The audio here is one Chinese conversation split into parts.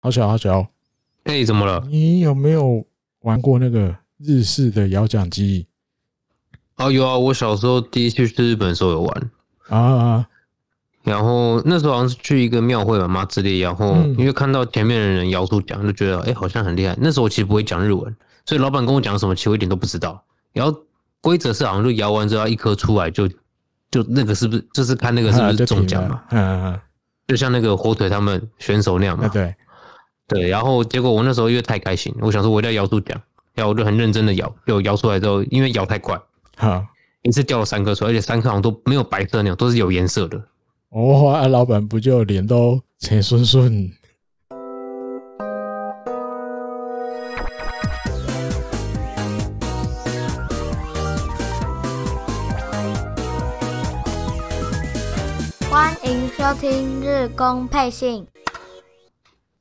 好巧，好巧！哎，怎么了？你有没有玩过那个日式的摇奖机？啊，有啊！我小时候第一次去日本的时候有玩啊。然后那时候好像是去一个庙会嘛之类，然后因为看到前面的人摇出奖，就觉得哎，好像很厉害。那时候我其实不会讲日文，所以老板跟我讲什么，其实我一点都不知道。然后规则是好像就摇完之后一颗出来，就就那个是不是就是看那个是不是中奖嘛？嗯嗯嗯，就像那个火腿他们选手那样嘛。对。对，然后结果我那时候因为太开心，我想说我在摇住奖，然后我就很认真的摇，就摇出来之后，因为摇太快，哈，一次掉了三颗出来，而且三颗好像都没有白色那种，都是有颜色的。哦，老板不就脸都钱顺顺。欢迎收听日工配信。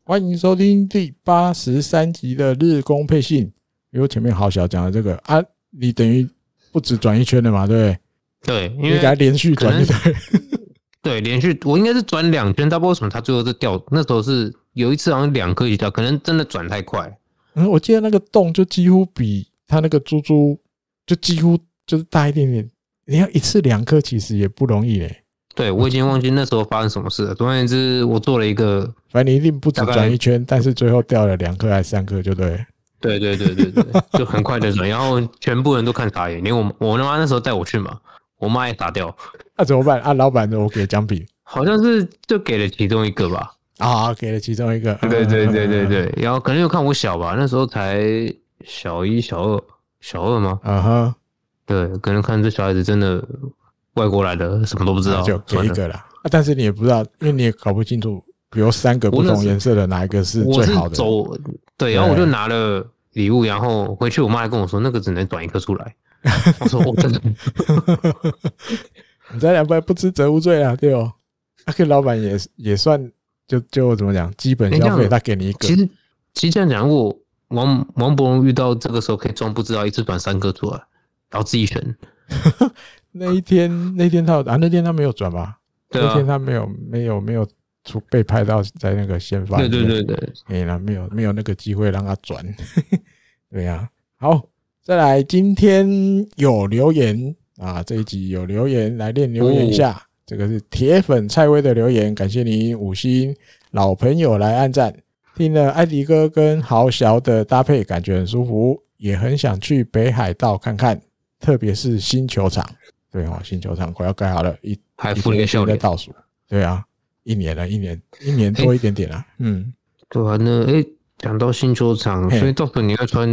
欢迎收听第八十三集的日工配信，因为前面好小讲的这个啊，你等于不止转一圈了嘛，对不对？对，因为连续一圈，对连续，我应该是转两圈，他为什么他最后是掉？那时候是有一次好像两颗也掉，可能真的转太快。嗯，我记得那个洞就几乎比他那个珠珠就几乎就是大一点点，你要一次两颗其实也不容易嘞。对，我已经忘记那时候发生什么事了。总而言之，我做了一个，反正你一定不止转一圈，但是最后掉了两颗还是三颗，就对。对对对对对，就很快的转。然后全部人都看傻眼，连我我妈那时候带我去嘛，我妈也打掉。那怎么办啊？老板，我给奖品，好像是就给了其中一个吧。啊，给了其中一个。对对对对对，然后可能又看我小吧，那时候才小一、小二、小二吗？啊哈，对，可能看这小孩子真的。外国来的什么都不知道，就给一个啦。啊，但是你也不知道，因为你也搞不清楚，比如三个不同颜色的哪一个是最好的。走，对，然后我就拿了礼物，然后回去，我妈还跟我说，那个只能短一个出来。我说我真的，你这两不知责无罪啊，对哦。那个老板也也算，就就怎么讲，基本消费他给你一个。其实其实这样讲，果王王伯荣遇到这个时候可以装不知道，一次转三个出来，然后自己选。那一天，那天他，啊，那天他没有转吧？那天他没有，没有，没有出被拍到在那个先发。对对对对，没了，没有，没有那个机会让他转。对呀，好，再来，今天有留言啊，这一集有留言来练留言一下，这个是铁粉蔡威的留言，感谢您五星老朋友来按赞。听了艾迪哥跟豪小的搭配，感觉很舒服，也很想去北海道看看，特别是新球场。对哦，新球场快要盖好了，一还付了笑在倒数，对啊，一年了，一年一年多一点点啊，嗯，对啊，那哎，讲到新球场，所以时候你会穿，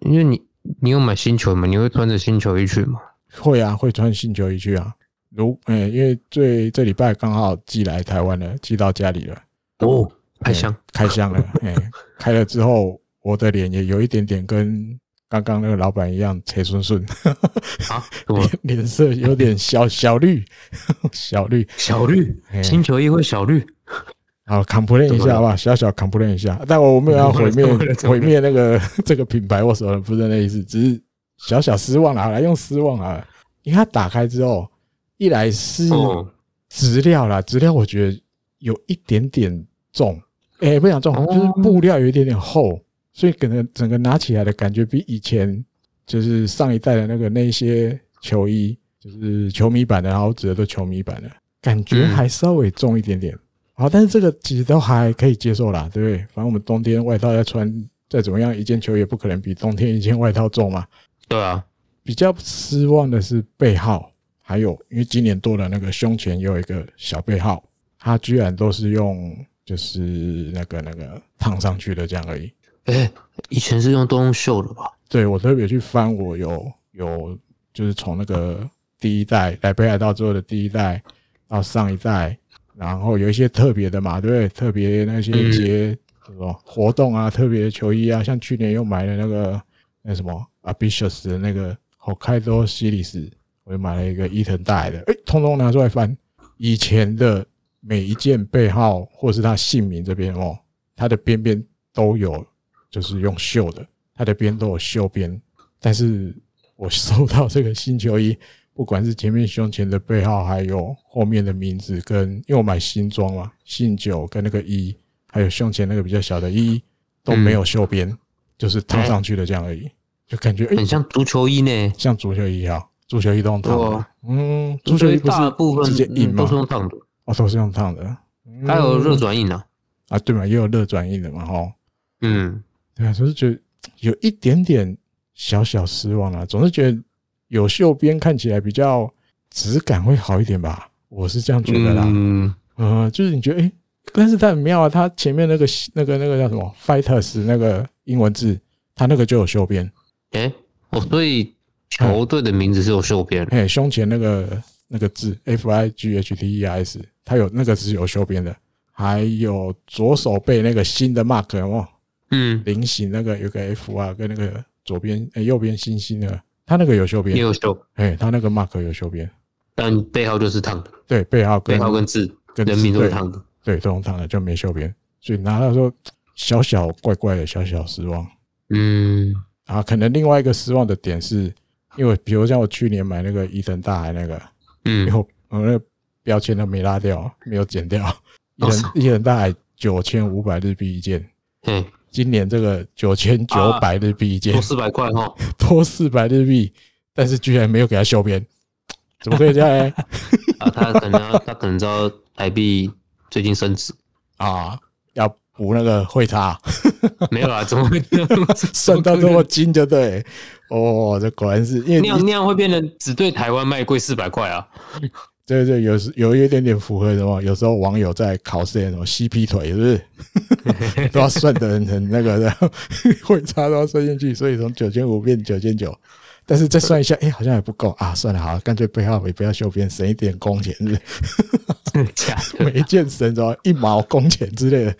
因为你你有买新球嘛，你会穿着新球衣去嘛？会啊，会穿新球衣去啊。如哎，因为最这礼拜刚好寄来台湾了，寄到家里了，哦，开箱开箱了，哎，开了之后我的脸也有一点点跟。刚刚那个老板一样，切顺顺，好，脸 脸色有点小 小绿，小绿小绿，星球议会小绿，好，complain 一下好吧，小小 complain 一下，但我没有要毁灭毁灭那个 这个品牌，我什么不是那意思，只是小小失望啊，来用失望啊，你看打开之后，一来是织料啦，织料我觉得有一点点重，哎，不想重，就是布料有一点点厚。所以可能整个拿起来的感觉比以前就是上一代的那个那些球衣，就是球迷版的，然后指的都球迷版的感觉还稍微重一点点。好，但是这个其实都还可以接受啦，对不对？反正我们冬天外套要穿，再怎么样一件球衣不可能比冬天一件外套重嘛。对啊。比较失望的是背号，还有因为今年多了那个胸前有一个小背号，它居然都是用就是那个那个烫上去的这样而已。哎，以前是用东秀的吧？对，我特别去翻，我有有就是从那个第一代来北海道，之后的第一代到上一代，然后有一些特别的嘛，对不对？特别那些节什么活动啊，特别的球衣啊，像去年又买了那个那什么 a b i t i o u s 的那个 Hokkaido s i r i s 我又买了一个伊藤带的，哎，通通拿出来翻，以前的每一件背号或是他姓名这边哦，它的边边都有。就是用绣的，它的边都有绣边。但是我收到这个新球衣，不管是前面胸前的背号，还有后面的名字，跟因为我买新装嘛，信九跟那个一，还有胸前那个比较小的一都没有绣边，就是烫上去的这样而已，就感觉很像足球衣呢，像足球衣啊，足球衣都烫的，嗯，足球衣大部分都是用烫的，哦，都是用烫的，还有热转印呢，啊，对嘛，也有热转印的嘛，吼，嗯。对啊，总是觉得有一点点小小失望啊，总是觉得有袖边看起来比较质感会好一点吧，我是这样觉得啦。嗯，啊，就是你觉得诶，但是它很妙啊，它前面那个那个那个叫什么 fighters 那个英文字，它那个就有袖边。诶，哦，所以球队的名字是有袖边。诶，胸前那个那个字 f i g h t e s，它有那个字有袖边的，还有左手背那个新的 mark 哦。嗯，菱形那个有个 F 啊，跟那个左边诶右边星星的，它那个有修边，有修，哎，它那个 mark 有修边，但背后就是烫的，对，背后跟背后跟字跟名都是烫的，对，都用烫的，就没修边，所以拿到说小小怪怪的，小小失望，嗯，啊，可能另外一个失望的点是因为，比如像我去年买那个伊藤大海那个，嗯，后我那个标签都没拉掉，没有剪掉，伊伊藤大海九千五百日币一件，嗯。今年这个九千九百日币，一多四百块哈，多四百日币，但是居然没有给他修边，怎么可以这样？啊，他可能他可能知道台币最近升值啊，要补那个汇差，没有啊？怎么会算到这么精？就对，哦，这果然是因为那样那样会变成只对台湾卖贵四百块啊。对对，有时有一点点符合什么？有时候网友在考试什么 CP 腿，是不是 都要算得很很那个的，会差都要算进去，所以从九千五变九千九。但是再算一下，哎，好像也不够啊！算了，好，干脆不要也不要修边，省一点工钱，是没见省什么一毛工钱之类的，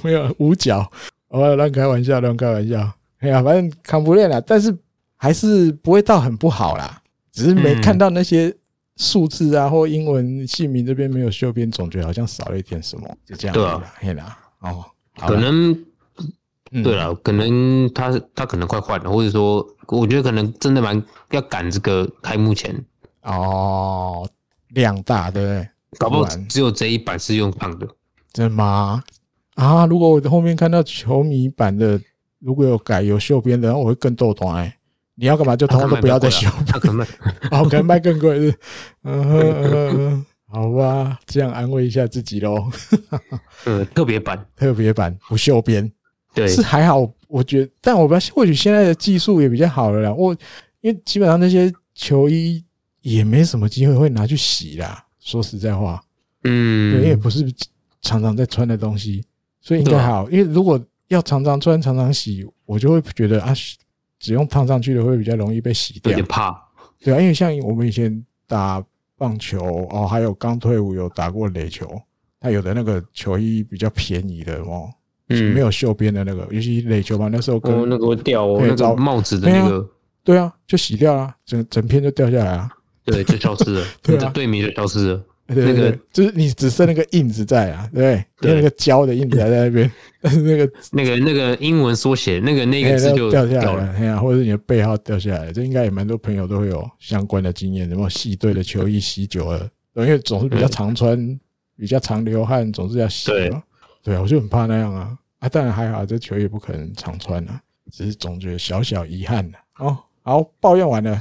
没有五角。我乱开玩笑，乱开玩笑。哎呀，反正康不练了，但是还是不会到很不好啦，只是没看到那些。数字啊，或英文姓名这边没有修边，总觉得好像少了一点什么。就这样对了，黑啦哦，可能对了，可能他他可能快换了，或者说，我觉得可能真的蛮要赶这个开幕前。哦，量大对？搞不完，只有这一版是用胖的，真吗？啊，如果我后面看到球迷版的，如果有改有袖边的，我会更逗懂哎。你要干嘛就通通都不要再修边，他可卖，啊，可能卖更贵嗯好吧，这样安慰一下自己喽。嗯，特别版特别版不锈边，对，是还好，我觉得，但我不，或许现在的技术也比较好了。啦。我因为基本上那些球衣也没什么机会会拿去洗啦，说实在话，嗯，因为不是常常在穿的东西，所以应该好。因为如果要常常穿、常常洗，我就会觉得啊。只用烫上去的会比较容易被洗掉，怕对啊，因为像我们以前打棒球哦，还有刚退伍有打过垒球，他有的那个球衣比较便宜的哦，嗯，没有袖边的那个，尤其垒球嘛，那时候哦，那个会掉哦，那招帽子的那个，对啊，就洗掉啊，整整片就掉下来啊，对，就消失了，对啊，队名就消失了。那个就是你只剩那个印子在啊，对，那个胶的印子还在那边。那个、那个、那个英文缩写，那个那个字就掉下来，哎呀，或者你的背号掉下来，这应该也蛮多朋友都会有相关的经验。什么系队的球衣洗久了，因为总是比较常穿，比较常流汗，总是要洗嘛。对啊，我就很怕那样啊啊！当然还好，这球衣不可能常穿啊，只是总觉得小小遗憾的哦。好，抱怨完了，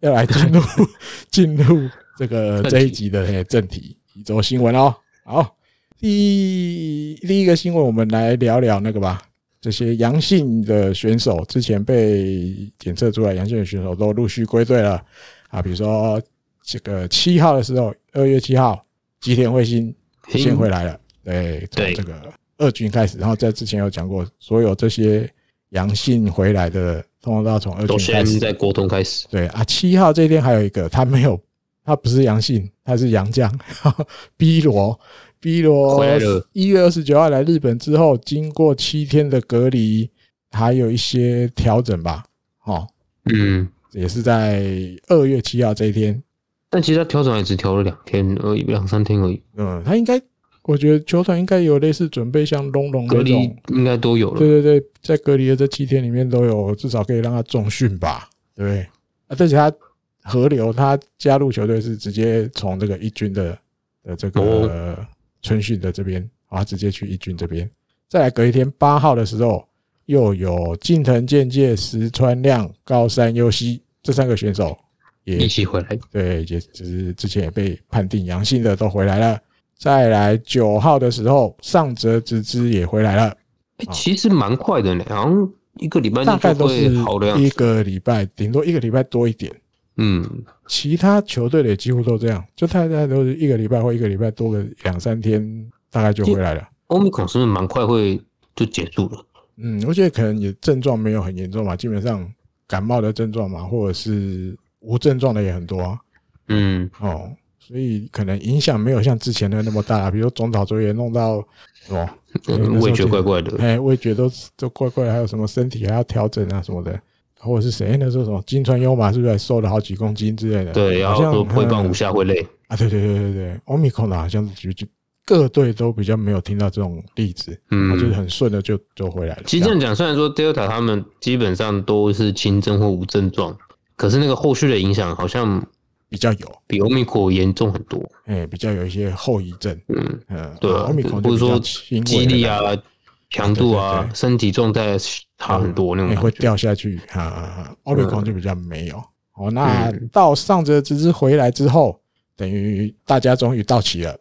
要来进入 进入。这个这一集的正题，一周新闻哦。好，第第一个新闻，我们来聊聊那个吧。这些阳性的选手之前被检测出来，阳性的选手都陆续归队了啊。比如说这个七号的时候，二月七号，吉田会心先回来了，对，从这个二军开始。然后在之前有讲过，所有这些阳性回来的，通常都要从二军开始。在国通开始。对啊，七号这边还有一个，他没有。他不是阳性，他是阳将。B 罗，B 罗一月二十九号来日本之后，经过七天的隔离，还有一些调整吧。哦，嗯，也是在二月七号这一天。但其实他调整也只调了两天而已，两三天而已。嗯，他应该，我觉得球团应该有类似准备，像隆隆隔离应该都有了。对对对，在隔离的这七天里面都有，至少可以让他重训吧。对，啊，而且他。河流他加入球队是直接从这个一军的的这个春训的这边啊，直接去一军这边。再来隔一天八号的时候，又有近藤健介、石川亮、高山优希这三个选手也一起回来。对，也就是之前也被判定阳性的都回来了。再来九号的时候，上泽直之也回来了。其实蛮快的呢，好像一个礼拜大概都是一个礼拜，顶多一个礼拜多一点。嗯，其他球队的几乎都这样，就大家都是一个礼拜或一个礼拜多个两三天，大概就回来了。欧米孔是不是蛮快会就结束了？嗯，我觉得可能也症状没有很严重嘛，基本上感冒的症状嘛，或者是无症状的也很多。嗯，哦，所以可能影响没有像之前的那么大，比如中导球也弄到哦，我也觉得怪怪的，哎，我觉得都都怪怪，还有什么身体还要调整啊什么的。或者是谁时是什么？金川优马是不是瘦了好几公斤之类的？对，像后会放无下会累啊？对对对对对 o m i c r 好像就就各队都比较没有听到这种例子，嗯，就是很顺的就就回来了。其实这样讲，虽然说 delta 他们基本上都是轻症或无症状，可是那个后续的影响好像比较有，比 o m i c r 严重很多，哎，比较有一些后遗症，嗯嗯，对，不是说肌力啊。强度啊，身体状态差很多那种，也会掉下去啊。奥克戎就比较没有哦。那到上泽直是回来之后，等于大家终于到齐了，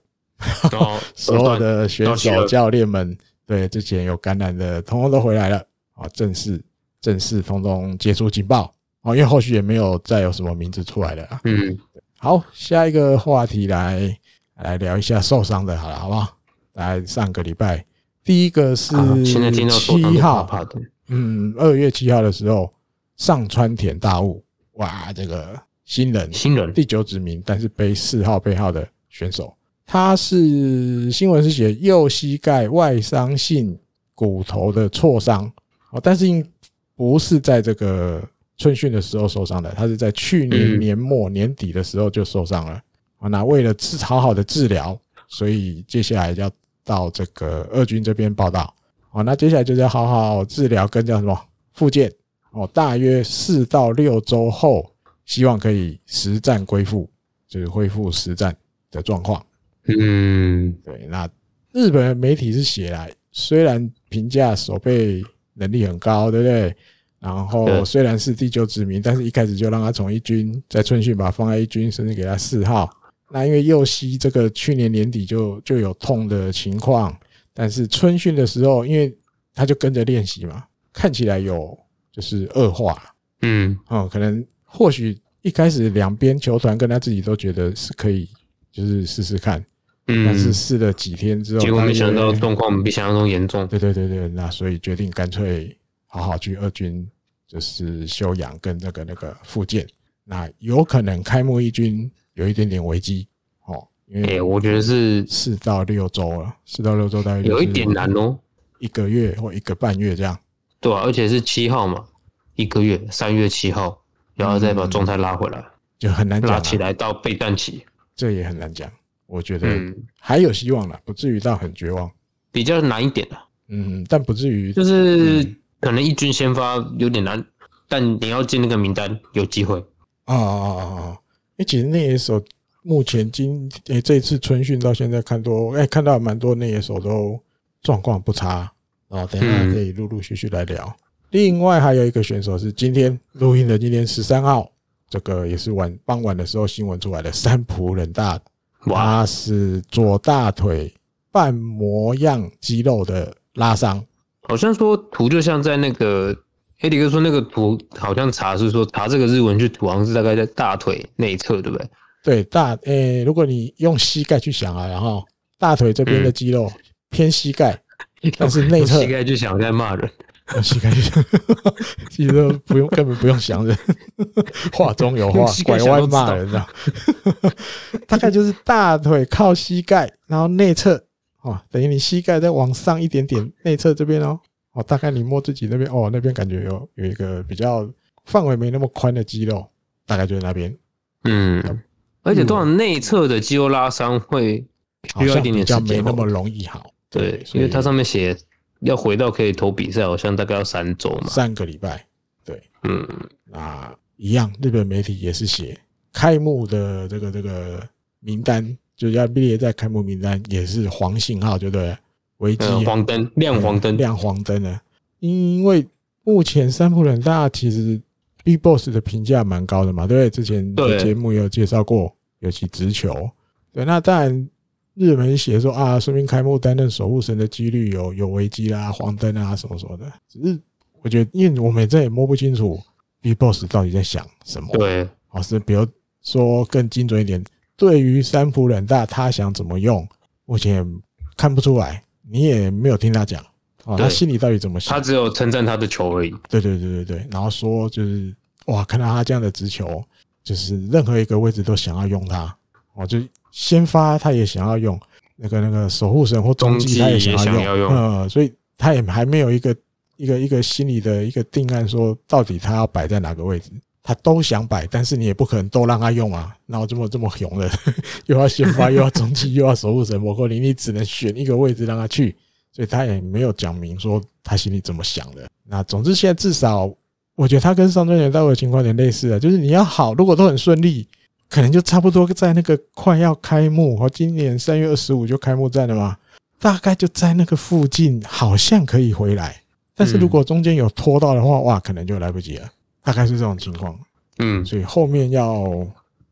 所有的选手、教练们，对之前有感染的通通都回来了啊。正式正式，通通解除警报啊，因为后续也没有再有什么名字出来了。嗯，好，下一个话题来来聊一下受伤的，好了，好不好？来上个礼拜。第一个是七号帕杜，嗯，二月七号的时候上川田大悟，哇，这个新人新人第九指名，但是背四号背号的选手，他是新闻是写右膝盖外伤性骨头的挫伤，哦，但是不是在这个春训的时候受伤的，他是在去年年末年底的时候就受伤了，啊，那为了治好好的治疗，所以接下来要。到这个二军这边报道，好，那接下来就是要好好治疗跟叫什么复健，哦，大约四到六周后，希望可以实战恢复，就是恢复实战的状况。嗯，对，那日本媒体是写来，虽然评价守备能力很高，对不对？然后虽然是地球之民，但是一开始就让他从一军，在春训把放在一军，甚至给他四号。那因为右膝这个去年年底就就有痛的情况，但是春训的时候，因为他就跟着练习嘛，看起来有就是恶化。嗯，哦，可能或许一开始两边球团跟他自己都觉得是可以，就是试试看。嗯，但是试了几天之后，结果没想到状况比想象中严重。对对对对，那所以决定干脆好好去二军，就是休养跟那个那个复健。那有可能开幕一军。有一点点危机，哦，因为我觉得是四到六周了，四到六周大概有一点难哦，一个月或一个半月这样，对啊，而且是七号嘛，一个月三月七号，然后再把状态拉回来就很难拉起来到备战期，这也很难讲，我觉得还有希望了，不至于到很绝望，比较难一点的，嗯，但不至于就是可能一军先发有点难，但你要进那个名单有机会啊啊啊啊！哎，其实那一手，目前今哎这次春训到现在看多，哎看到蛮多那一手都状况不差哦，大家可以陆陆续续来聊。另外还有一个选手是今天录音的，今天十三号，这个也是晚傍晚的时候新闻出来的，三浦忍大，他是左大腿半模样肌肉的拉伤，好像说图就像在那个。黑李哥说那个图好像查是说查这个日文，就土王是大概在大腿内侧，对不对？对，大诶，如果你用膝盖去想啊，然后大腿这边的肌肉偏膝盖，但是内侧膝盖就想在骂人，膝盖就想其实不用，根本不用想人，话中有话，拐弯骂人啊，大概就是大腿靠膝盖，然后内侧啊，等于你膝盖再往上一点点，内侧这边哦。哦，大概你摸自己那边哦，那边感觉有有一个比较范围没那么宽的肌肉，大概就在那边。嗯，而且多少内侧的肌肉拉伤会需要一点点时间，没那么容易好。对，因为它上面写要回到可以投比赛，好像大概要三周嘛，三个礼拜。对，嗯，啊，一样，日本媒体也是写开幕的这个这个名单，就是亚 b 联在开幕名单也是黄信号，对不对？危机黄灯亮，黄灯亮，黄灯呢？因为目前三浦冷大其实 B Boss 的评价蛮高的嘛，对不对？之前节目也有介绍过，尤其直球。对，那当然日本写说啊，说明开幕担任守护神的几率有有危机啦、黄灯啊什么什么的。只是我觉得，因为我们这也摸不清楚 B Boss 到底在想什么。对，老师，比如说更精准一点，对于三浦冷大他想怎么用，目前看不出来。你也没有听他讲，他心里到底怎么想？他只有称赞他的球而已。对对对对对，然后说就是哇，看到他这样的直球，就是任何一个位置都想要用他哦，就先发他也想要用那个那个守护神或中继他也想要用，呃，所以他也还没有一个一个一个心理的一个定案，说到底他要摆在哪个位置。他都想摆，但是你也不可能都让他用啊。然后这么这么熊的，又要先发，又要中期，又要守护神，我说你你只能选一个位置让他去。所以他也没有讲明说他心里怎么想的。那总之现在至少，我觉得他跟上周年道的情况有点类似啊，就是你要好，如果都很顺利，可能就差不多在那个快要开幕，和今年三月二十五就开幕战了嘛，大概就在那个附近，好像可以回来。但是如果中间有拖到的话，哇，可能就来不及了。大概是这种情况，嗯，所以后面要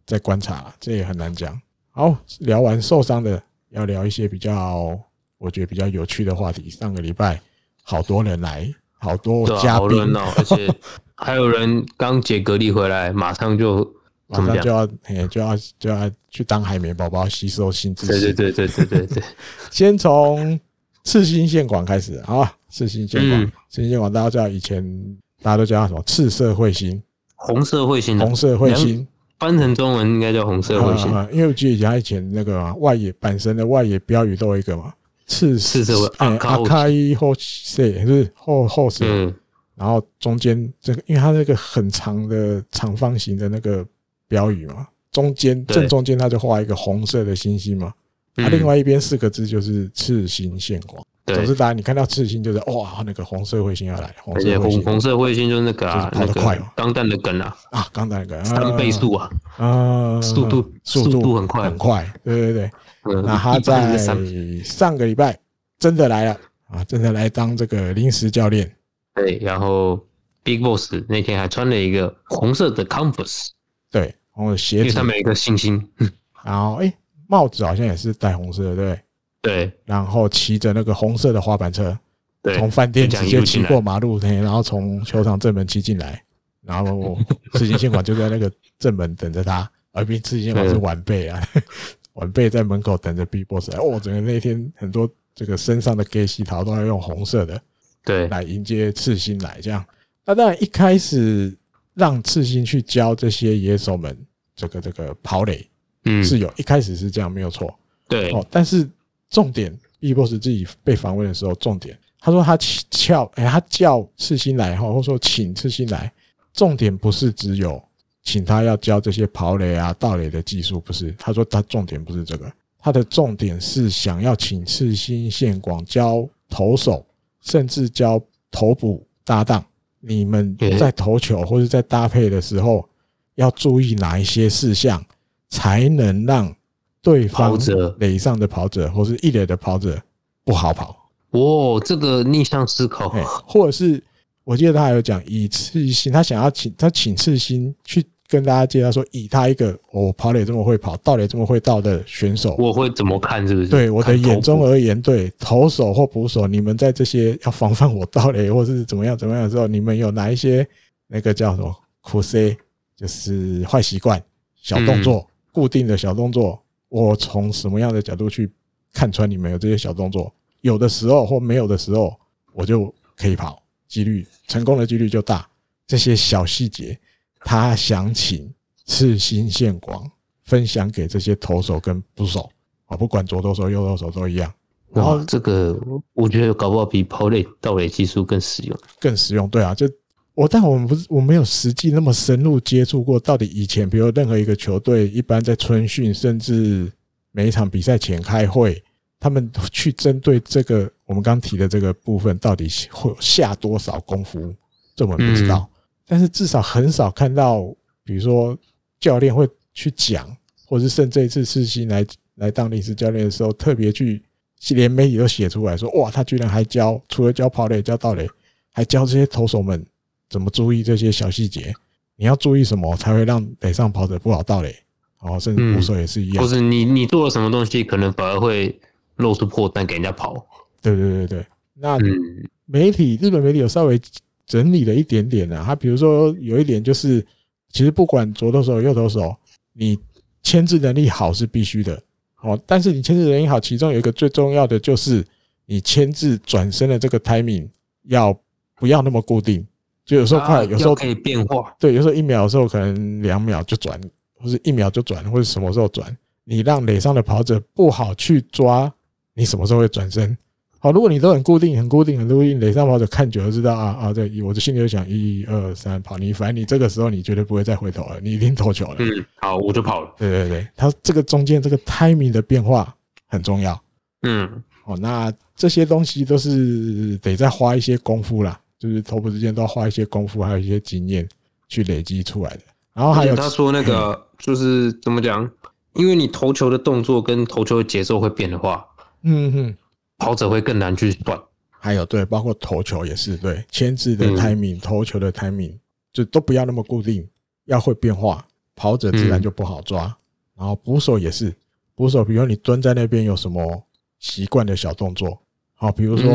再观察了，这也很难讲。好，聊完受伤的，要聊一些比较，我觉得比较有趣的话题。上个礼拜，好多人来，好多嘉宾，哦，而且还有人刚解隔离回来，马上就马上就要，就要就要去当海绵宝宝吸收新知识。对对对对对对对，先从刺新线管开始，好刺心新线管，刺新线管，大家知道以前。大家都叫它什么？赤色彗星、红色彗星、红色彗星，翻成中文应该叫红色彗星。因为我记得以前那个外野半身的外野标语都有一个嘛，赤赤色，阿卡伊红色，不是红红色。嗯，然后中间这个，因为它那个很长的长方形的那个标语嘛，中间正中间它就画一个红色的星星嘛，它另外一边四个字就是“赤星献光。总是大家你看到赤星就是哇，那个红色彗星要来，而且红红色彗星就是那个啊，跑得快，钢弹的根啊，啊，钢弹根，三倍速啊，啊，速度速度很快很快，对对对，那他在上个礼拜真的来了啊，真的来当这个临时教练，对，然后 Big Boss 那天还穿了一个红色的 Compass，对，然后鞋子上面一个星星，然后哎帽子好像也是带红色的，对。对，然后骑着那个红色的滑板车，对，从饭店直接骑过马路，嘿，然后从球场正门骑进来，然后刺心 线管就在那个正门等着他，而边刺心线管是晚辈啊，晚辈在门口等着 B boss 哦，整个那天很多这个身上的 gay 西桃都要用红色的对来迎接刺心来，这样，那当然一开始让刺心去教这些野兽们这个这个跑垒，嗯，是有，一开始是这样，没有错，对，哦，但是。重点，E boss 自己被访问的时候，重点，他说他叫哎，他叫赤心来哈，或说请赤心来。重点不是只有请他要教这些刨垒啊、盗垒的技术，不是。他说他重点不是这个，他的重点是想要请赤心县广教投手，甚至教投捕搭档。你们在投球或者在搭配的时候，要注意哪一些事项，才能让。对方垒上的跑者，或是一垒的跑者不好跑。哦，这个逆向思考，或者是我记得他还有讲以次心，他想要请他请次心去跟大家介绍说以他一个我跑垒这么会跑，到垒这么会到的选手，我会怎么看？是不是？对我的眼中而言，对投手或捕手，你们在这些要防范我到垒，或是怎么样怎么样的时候，你们有哪一些那个叫什么苦涩，就是坏习惯、小动作、固定的小动作。我从什么样的角度去看穿你们有这些小动作，有的时候或没有的时候，我就可以跑，几率成功的几率就大。这些小细节，他想请赤心线广分享给这些投手跟捕手，啊，不管左投手、右投手都一样。然后这个，我觉得搞不好比抛垒、盗垒技术更实用，更实用。对啊，就。我但我们不是我没有实际那么深入接触过，到底以前比如任何一个球队，一般在春训甚至每一场比赛前开会，他们去针对这个我们刚提的这个部分，到底会下多少功夫，这我们不知道。但是至少很少看到，比如说教练会去讲，或者至这次世新来来当临时教练的时候，特别去连媒体都写出来说，哇，他居然还教除了教跑垒教盗垒，还教这些投手们。怎么注意这些小细节？你要注意什么才会让北上跑者不好到嘞？哦，甚至捕手也是一样。不是你，你做了什么东西，可能反而会露出破绽给人家跑。对对对对，那媒体日本媒体有稍微整理了一点点啊。他比如说有一点就是，其实不管左投手、右投手，你牵制能力好是必须的。哦，但是你牵制能力好，其中有一个最重要的就是你牵制转身的这个 timing 要不要那么固定。就有时候快，有时候可以变化。对，有时候一秒的时候可能两秒就转，或者一秒就转，或者什么时候转？你让垒上的跑者不好去抓，你什么时候会转身？好，如果你都很固定、很固定、很固定，垒上跑者看久了知道啊啊！对，我的心里就想一二三跑你，反正你这个时候你绝对不会再回头了，你一定投球了。嗯，好，我就跑了。对对对，他这个中间这个 timing 的变化很重要。嗯，好，那这些东西都是得再花一些功夫啦。就是头部之间都要花一些功夫，还有一些经验去累积出来的。然后还有他说那个就是怎么讲？因为你投球的动作跟投球的节奏会变的话，嗯哼，跑者会更难去断。还有对，包括投球也是对，牵制的 timing、投球的 timing 就都不要那么固定，要会变化，跑者自然就不好抓。然后捕手也是，捕手比如你蹲在那边有什么习惯的小动作，好，比如说。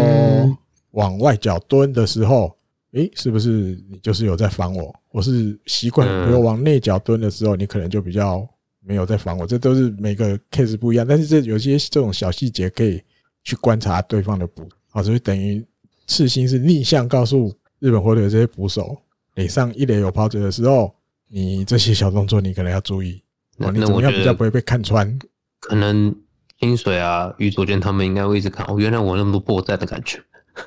往外脚蹲的时候，诶，是不是你就是有在防我？我是习惯比如往内脚蹲的时候，你可能就比较没有在防我。这都是每个 case 不一样，但是这有些这种小细节可以去观察对方的补啊，所以等于赤心是逆向告诉日本火腿这些捕手，脸上一脸有包子的时候，你这些小动作你可能要注意，你怎么样比较不会被看穿？可能清水啊、玉佐见他们应该会一直看哦，原来我那么多破绽的感觉。嗯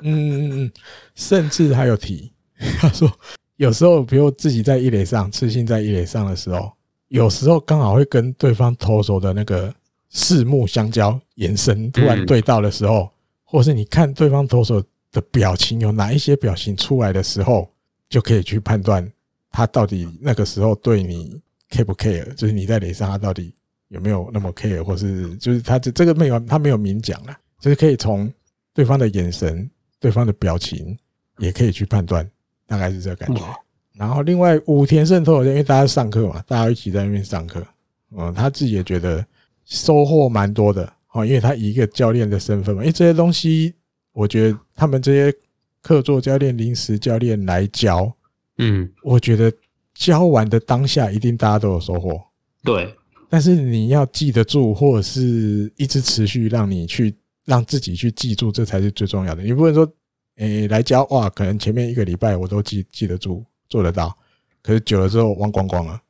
嗯嗯，甚至还有提，他说有时候比如自己在一脸上，自信在一脸上的时候，有时候刚好会跟对方投手的那个四目相交，眼神突然对到的时候，或是你看对方投手的表情有哪一些表情出来的时候，就可以去判断他到底那个时候对你 care 不 care，就是你在脸上他到底有没有那么 care，或是就是他这这个没有他没有明讲啦，就是可以从对方的眼神。对方的表情也可以去判断，大概是这个感觉。然后，另外武田胜透因为大家上课嘛，大家一起在那边上课，嗯，他自己也觉得收获蛮多的哦，因为他一个教练的身份嘛，因为这些东西，我觉得他们这些客座教练、临时教练来教，嗯，我觉得教完的当下，一定大家都有收获。对，但是你要记得住，或者是一直持续让你去。让自己去记住，这才是最重要的。你不能说，诶，来教哇，可能前面一个礼拜我都记记得住，做得到，可是久了之后忘光光了。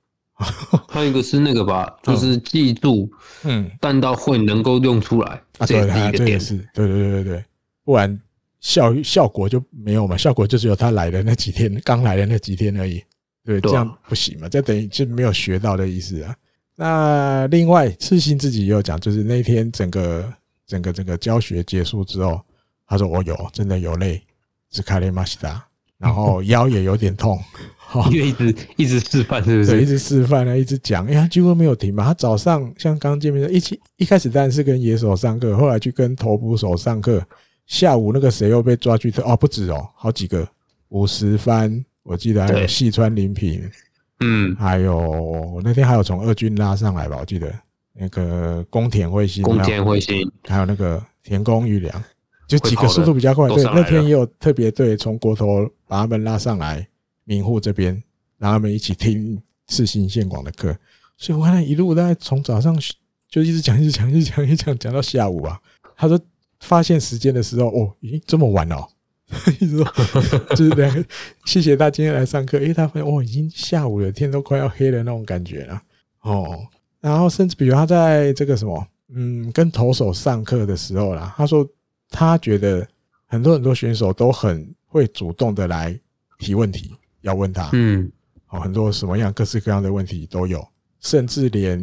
还有一个是那个吧，就是记住，嗯，但到会能够用出来，这也是一个是，对对对对对，不然效效果就没有嘛，效果就只有他来的那几天，刚来的那几天而已。对，这样不行嘛，这等于是没有学到的意思啊。那另外，赤心自己也有讲，就是那天整个。整个这个教学结束之后，他说：“我有真的有累，只卡了马西达，然后腰也有点痛。”因为一直一直示范，是不是？对，一直示范啊，一直讲，哎呀，几乎没有停吧。他早上像刚见面，一起一开始当然是跟野手上课，后来去跟投捕手上课。下午那个谁又被抓去哦，不止哦，好几个。五十番，我记得还有细川林平，嗯，还有我那天还有从二军拉上来吧，我记得。那个宫田彗星，宫田彗星，还有那个田宫玉良，就几个速度比较快。对，那天也有特别对，从国头把他们拉上来，明户这边，然后他们一起听市心线广的课。所以我看他一路大概从早上就一直讲，一直讲，一直讲，一直讲，讲到下午啊。他说发现时间的时候，哦，咦，这么晚哦，一直说就是两个，谢谢大家今天来上课。诶，他现哦，已经下午了，天都快要黑了那种感觉了。哦。然后甚至比如他在这个什么，嗯，跟投手上课的时候啦，他说他觉得很多很多选手都很会主动的来提问题，要问他，嗯，很多什么样各式各样的问题都有，甚至连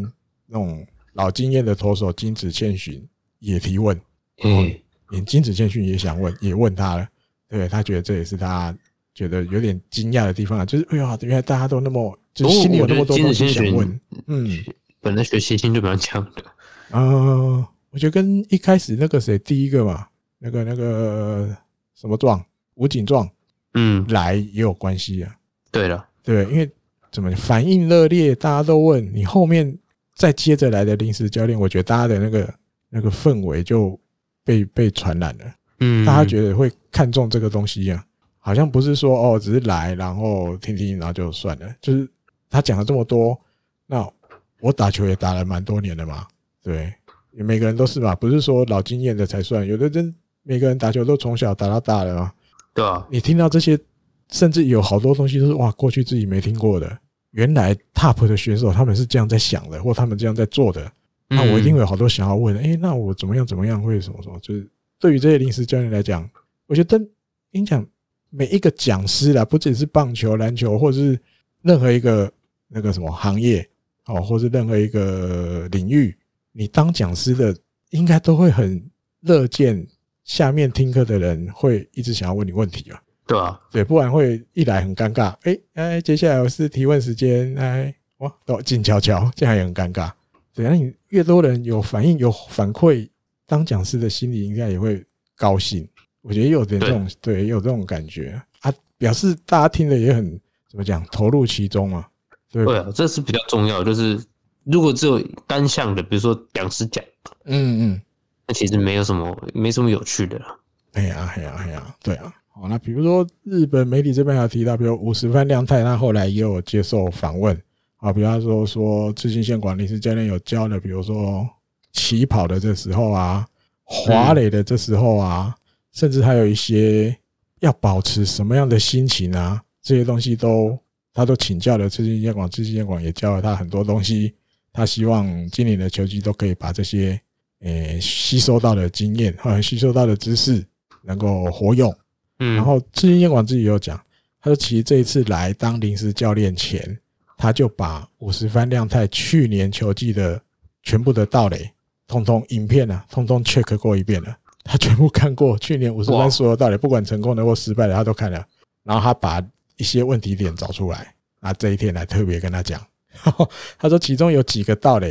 那种老经验的投手金子千寻也提问，嗯，连金子千寻也想问，也问他了，对他觉得这也是他觉得有点惊讶的地方啊，就是哎呀，原来大家都那么就心里有那么多东西想问，嗯。本来学习心就比较强的，嗯，我觉得跟一开始那个谁第一个嘛，那个那个什么壮武警壮，嗯，来也有关系啊。对了，对，因为怎么反应热烈，大家都问你后面再接着来的临时教练，我觉得大家的那个那个氛围就被被传染了，嗯，大家觉得会看中这个东西呀，好像不是说哦，只是来然后听听然后就算了，就是他讲了这么多，那。我打球也打了蛮多年的嘛，对，每个人都是嘛，不是说老经验的才算，有的人每个人打球都从小打到大的嘛。对啊，你听到这些，甚至有好多东西都是哇，过去自己没听过的，原来 TOP 的选手他们是这样在想的，或他们这样在做的，那我一定有好多想要问，哎，那我怎么样怎么样会什么什么？就是对于这些临时教练来讲，我觉得你讲每一个讲师啦，不仅是棒球、篮球，或者是任何一个那个什么行业。哦，或者任何一个领域，你当讲师的应该都会很乐见下面听课的人会一直想要问你问题啊。对啊，对，不然会一来很尴尬。哎哎，接下来我是提问时间，哎，哇，都静悄悄，这样也很尴尬。只要你越多人有反应有反馈，当讲师的心里应该也会高兴。我觉得有点这种，对，有这种感觉啊，表示大家听的也很怎么讲，投入其中嘛。对啊，这是比较重要。就是如果只有单向的，比如说两只脚，嗯嗯，那其实没有什么，没什么有趣的。哎呀，哎呀，哎呀，对啊。好，那比如说日本媒体这边有提到，比如五十番亮太，那后来也有接受访问啊，比方说说自行车管理师教练有教的，比如说起跑的这时候啊，滑垒的这时候啊，甚至还有一些要保持什么样的心情啊，这些东西都。他都请教了资金建管，资金建管也教了他很多东西。他希望今年的球季都可以把这些，诶，吸收到的经验，或者吸收到的知识，能够活用。嗯。然后资金建管自己有讲，他说其实这一次来当临时教练前，他就把五十番亮太去年球季的全部的道理，通通影片呢，通通 check 过一遍了，他全部看过去年五十番所有道理，不管成功的或失败的，他都看了。然后他把。一些问题点找出来，那这一天来特别跟他讲，他说其中有几个道理，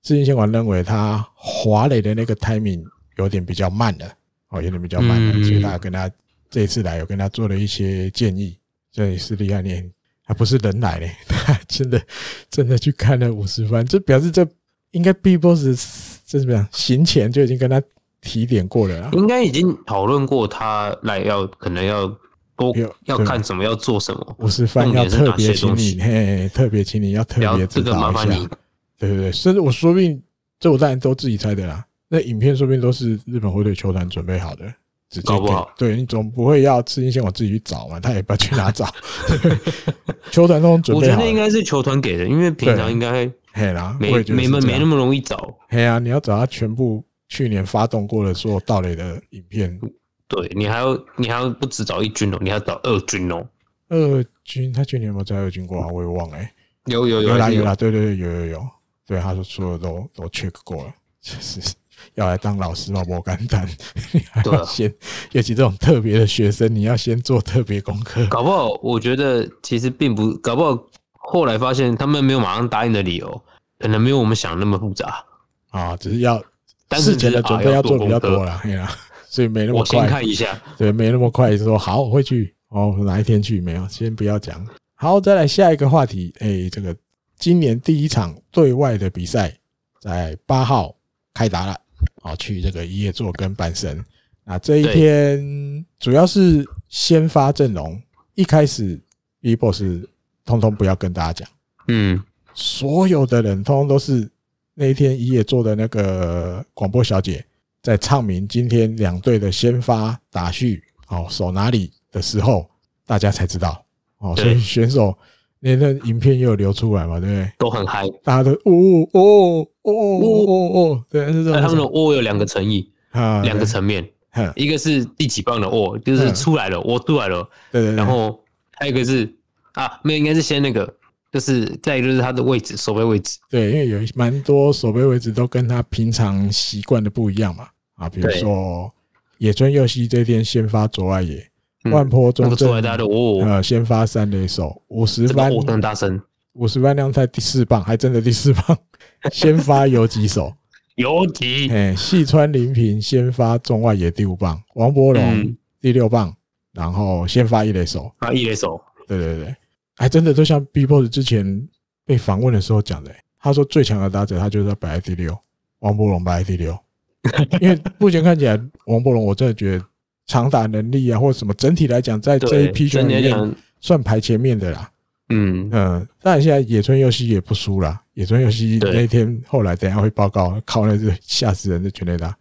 志新先王认为他华磊的那个 timing 有点比较慢的，哦有点比较慢，所以大家跟他这一次来有跟他做了一些建议，这也是厉害点，还不是人来嘞，真的真的去看了五十分，就表示这应该 B boss 这怎么样行前就已经跟他提点过了，应该已经讨论过他来要可能要。要看什么，要做什么，我是要特别请你，嘿，特别请你，要特别指导一下，对对对？甚至我说不定，这我当然都自己猜的啦。那影片说不定都是日本会对球团准备好的，搞不好，对你总不会要吃井先我自己去找嘛？他也不要去哪找，球团那种准备，我觉得应该是球团给的，因为平常应该，嘿啦，没没没没那么容易找，嘿啊，你要找他全部去年发动过的所有盗垒的影片。对你还要，你还要不止找一军哦，你要找二军哦。二军他去年有没有在二军过啊？我也忘了。有有有有啦有啦，对对对，有有有。对，他说所有都都 check 过了，就是 要来当老师，老不干蛋。对。先尤其这种特别的学生，你要先做特别功课。搞不好，我觉得其实并不，搞不好后来发现他们没有马上答应的理由，可能没有我们想那么复杂啊，只是要事前的准备要做比较多了所以没那么快。我先看一下，对，没那么快。说好会去哦，哪一天去？没有，先不要讲。好，再来下一个话题。哎，这个今年第一场对外的比赛在八号开打了。哦，去这个一夜做跟半神。那这一天主要是先发阵容，一开始 E b o s 通通不要跟大家讲。嗯，所有的人通通都是那一天一夜做的那个广播小姐。在唱明今天两队的先发打序哦，守哪里的时候，大家才知道哦，所以选手那那影片又流出来嘛，对不对？都很嗨，家都哦哦哦哦哦哦，对，是他们的哦有两个诚意啊，两个层面，一个是第几棒的哦，就是出来了，哦出来了，对对，然后还有一个是啊，没有，应该是先那个。就是再一个就是他的位置守备位置，对，因为有蛮多守备位置都跟他平常习惯的不一样嘛，啊，比如说野村佑希这天先发左外野，万坡中左外打的哦，呃，先发三垒手五十番，大声五十番量太第四棒，还真的第四棒，先发游击手 游击，哎，细川林平先发中外野第五棒，王柏龙第六棒，然后先发一垒手啊，一垒手，对对对。哎，真的就像 B Boss 之前被访问的时候讲的，他说最强的打者他就是要白第六，王博龙白第六，因为目前看起来王博龙我真的觉得长打能力啊或者什么，整体来讲在这一批球手里面算排前面的啦。嗯嗯，当然现在野村佑希也不输啦，野村佑希那天后来等下会报告，靠那是 吓死人的全垒打。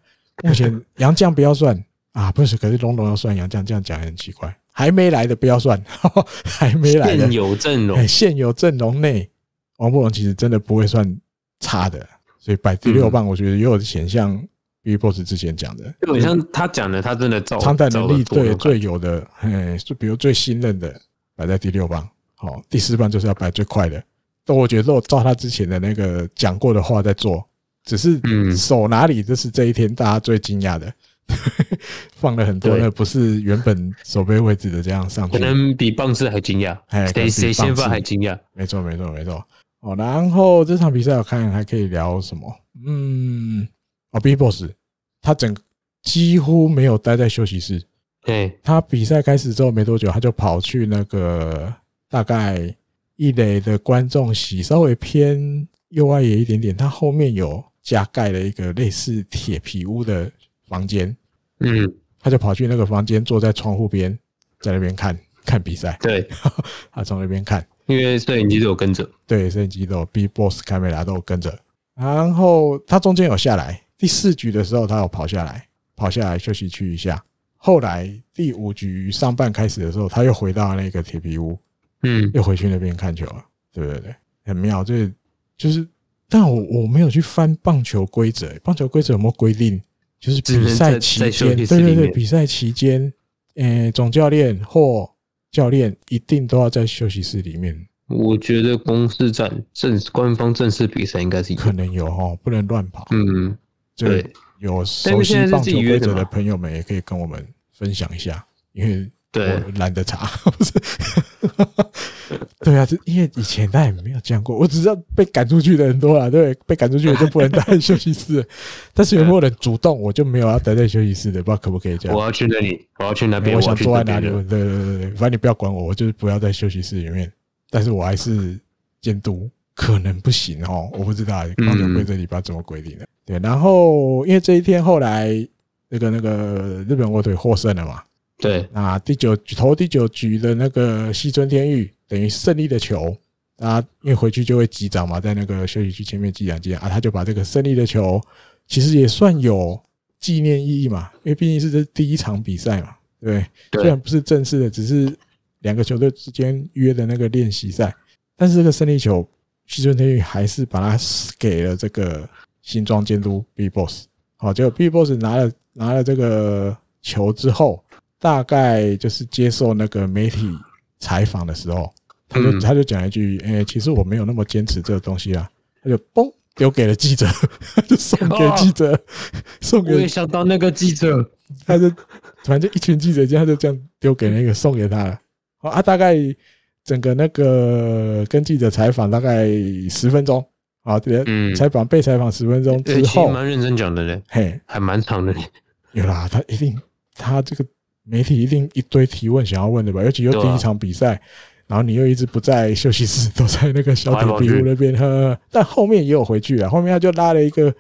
目前杨将不要算啊，不是，可是龙龙要算杨将，这样讲也很奇怪。还没来的不要算，还没来的。现有阵容，现有阵容内，王博荣其实真的不会算差的，所以摆第六棒，我觉得也有点像 BBOSS 之前讲的，有像他讲的，他真的走。承载能力对最有的，哎，就比如最信任的摆在第六棒，好，第四棒就是要摆最快的。但我觉得照他之前的那个讲过的话在做，只是手哪里，这是这一天大家最惊讶的。放了很多那不是原本手背位置的这样上去，可能比棒次还惊讶，哎，谁先发还惊讶，没错，没错，没错。哦，然后这场比赛我看还可以聊什么？嗯，哦，B Boss，他整几乎没有待在休息室，对他比赛开始之后没多久，他就跑去那个大概一垒的观众席，稍微偏右外野一点点，他后面有加盖了一个类似铁皮屋的房间。嗯，他就跑去那个房间，坐在窗户边，在那边看看比赛。对，他从那边看，因为摄影机都有跟着，对，摄影机都有 B Boss 卡梅拉都跟着。然后他中间有下来，第四局的时候，他有跑下来，跑下来休息区一下。后来第五局上半开始的时候，他又回到那个铁皮屋，嗯，又回去那边看球了，对不对？很妙，就是就是，但我我没有去翻棒球规则，棒球规则有没有规定？就是比赛期间，对对对，比赛期间，诶，总教练或教练一定都要在休息室里面。我觉得公司战正官方正式比赛应该是可能有哈，不能乱跑。嗯，对，有熟悉棒球规则的朋友们也可以跟我们分享一下，因为。我懒得查，不是？对啊，就因为以前他也没有样过，我只知道被赶出去的人多了，对，被赶出去我就不能待在休息室。但是有没有人主动，我就没有要待在休息室，的，不知道可不可以这样。我要去那里，我要去那边，我想坐在哪里？对对对对，反正你不要管我，我就是不要在休息室里面。但是我还是监督，可能不行哦，我不知道规则里边怎么规定的。对，然后因为这一天后来那个那个日本卧腿获胜了嘛。对，那第九投第九局的那个西村天玉，等于胜利的球啊，因为回去就会击掌嘛，在那个休息区前面击两击啊，他就把这个胜利的球，其实也算有纪念意义嘛，因为毕竟是这第一场比赛嘛，对虽然不是正式的，只是两个球队之间约的那个练习赛，但是这个胜利球，西村天玉还是把它给了这个新庄监督 B boss，好，果 B boss 拿了拿了这个球之后。大概就是接受那个媒体采访的时候，他就他就讲一句：“哎，其实我没有那么坚持这个东西啊。”他就嘣丢给了记者，就送给记者，送给。我也想当那个记者。他就反正一群记者，这样就这样丢给那个送给他了啊！大概整个那个跟记者采访大概十分钟啊，采访被采访十分钟之后，蛮认真讲的，人嘿，还蛮长的，有啦，他一定他这个。媒体一定一堆提问想要问的吧，尤其又第一场比赛，然后你又一直不在休息室，都在那个小铁皮屋那边呵，但后面也有回去啊，后面他就拉了一个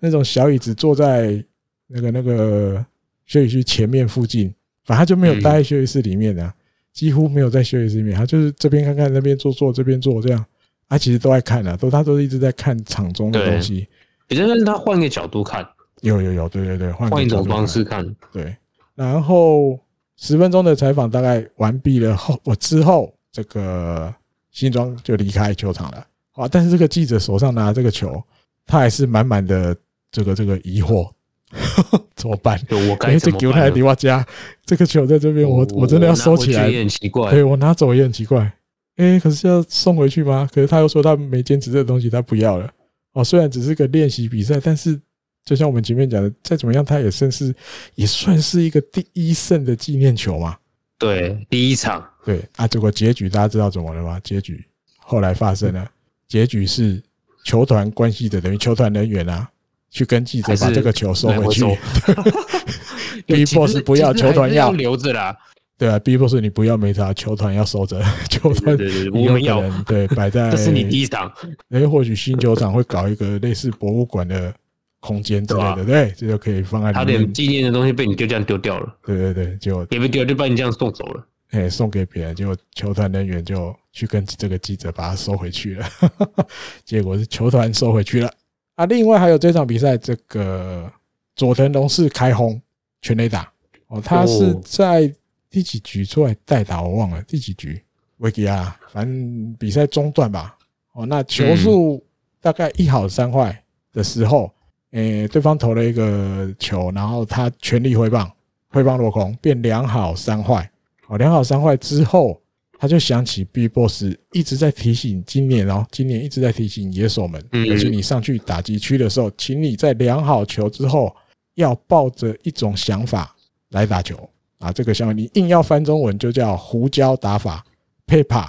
那种小椅子坐在那个那个休息区前面附近，反正就没有待在休息室里面的，几乎没有在休息室里面，他就是这边看看那边坐坐，这边坐这样，他其实都在看的，都他都是一直在看场中的东西，也就是他换个角度看，有有有，对对对，换一种方式看，对。然后十分钟的采访大概完毕了后，我之后这个新庄就离开球场了啊！但是这个记者手上拿这个球，他还是满满的这个这个疑惑，怎么办？这球他来给我加，这个球在这边，我我真的要收起来，对，我拿走也很奇怪。哎，可是要送回去吗？可是他又说他没坚持这个东西，他不要了。哦，虽然只是个练习比赛，但是。就像我们前面讲的，再怎么样，他也算是也算是一个第一胜的纪念球嘛。对，第一场，对啊。结果结局大家知道怎么了吗？结局后来发生了，结局是球团关系的，等于球团人员啊，去跟记者把这个球收回去。B boss 不要，球团要留着啦。对啊，B boss 你不要，没差，球团要收着。球团对们要对摆在。这是你第一场。哎，或许新球场会搞一个类似博物馆的。空间之类的，对，这就可以放在里面。他点纪念的东西被你就这样丢掉了。对对对，就也不丢，就把你这样送走了。哎，送给别人，结果球团人员就去跟这个记者把他收回去了。结果是球团收回去了。啊，另外还有这场比赛，这个佐藤龙是开轰全垒打哦，他是在第几局出来代打，我忘了第几局。维基啊，反正比赛中断吧。哦，那球数大概一好三坏的时候。诶，对方投了一个球，然后他全力挥棒，挥棒落空，变两好三坏。好，两好三坏之后，他就想起 B boss 一直在提醒今年哦，今年一直在提醒野手们，尤其你上去打击区的时候，请你在量好球之后，要抱着一种想法来打球啊。这个想法，你硬要翻中文就叫胡椒打法，Papa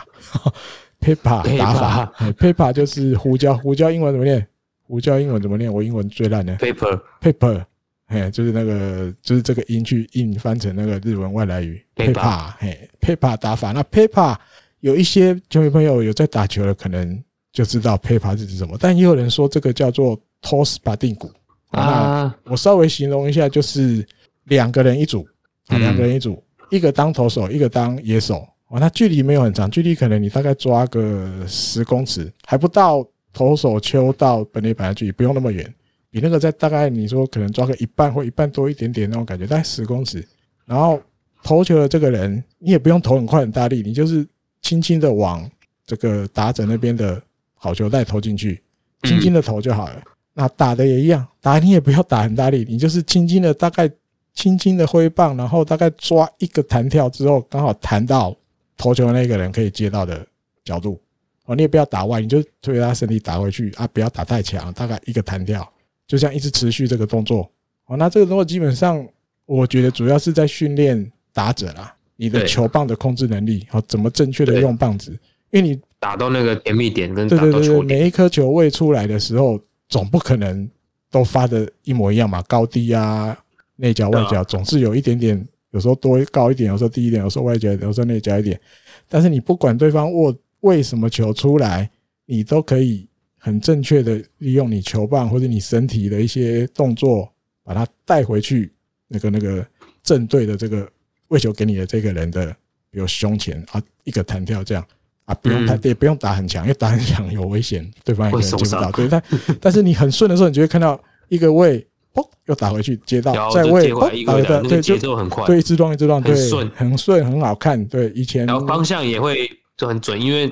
Papa 打法，Papa 就是胡椒。胡椒英文怎么念？我教英文怎么念，我英文最烂的。paper paper 嘿，就是那个，就是这个音去印翻成那个日文外来语。paper 嘿，paper 打法，那 paper 有一些球迷朋友有在打球的，可能就知道 paper 是指什么。但也有人说这个叫做 toss 打定鼓。啊，我稍微形容一下，就是两个人一组啊，两个人一组，一个当投手，一个当野手。啊，那距离没有很长，距离可能你大概抓个十公尺，还不到。投手球到本垒板的距离不用那么远，比那个在大概你说可能抓个一半或一半多一点点那种感觉，大概十公尺。然后投球的这个人，你也不用投很快很大力，你就是轻轻的往这个打者那边的好球带投进去，轻轻的投就好了。那打的也一样，打你也不要打很大力，你就是轻轻的大概轻轻的挥棒，然后大概抓一个弹跳之后，刚好弹到投球的那个人可以接到的角度。哦，你也不要打外，你就推他身体打回去啊！不要打太强，大概一个弹跳，就这样一直持续这个动作。哦，那这个动作基本上，我觉得主要是在训练打者啦，你的球棒的控制能力，哦，怎么正确的用棒子？因为你打到那个甜蜜点跟每一颗球位出来的时候，总不可能都发的一模一样嘛，高低啊，内角外角总是有一点点，有时候多高一点，有时候低一点，有时候外角，有时候内角一点。但是你不管对方握。为什么球出来，你都可以很正确的利用你球棒或者你身体的一些动作，把它带回去。那个那个正对的这个喂球给你的这个人的，有胸前啊一个弹跳这样啊，不用太也不用打很强，因为打很强有危险，对方也可能接不到。对，但但是你很顺的时候，你就会看到一个喂，哦，又打回去接到再喂，哦，打的节奏很快，对，一撞一撞，对，很顺，很顺，很好看。对，以前然后方向也会。就很准，因为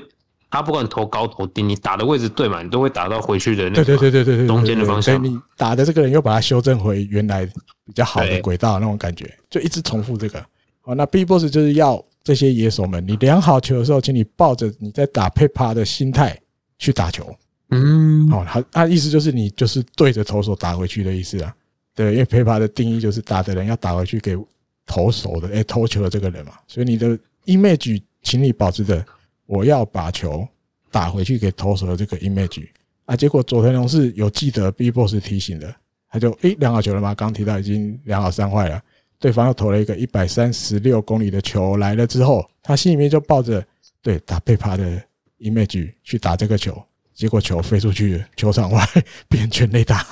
他不管投高投低，你打的位置对嘛，你都会打到回去的那对对对对对中间的方向。所以你打的这个人又把它修正回原来比较好的轨道，那种感觉就一直重复这个。哦，那 B Boss 就是要这些野手们，你量好球的时候，请你抱着你在打 p a p p a 的心态去打球。嗯，好，他他意思就是你就是对着投手打回去的意思啊。对，因为 p a p p a 的定义就是打的人要打回去给投手的，哎，投球的这个人嘛。所以你的 Image。请你保持着，我要把球打回去给投手的这个 image 啊。结果佐藤龙是有记得 B boss 提醒的，他就诶量好球了吗？刚提到已经量好三坏了，对方又投了一个一百三十六公里的球来了之后，他心里面就抱着对打背拍的 image 去打这个球，结果球飞出去球场外 变全垒打。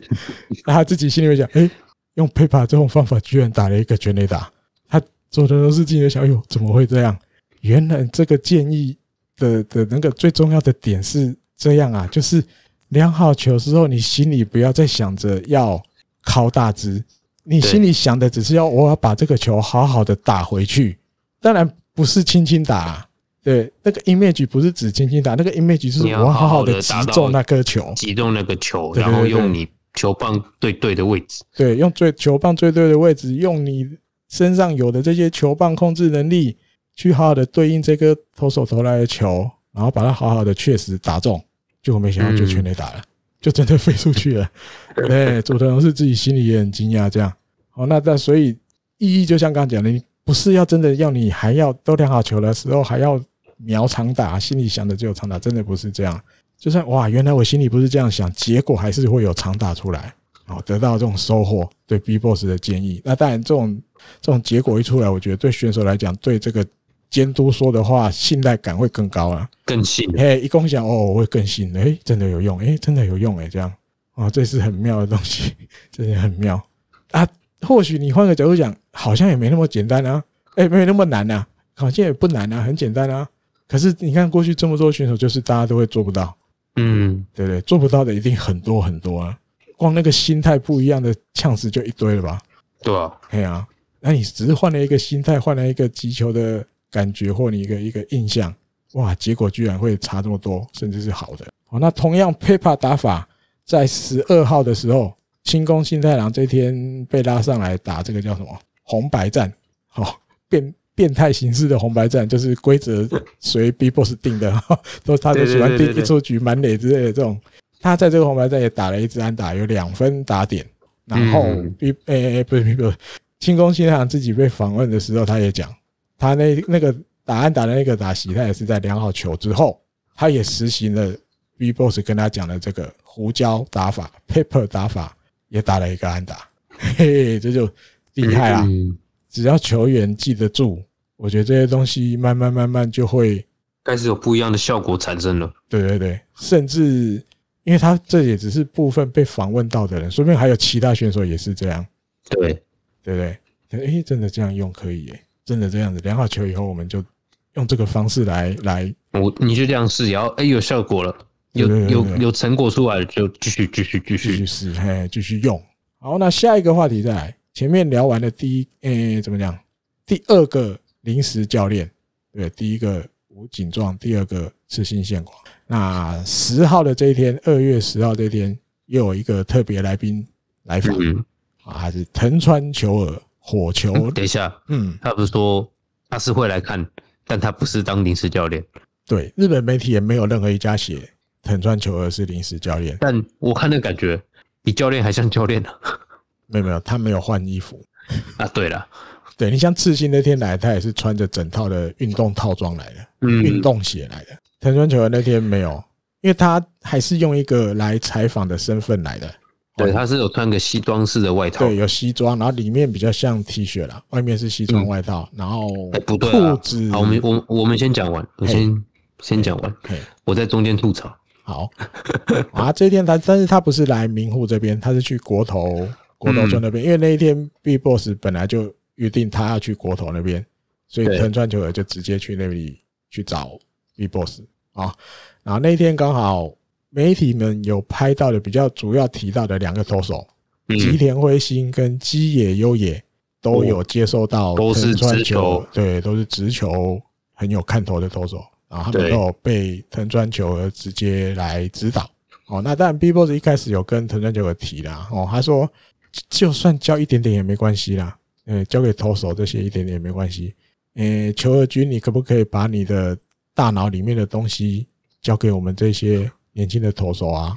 那他自己心里面想，诶，用背拍这种方法居然打了一个全垒打。他佐藤龙是自己想，哎，怎么会这样？原来这个建议的的那个最重要的点是这样啊，就是量好球之后，你心里不要再想着要靠大支，你心里想的只是要我要把这个球好好的打回去。当然不是轻轻打，对，那个 image 不是指轻轻打，那个 image 是我好好的击中那颗球，击中那个球，然后用你球棒对对的位置，对，用最球棒最对的位置，用你身上有的这些球棒控制能力。去好好的对应这个投手投来的球，然后把它好好的确实打中，结果没想到就全垒打了，就真的飞出去了。对，主投龙是自己心里也很惊讶，这样哦。那但所以意义就像刚刚讲的，你不是要真的要你还要都量好球的时候还要瞄长打，心里想的只有长打，真的不是这样。就算哇，原来我心里不是这样想，结果还是会有长打出来，好得到这种收获。对 B Boss 的建议，那当然这种这种结果一出来，我觉得对选手来讲，对这个。监督说的话，信赖感会更高啊，更信诶。一共享哦，我会更信诶，真的有用诶，真的有用诶，这样啊，这是很妙的东西，真是很妙啊。或许你换个角度讲，好像也没那么简单啊，诶，没有那么难啊，好像也不难啊，很简单啊。可是你看过去这么多选手，就是大家都会做不到，嗯，对对，做不到的一定很多很多啊。光那个心态不一样的，呛死就一堆了吧？对啊，哎啊，那你只是换了一个心态，换了一个击球的。感觉或你一个一个印象，哇！结果居然会差这么多，甚至是好的。哦，那同样 paper 打法，在十二号的时候，清宫新太郎这天被拉上来打这个叫什么红白战，好变变态形式的红白战，就是规则随 B Boss 定的，都他都喜欢定一出局满垒之类的这种。他在这个红白战也打了一支安打，有两分打点。然后 B 诶诶诶，不是不是，清宫新太郎自己被访问的时候，他也讲。他那那个打安打的那个打席，他也是在量好球之后，他也实行了 V Boss 跟他讲的这个胡椒打法、paper 打法，也打了一个安打，嘿，这就厉害了。只要球员记得住，我觉得这些东西慢慢慢慢就会开始有不一样的效果产生了，对对对。甚至因为他这也只是部分被访问到的人，说不定还有其他选手也是这样，对对对。哎，真的这样用可以。真的这样子，量好球以后，我们就用这个方式来来。我你就这样试，然后哎，有效果了，有有有成果出来了，就继续继续继续试，嘿，继续用。好，那下一个话题再来。前面聊完了第一，哎，怎么讲？第二个临时教练，对，第一个吴景壮，第二个是新线广。那十号的这一天，二月十号这一天，又有一个特别来宾来访啊，还是藤川球儿。火球，等一下，嗯，他不是说他是会来看，但他不是当临时教练。对，日本媒体也没有任何一家写藤川球儿是临时教练。但我看那感觉比教练还像教练呢。没有没有，他没有换衣服 啊。对了，对，你像赤信那天来，他也是穿着整套的运动套装来的，运动鞋来的。藤川球儿那天没有，因为他还是用一个来采访的身份来的。对，他是有穿个西装式的外套，对，有西装，然后里面比较像 T 恤啦，外面是西装外套，然后不对，裤子。我们我我们先讲完，我先先讲完，我在中间吐槽。好 啊，这一天他但是他不是来明户这边，他是去国投国投村那边，因为那一天 B boss 本来就约定他要去国投那边，所以藤川球儿就直接去那里去找 B boss 啊，然后那一天刚好。媒体们有拍到的比较主要提到的两个投手，吉田辉星跟基野优也都有接收到是直球，对，都是直球很有看头的投手，然后他们都有被藤川球直接来指导。哦，那然 BBOYS 一开始有跟藤川球有提啦，哦，他说就算教一点点也没关系啦，嗯，交给投手这些一点点也没关系。嗯，球二君，你可不可以把你的大脑里面的东西交给我们这些？年轻的投手啊，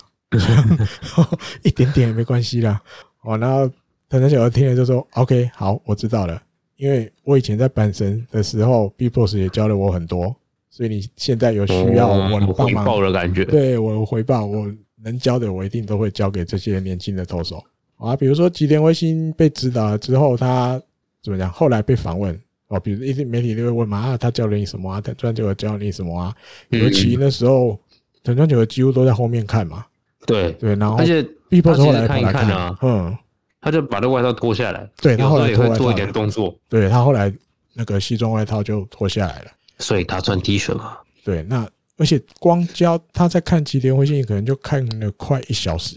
一点点也没关系啦。哦，然后田小姐听了就说：“OK，好，我知道了。”因为我以前在半神的时候，B Boss 也教了我很多，所以你现在有需要，我帮忙的感觉。对我回报，我能教的，我一定都会教给这些年轻的投手啊。比如说吉田威新被指导之后，他怎么讲？后来被访问哦，比如一些媒体就会问嘛啊，他教了你什么啊？他突然就教你什么啊？尤其那时候。整张球的几乎都在后面看嘛，对对，然后而且，他直后来看啊，嗯，他就把那外套脱下来，对，然后也会做一点动作，对他后来那个西装外套就脱下来了，所以他穿 T 恤了，对，那而且光教他在看吉田辉信，可能就看了快一小时，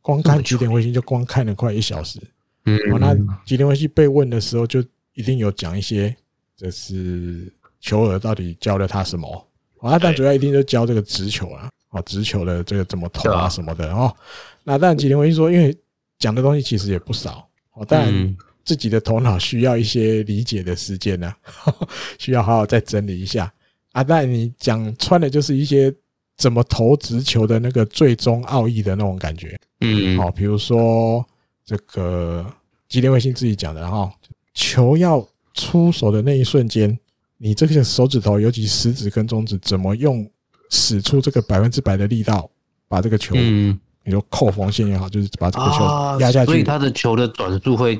光看吉田辉信就光看了快一小时，嗯，那吉田辉信被问的时候，就一定有讲一些，这是球儿到底教了他什么。啊，但主要一定就教这个直球啊，哦，直球的这个怎么投啊什么的哦。那但吉林卫星说，因为讲的东西其实也不少，哦，但自己的头脑需要一些理解的时间呢，需要好好再整理一下。阿但你讲穿的就是一些怎么投直球的那个最终奥义的那种感觉，嗯，好，比如说这个吉林卫星自己讲的哈，球要出手的那一瞬间。你这个手指头，尤其食指跟中指，怎么用使出这个百分之百的力道，把这个球，嗯、你说扣防线也好，就是把这个球压下去，所以他的球的转速会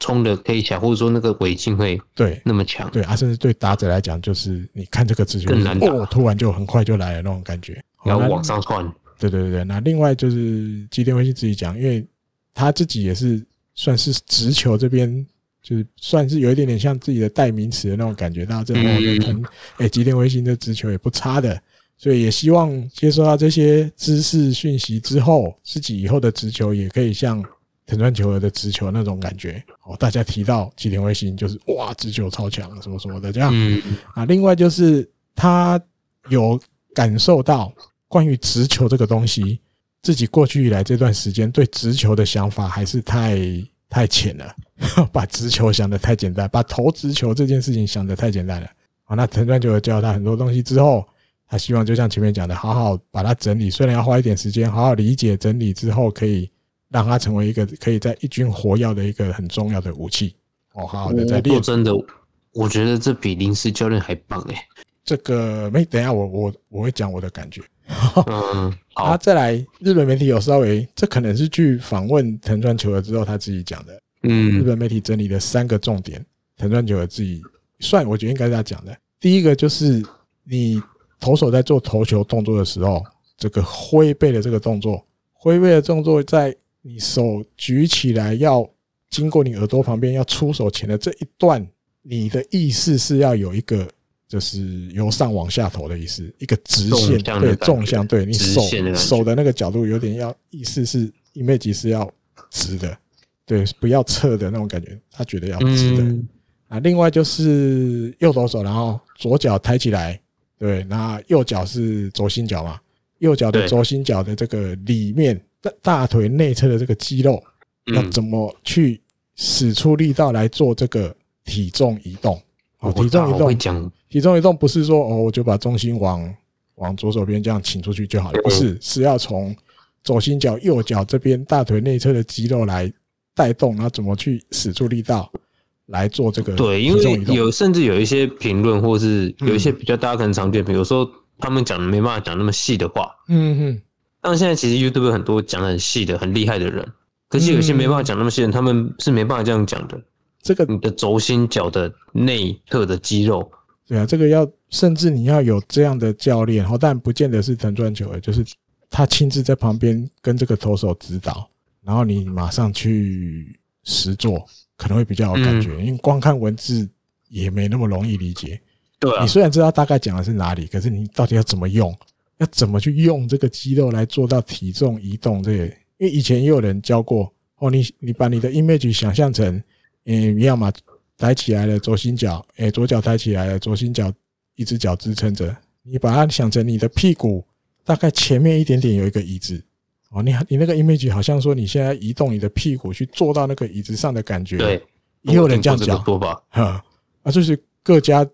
冲的可以强，或者说那个轨迹会对那么强，对啊，甚至对打者来讲，就是你看这个直球，哦，突然就很快就来了那种感觉，然后往上窜，对对对那另外就是吉田微信自己讲，因为他自己也是算是直球这边。就是算是有一点点像自己的代名词那种感觉，到这能，哎，吉田威新的直球也不差的，所以也希望接收到这些知识讯息之后，自己以后的直球也可以像藤川球儿的直球那种感觉。哦，大家提到吉田威新就是哇，直球超强什么什么的这样啊。另外就是他有感受到关于直球这个东西，自己过去以来这段时间对直球的想法还是太太浅了。把直球想的太简单，把投直球这件事情想的太简单了。好，那藤川球教他很多东西之后，他希望就像前面讲的，好好把它整理。虽然要花一点时间，好好理解整理之后，可以让它成为一个可以在一军活药的一个很重要的武器。哦，好好的在练。真的，我觉得这比临时教练还棒哎。这个没等一下，我我我会讲我的感觉。嗯，好。再来，日本媒体有稍微，这可能是去访问藤川球儿之后他自己讲的。嗯，日本媒体整理的三个重点，藤川久和自己算，我觉得应该这样讲的。第一个就是你投手在做投球动作的时候，这个挥臂的这个动作，挥臂的动作在你手举起来要经过你耳朵旁边要出手前的这一段，你的意识是要有一个，就是由上往下投的意思，一个直线对纵向对你手手的那个角度有点要意识是，image 是要直的。对，不要侧的那种感觉，他觉得要直的啊。另外就是右左手，然后左脚抬起来，对，那右脚是左心脚嘛？右脚的左心脚的这个里面的大腿内侧的这个肌肉，要怎么去使出力道来做这个体重移动？哦，体重移动讲，体重移动不是说哦，我就把重心往往左手边这样请出去就好了，不是，是要从左心脚右脚这边大腿内侧的肌肉来。带动，那怎么去使出力道来做这个？对，因为有甚至有一些评论，或是有一些比较大家可能常见，比如说他们讲没办法讲那么细的话。嗯哼。但现在其实 YouTube 很多讲的很细的、很厉害的人，可是有些没办法讲那么细的人，他们是没办法这样讲的。这个你的轴心脚的内侧的肌肉，对啊，这个要甚至你要有这样的教练，哦，但不见得是藤传球就是他亲自在旁边跟这个投手指导。然后你马上去实做，可能会比较有感觉，因为光看文字也没那么容易理解。对你虽然知道大概讲的是哪里，可是你到底要怎么用，要怎么去用这个肌肉来做到体重移动？这些？因为以前也有人教过，哦，你你把你的 image 想象成，嗯，要嘛抬起来了左心脚，诶，左脚抬起来了左心脚，一只脚支撑着，你把它想成你的屁股大概前面一点点有一个椅子。哦，你你那个 image 好像说你现在移动你的屁股去坐到那个椅子上的感觉，对，也有人这样讲吧？哈，啊，就是各家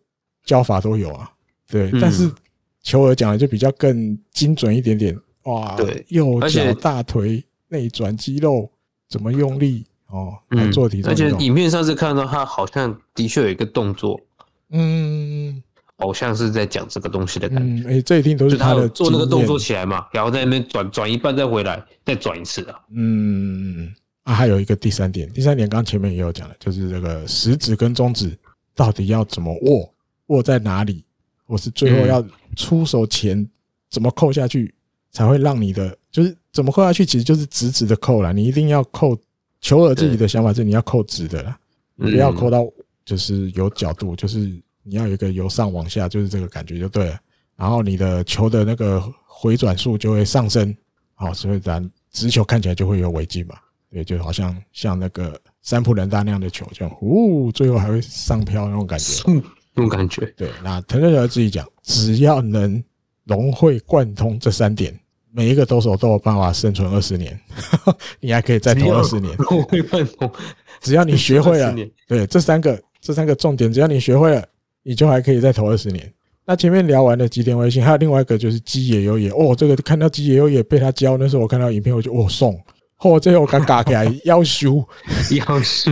教法都有啊，对，但是球儿讲的就比较更精准一点点，哇，对，右脚大腿内转肌肉怎么用力哦，来做体式，而且影片上次看到他好像的确有一个动作，嗯。好像是在讲这个东西的感觉，这一定都是他的做那个动作起来嘛，然后在那边转转一半再回来，再转一次啊。嗯，啊，还有一个第三点，第三点刚前面也有讲了，就是这个食指跟中指到底要怎么握，握在哪里，或是最后要出手前怎么扣下去，才会让你的，就是怎么扣下去，其实就是直直的扣了，你一定要扣。球儿自己的想法是你要扣直的，不要扣到就是有角度，就是。你要有一个由上往下，就是这个感觉就对了。然后你的球的那个回转速就会上升，好，所以咱直球看起来就会有危机嘛。对，就好像像那个三浦仁大那样的球，就呜，最后还会上飘那种感觉，那种感觉。对，那藤润友自己讲，只要能融会贯通这三点，每一个投手都有办法生存二十年。你还可以再投二十年。融会贯通，只要你学会了。对，这三个，这三个重点，只要你学会了。你就还可以再投二十年。那前面聊完了极田微信，还有另外一个就是基野悠也。哦，这个看到基野悠也被他教，那时候我看到影片，我就哦送。嚯，最后尴尬起来，要修 要修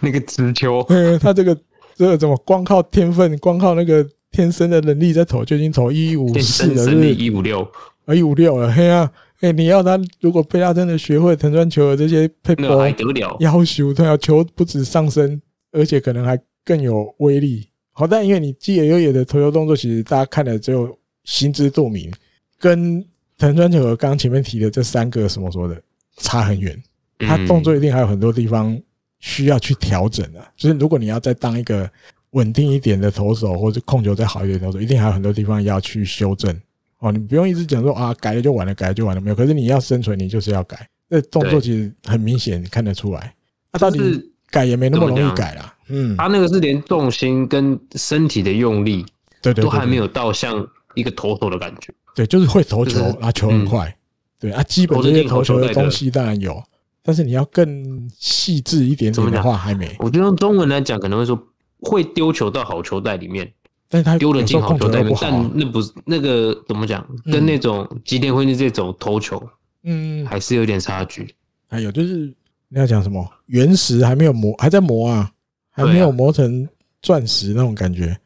那个直球。他这个这个怎么光靠天分，光靠那个天生的能力在投，就已经投一五四了，一五六啊，一五六了。嘿啊，哎，你要他如果被他真的学会藤川球的这些，那还得了？腰修他要球不止上升，而且可能还更有威力。好但因为你既野优野的投球动作，其实大家看了就心知肚明，跟藤川久和刚刚前面提的这三个什么说的差很远，他动作一定还有很多地方需要去调整的。就是如果你要再当一个稳定一点的投手，或者控球再好一点投手，一定还有很多地方要去修正。哦，你不用一直讲说啊改了就完了，改了就完了，没有。可是你要生存，你就是要改。那动作其实很明显看得出来，那到底是。改也没那么容易改了。嗯，他那个是连重心跟身体的用力，对对，都还没有到像一个投手的感觉。对，就是会投球啊，球很快。对啊，基本这些投球的东西当然有，但是你要更细致一点点的话，还没。我觉得中文来讲，可能会说会丢球到好球袋里面，但是他丢了进好球袋，但那不是那个怎么讲，跟那种吉田辉那这种投球，嗯，还是有点差距。还有就是。你要讲什么？原石还没有磨，还在磨啊，还没有磨成钻石那种感觉。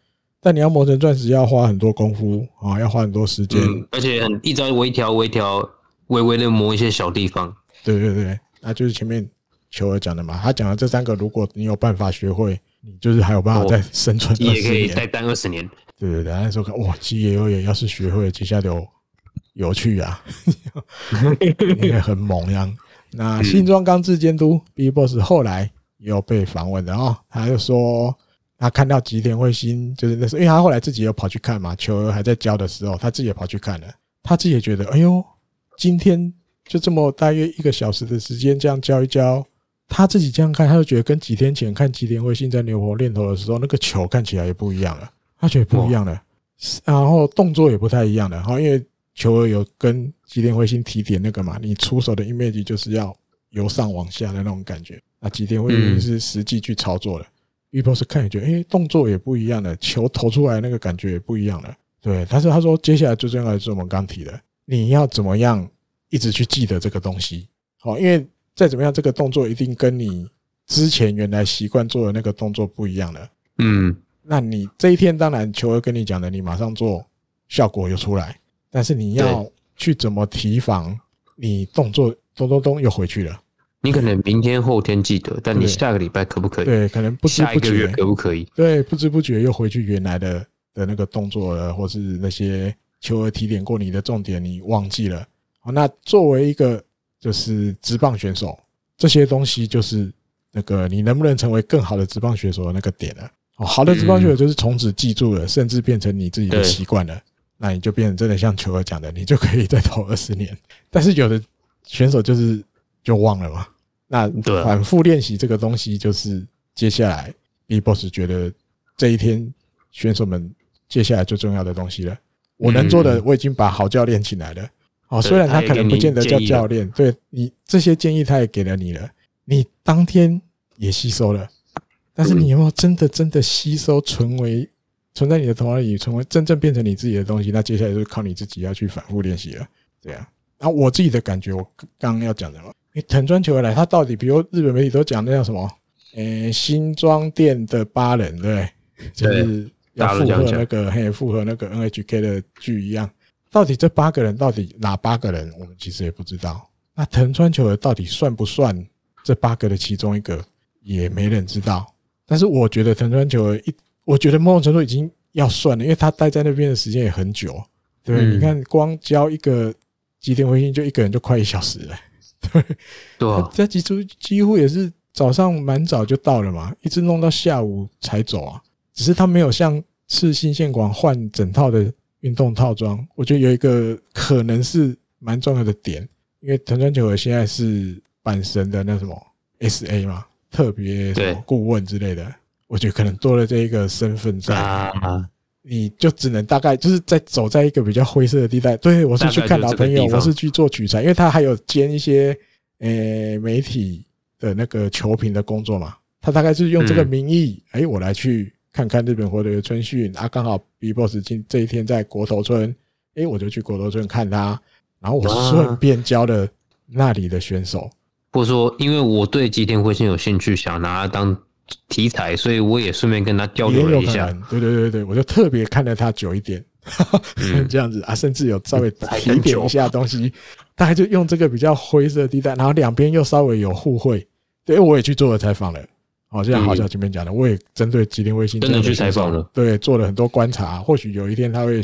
但你要磨成钻石，要花很多功夫啊，要花很多时间，而且一招微调、微调、微微的磨一些小地方。对对对，那就是前面球儿讲的嘛。他讲的这三个，如果你有办法学会，你就是还有办法在生存。鸡也可以再待二十年。对对对，那时候哇，鸡也有也，要是学会，接下来有有趣啊，也 很猛样。那新庄刚志监督 B boss 后来又有被访问的哦，他就说他看到吉田彗星，就是那时候，因为他后来自己又跑去看嘛，球还在教的时候，他自己也跑去看了，他自己也觉得，哎呦，今天就这么大约一个小时的时间这样教一教，他自己这样看，他就觉得跟几天前看吉田彗星在牛魔练头的时候，那个球看起来也不一样了，他觉得不一样了，然后动作也不太一样的，哈，因为。球儿有跟吉田彗星提点那个嘛？你出手的 image 就是要由上往下的那种感觉。那吉田灰星是实际去操作了。r e 是看也觉，哎，动作也不一样的，球投出来那个感觉也不一样的，对。但是他说接下来最重要的是我们刚提的，你要怎么样一直去记得这个东西？好，因为再怎么样这个动作一定跟你之前原来习惯做的那个动作不一样了。嗯，那你这一天当然球儿跟你讲的，你马上做，效果又出来。但是你要去怎么提防？你动作咚咚咚又回去了。你可能明天后天记得，但你下个礼拜可不可以？对，可能不知不觉可不可以？对，不知不觉又回去原来的的那个动作，了，或是那些球儿提点过你的重点，你忘记了。好，那作为一个就是直棒选手，这些东西就是那个你能不能成为更好的直棒选手的那个点了。哦，好的直棒选手就是从此记住了，甚至变成你自己的习惯了。那你就变成真的像球儿讲的，你就可以再投二十年。但是有的选手就是就忘了嘛。那反复练习这个东西，就是接下来 B Boss 觉得这一天选手们接下来最重要的东西了。我能做的，我已经把好教练请来了。哦，虽然他可能不见得叫教练，对你这些建议他也给了你了，你当天也吸收了，但是你有没有真的真的吸收成为？存在你的头脑里，成为真正变成你自己的东西，那接下来就靠你自己要去反复练习了，对啊。然我自己的感觉，我刚刚要讲什么？藤川球儿来，他到底，比如日本媒体都讲那叫什么？嗯，新装店的八人，对，就是要复合那个，嘿，复合那个 N H K 的剧一样。到底这八个人，到底哪八个人？我们其实也不知道。那藤川球儿到底算不算这八个的其中一个？也没人知道。但是我觉得藤川球儿一。我觉得某种程度已经要算了，因为他待在那边的时间也很久，对你看，光交一个几点微信就一个人就快一小时了，对啊、他几乎几乎也是早上蛮早就到了嘛，一直弄到下午才走啊。只是他没有像次新线广换整套的运动套装，我觉得有一个可能是蛮重要的点，因为藤川久和现在是阪神的那什么 S A 嘛，特别什么顾问之类的。我觉得可能多了这一个身份在，你就只能大概就是在走在一个比较灰色的地带。对，我是去看老朋友，我是去做取材，因为他还有兼一些诶媒体的那个球评的工作嘛。他大概是用这个名义，哎，我来去看看日本腿的春训啊，刚好 BBOSS 今这一天在国头村，哎，我就去国头村看他，然后我顺便教了那里的选手，或者说因为我对吉田辉星有兴趣，想拿他当。题材，所以我也顺便跟他交流一下，对对对对，我就特别看了他久一点，这样子啊，甚至有稍微 提点一下东西，他就用这个比较灰色地带，然后两边又稍微有互惠，对，我也去做了采访了，哦，像好像前面讲的，我也针对吉林卫星真的去采访了，对，做了很多观察，或许有一天他会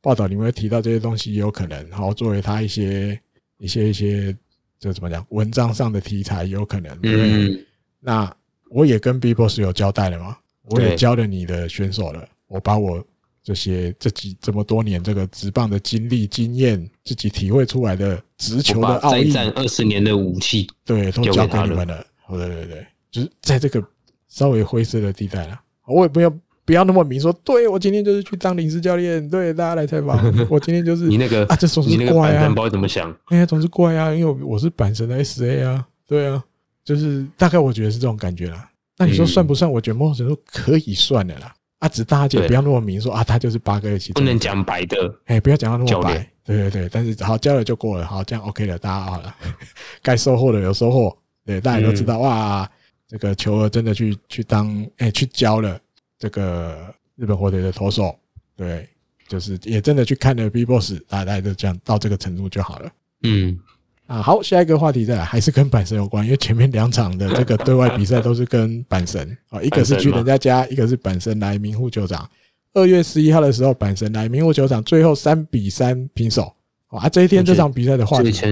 报道里面提到这些东西也有可能，然后作为他一些一些一些，就怎么讲，文章上的题材也有可能，嗯，那。我也跟 B Boss 有交代了吗？我也教了你的选手了。我把我这些这几这么多年这个直棒的经历、经验，自己体会出来的直球的奥义，二十年的武器，对，都教给你们了。对对对，就是在这个稍微灰色的地带了。我也不要不要那么明说。对，我今天就是去当临时教练，对大家来采访。我今天就是你那个啊，这总是怪啊，板神不怎么想？哎呀，总是怪啊，因为我是板神 SA 啊，对啊。就是大概我觉得是这种感觉了。那你说算不算？我觉得莫先生可以算的啦。啊，只大家就不要那么明说啊，他就是八个一起。不能讲白的，哎，不要讲到那么白。对对对，但是好交了就过了，好这样 OK 了，大家好了。该收获的有收获，对，大家都知道哇，这个球儿真的去去当哎去交了这个日本火腿的投手，对，就是也真的去看了 BBOSS，大家就这样到这个程度就好了。嗯。啊，好，下一个话题再来，还是跟板神有关，因为前面两场的这个对外比赛都是跟板神啊，一个是去人家家，一个是板神来明护球场。二月十一号的时候，板神来明护球场，最后三比三平手。啊，这一天这场比赛的，话以前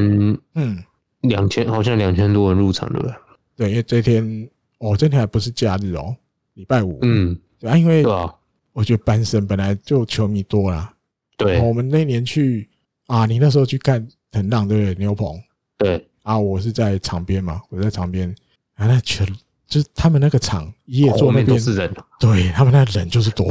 嗯，两千好像两千多人入场了。对，因为这一天哦，这天还不是假日哦，礼拜五。嗯，啊，因为对我觉得板神本来就球迷多啦，对，我们那年去啊，你那时候去看。很浪，对不对？牛棚，对啊，我是在场边嘛，我在场边，啊，全就是他们那个场，夜坐那边是人，对，他们那人就是多，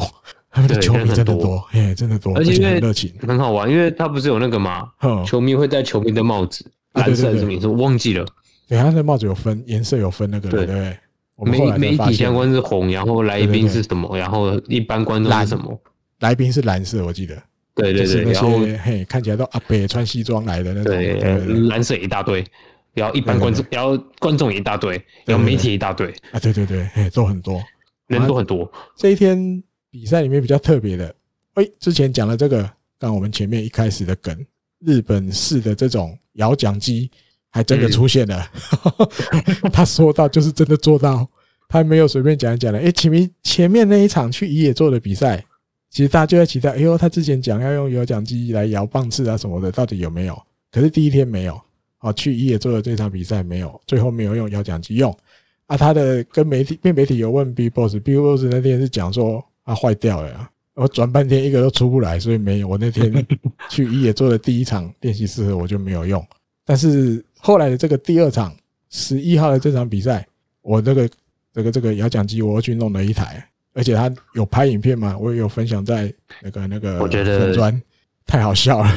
他们的球迷真的多，哎，真的多，而且很热情，很好玩，因为他不是有那个吗？球迷会戴球迷的帽子，蓝色的帽我忘记了，他的帽子有分颜色有分那个，对对，媒媒体相关是红，然后来宾是什么，然后一般观众是什么，来宾是蓝色，我记得。对对对，然后嘿，看起来都阿北穿西装来的那种，对，蓝色一大堆，然后一般观众，然后观众一大堆，然后媒体一大堆啊，对对对，嘿，都很多，人都很多。这一天比赛里面比较特别的，哎，之前讲了这个，刚我们前面一开始的梗，日本式的这种摇奖机还真的出现了，他说到就是真的做到，他没有随便讲一讲的。哎，前面前面那一场去野做的比赛。其实大家就在期待，哎呦，他之前讲要用摇奖机来摇棒次啊什么的，到底有没有？可是第一天没有，啊，去一野做的这场比赛没有，最后没有用摇奖机用。啊，他的跟媒体面媒体有问 B Boss，B Boss 那天是讲说啊坏掉了，我转半天一个都出不来，所以没有。我那天 去一野做的第一场练习赛我就没有用，但是后来的这个第二场十一号的这场比赛，我这个这个这个摇奖机我又去弄了一台。而且他有拍影片嘛，我也有分享在那个那个，我觉得太好笑了。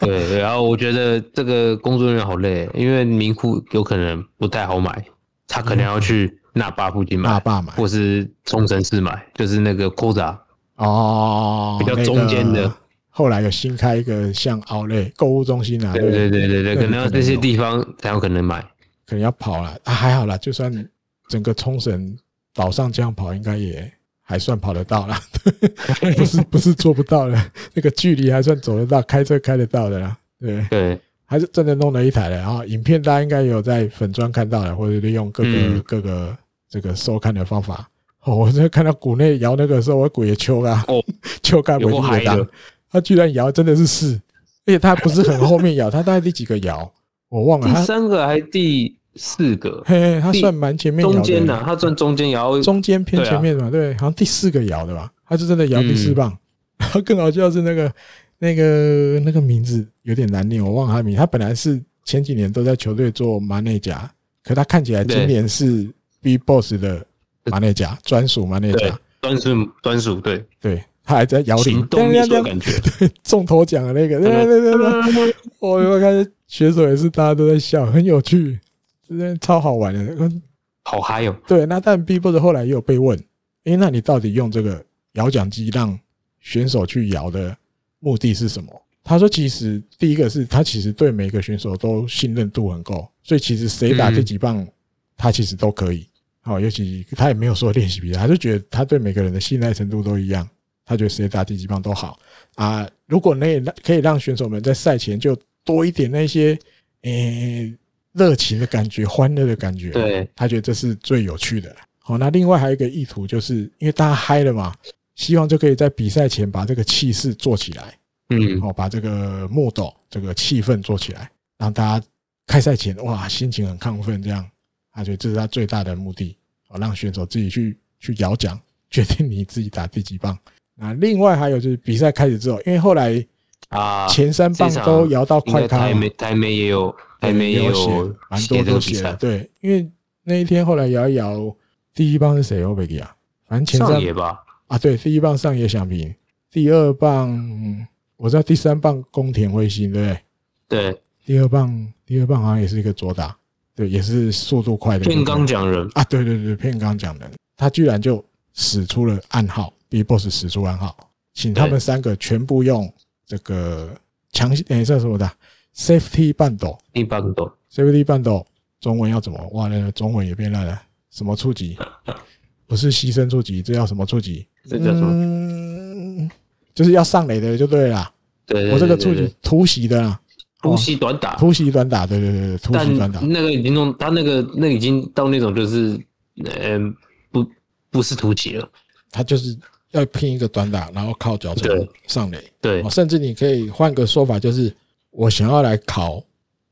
对，然后我觉得这个工作人员好累，因为名库有可能不太好买，他可能要去那霸附近买，那霸买，或是冲绳市买，就是那个 o z a 哦，比较中间的。后来有新开一个像奥莱购物中心啊，对对对对对，可能要这些地方才有可能买，可能要跑了啊，还好啦，就算整个冲绳岛上这样跑，应该也。还算跑得到啦，不是不是做不到的，那个距离还算走得到，开车开得到的啦。对，还是真的弄了一台了。然后影片大家应该有在粉砖看到了，或者利用各个各个这个收看的方法。我在看到谷内摇那个时候，我鬼也秋哦，秋干尾音的，他居然摇真的是四，而且他不是很后面摇，他大概第几个摇？我忘了，第三个还是第。四个，嘿嘿，他算蛮前面，中间的，他算中间摇，中间偏前面嘛，对，好像第四个摇的吧，他是真的摇第四棒。然后更好笑是那个，那个，那个名字有点难念，我忘了他名。他本来是前几年都在球队做马内甲，可他看起来今年是 B Boss 的马内甲专属马内甲，专属专属，对，对他还在摇铃，那种感觉。中头奖的那个，对 对对对那 我我看选手也是大家都在笑，很有趣。超好玩的，好嗨哟！对，那但 B 博士后来也有被问，哎，那你到底用这个摇奖机让选手去摇的目的是什么？他说，其实第一个是他其实对每个选手都信任度很够，所以其实谁打第几棒他其实都可以。好，尤其他也没有说练习比赛，他就觉得他对每个人的信赖程度都一样，他觉得谁打第几棒都好啊。如果那可以让选手们在赛前就多一点那些，嗯。热情的感觉，欢乐的感觉，对，他觉得这是最有趣的。好，那另外还有一个意图，就是因为大家嗨了嘛，希望就可以在比赛前把这个气势做起来，嗯，哦，把这个木斗这个气氛做起来，让大家开赛前哇心情很亢奋，这样，他觉得这是他最大的目的。哦，让选手自己去去摇奖，决定你自己打第几棒。那另外还有就是比赛开始之后，因为后来啊前三棒都摇到快台，台台媒也有。还没有蛮多都写，对，因为那一天后来摇一摇第一棒是谁贝北啊，反正上野吧？啊，对，第一棒上野响平，第二棒，我知道第三棒宫田惠心，对不对？对，第二棒，第二棒好像也是一个左打，对，也是速度快的片冈讲人啊，对对对，片冈讲人，他居然就使出了暗号，b boss 使出暗号，请他们三个全部用这个强行哎，这什么的。Safety 半抖，e 一半抖。CVD 半抖，中文要怎么？哇，那中文也变烂了。什么初级？不是牺牲初级，这叫什么初级？这叫什么？就是要上垒的就对了。对，我这个出击突袭的，突袭短打，突袭短打，对对对。打。那个已经弄他那个那已经到那种就是呃不不是突袭了，他就是要拼一个短打，然后靠脚程上垒。对，甚至你可以换个说法，就是。我想要来考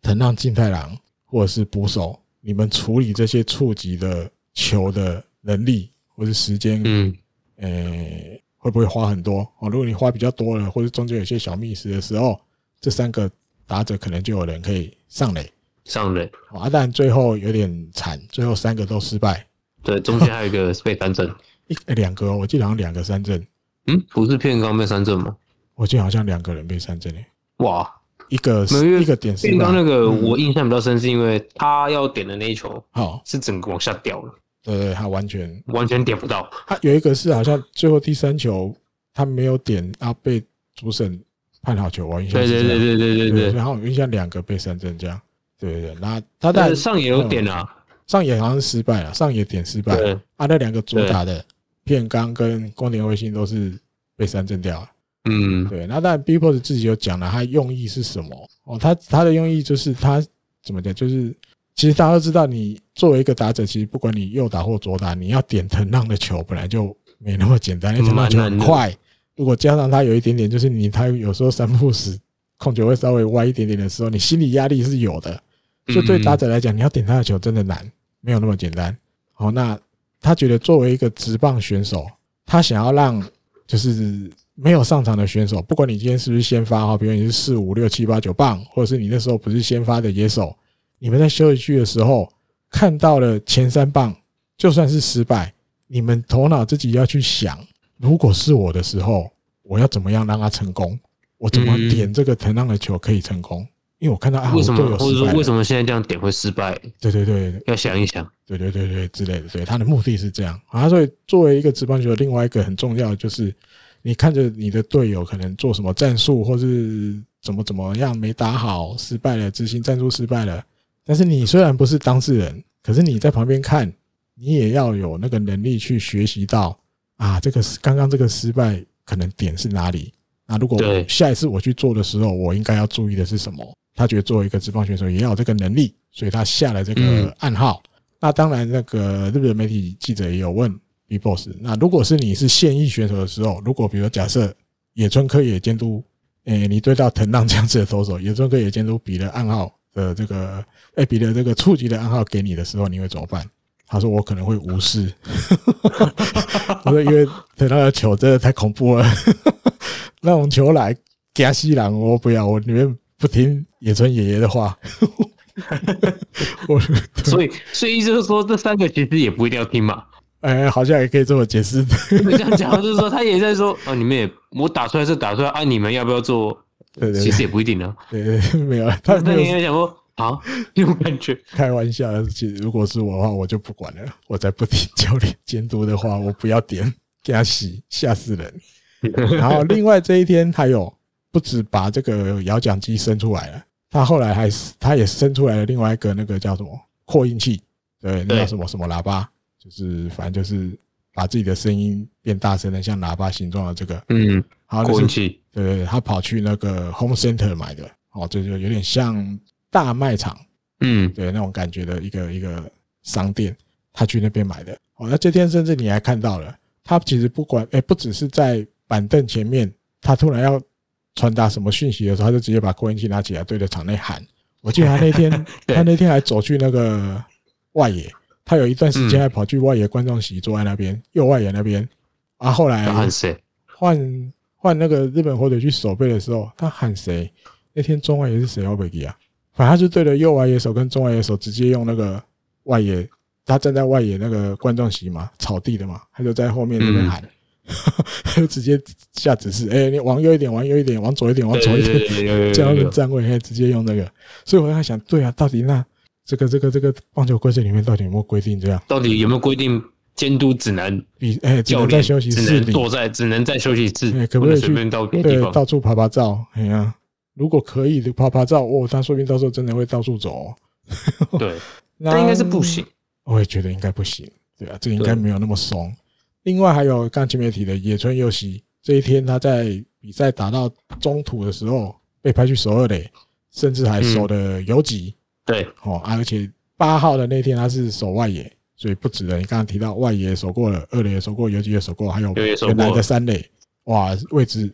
藤浪静太郎，或者是捕手，你们处理这些触及的球的能力，或是时间，嗯，诶，会不会花很多？哦，如果你花比较多了，或者中间有些小密室的时候，这三个打者可能就有人可以上垒、上垒。哇，阿蛋最后有点惨，最后三个都失败。对，中间还有一个 被三振，一两个，我记得好像两个三振。嗯，不是片冈被三振吗？我记得好像两个人被三振诶。哇！一个一个点，刚刚那个我印象比较深，是因为他要点的那一球好是整个往下掉了，对对，他完全完全点不到。他有一个是好像最后第三球，他没有点，要被主审判好球啊！对对对对对对对，然后影响两个被三振这样。对对。那他在上也有点啊，上也好像失败了，上也点失败。他啊，那两个主打的片冈跟光年卫星都是被三振掉了。嗯，对，那但 b p o s 自己又讲了他用意是什么哦，他他的用意就是他怎么讲，就是其实大家都知道，你作为一个打者，其实不管你右打或左打，你要点藤浪的球本来就没那么简单，因为腾浪球很快，如果加上他有一点点，就是你他有时候三步时控球会稍微歪一点点的时候，你心理压力是有的，就对打者来讲，你要点他的球真的难，没有那么简单。好，那他觉得作为一个直棒选手，他想要让就是。没有上场的选手，不管你今天是不是先发哈，比如你是四五六七八九棒，或者是你那时候不是先发的野手，你们在休息区的时候看到了前三棒，就算是失败，你们头脑自己要去想，如果是我的时候，我要怎么样让他成功？我怎么点这个藤浪的球可以成功？因为我看到为什么，或者说为什么现在这样点会失败？对对对，要想一想，对对对对之类的，对他的目的是这样啊。所以作为一个值班球，另外一个很重要的就是。你看着你的队友可能做什么战术，或是怎么怎么样没打好，失败了，执行战术失败了。但是你虽然不是当事人，可是你在旁边看，你也要有那个能力去学习到啊，这个刚刚这个失败可能点是哪里？那如果下一次我去做的时候，我应该要注意的是什么？他觉得作为一个职方选手，也要这个能力，所以他下了这个暗号。那当然，那个日本媒体记者也有问。B boss，那如果是你是现役选手的时候，如果比如假设野村科也监督，诶，你对到藤浪这样子的投手，野村科也监督比的暗号的这个，诶，比的这个触及的暗号给你的时候，你会怎么办？他说我可能会无视，我说因为藤浪的球真的太恐怖了，那种球来加西郎，我不要，我宁愿不听野村爷爷的话，我所以所以就是说这三个其实也不一定要听嘛。哎，好像也可以这么解释。这样讲就是说，他也在说啊，你们也，我打出来是打出来啊，你们要不要做？对对，其实也不一定啊。对，对，没有。他那也有讲过，好，这种感觉。开玩笑，其实如果是我的话，我就不管了。我在不听教练监督的话，我不要点给他洗，吓死人。然后另外这一天，还有不止把这个摇奖机伸出来了，他后来还是他也伸出来了另外一个那个叫什么扩音器，对，那叫什么什么喇叭。就是，反正就是把自己的声音变大声的，像喇叭形状的这个，嗯，扩音器，对，他跑去那个 Home Center 买的，哦，这就有点像大卖场，嗯，对，那种感觉的一个一个商店，他去那边买的。哦，那这天甚至你还看到了，他其实不管，哎，不只是在板凳前面，他突然要传达什么讯息的时候，他就直接把扩音器拿起来对着场内喊。我记得他那天，他那天还走去那个外野。他有一段时间还跑去外野冠状席坐在那边右外野那边，啊，后来换谁？换换那个日本火腿去守备的时候，他喊谁？那天中外野是谁奥贝 e 啊，反正他就对着右外野手跟中外野手直接用那个外野，他站在外野那个冠状席嘛，草地的嘛，他就在后面那边喊，就直接下指示，哎，你往右一点，往右一点，往左一点，往左一点，这样的站位，可以直接用那个。所以我在想，对啊，到底那。这个这个这个棒球规则里面到底有没有规定这样？到底有没有规定监督只能比？哎，教练只能坐在，只能在休息室。哎，可不可以随便到别地方？到处拍拍照。哎呀，如果可以的拍拍照，哦，他说不定到时候真的会到处走。对，应该是不行。我也觉得应该不行，对啊，这应该没有那么松。另外，还有刚前媒提的野村佑希，这一天他在比赛打到中途的时候被派去首二垒，甚至还守的游击。对，哦，而且八号的那天他是守外野，所以不止的。你刚刚提到外野守过了，二垒守过，游击也守过，还有原来的三垒，哇，位置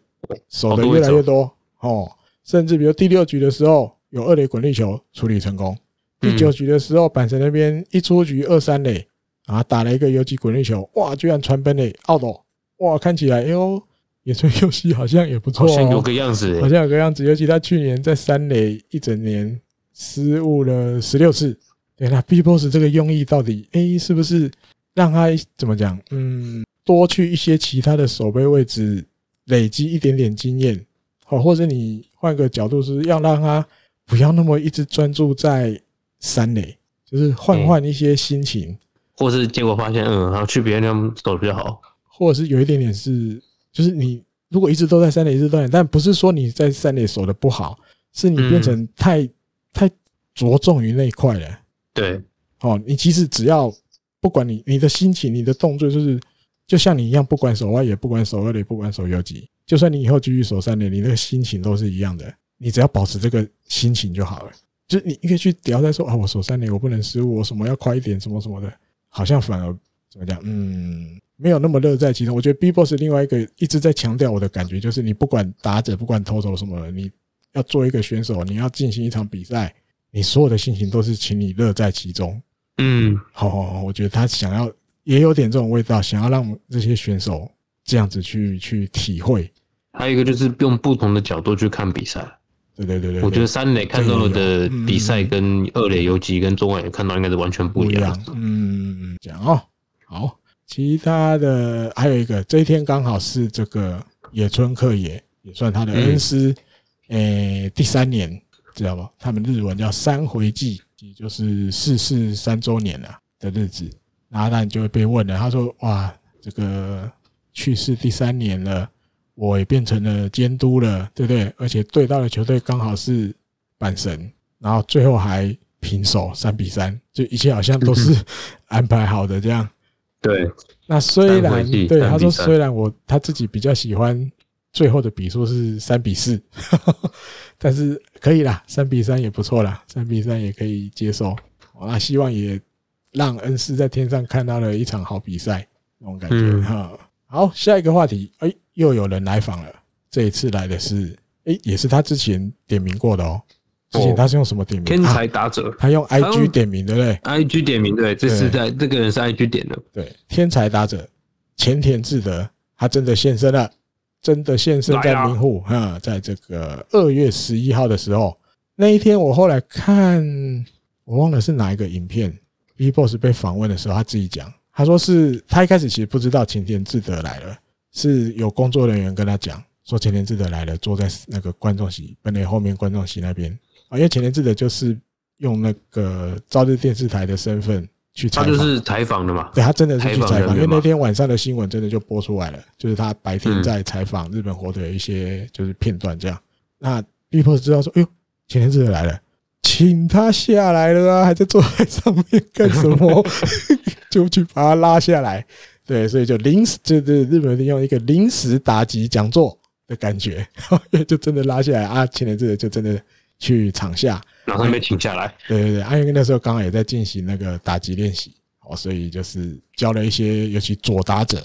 守的越来越多，哦，甚至比如第六局的时候有二垒滚地球处理成功，第九局的时候板神那边一出局二三垒啊打了一个游击滚地球，哇，居然传奔垒奥岛，哇，看起来哟，野村佑希好像也不错，像有个样子，好像有个样子，尤其他去年在三垒一整年。失误了十六次，对那 B boss 这个用意到底哎是不是让他怎么讲嗯多去一些其他的守备位置累积一点点经验好，或者你换个角度是要让他不要那么一直专注在三垒就是换换一些心情，或是结果发现嗯然后去别人家走守的比较好，或者是有一点点是就是你如果一直都在三垒一直锻炼，但不是说你在三垒守的不好，是你变成太。太着重于那一块了。对，哦，你其实只要不管你你的心情、你的动作，就是就像你一样，不管手外也不管手二垒、不管手游击，就算你以后继续守三年，你那个心情都是一样的。你只要保持这个心情就好了。就是你你可以去屌在说啊，我守三年，我不能失误，我什么要快一点，什么什么的，好像反而怎么讲，嗯，没有那么乐在其中。我觉得 B Boss 另外一个一直在强调我的感觉，就是你不管打者、不管投手什么，你。要做一个选手，你要进行一场比赛，你所有的心情都是请你乐在其中。嗯，好，好，好，我觉得他想要也有点这种味道，想要让这些选手这样子去去体会。还有一个就是用不同的角度去看比赛。对对对对，我觉得三垒看到的比赛跟二垒游击跟中外看到应该是完全不一样。嗯，这样哦。好，其他的还有一个，这一天刚好是这个野村克也也算他的恩师。诶，第三年知道吧？他们日文叫三回记，也就是逝世三周年了的日子。然后当然就会被问了，他说：“哇，这个去世第三年了，我也变成了监督了，对不对？而且对到的球队刚好是阪神，然后最后还平手三比三，就一切好像都是 安排好的这样。”对，那虽然对他说，虽然我他自己比较喜欢。最后的比数是三比四，但是可以啦，三比三也不错啦，三比三也可以接受。那希望也让恩师在天上看到了一场好比赛那种感觉哈。好，下一个话题，哎，又有人来访了。这一次来的是，哎，也是他之前点名过的哦。之前他是用什么点？天才打者，他用 I G 点名对不对？I G 点名对，这是在这个人是 I G 点的。对，天才打者前田智德，他真的现身了。真的现身在名户哈，在这个二月十一号的时候，那一天我后来看，我忘了是哪一个影片 b Boss 被访问的时候，他自己讲，他说是他一开始其实不知道擎天智德来了，是有工作人员跟他讲说擎天智德来了，坐在那个观众席本垒后面观众席那边啊，因为擎天智德就是用那个朝日电视台的身份。去采访，他就是采访的嘛。对他真的是去采访，因为那天晚上的新闻真的就播出来了，就是他白天在采访日本火腿一些就是片段这样。那 people 知道说，哎呦，前田智也来了，请他下来了啊，还在坐在上面干什么？就去把他拉下来。对，所以就临时就是日本人用一个临时打击讲座的感觉，就真的拉下来啊，前田智也就真的。去场下，然后没请下来。对对对，阿英那时候刚好也在进行那个打击练习，哦，所以就是教了一些，尤其左打者，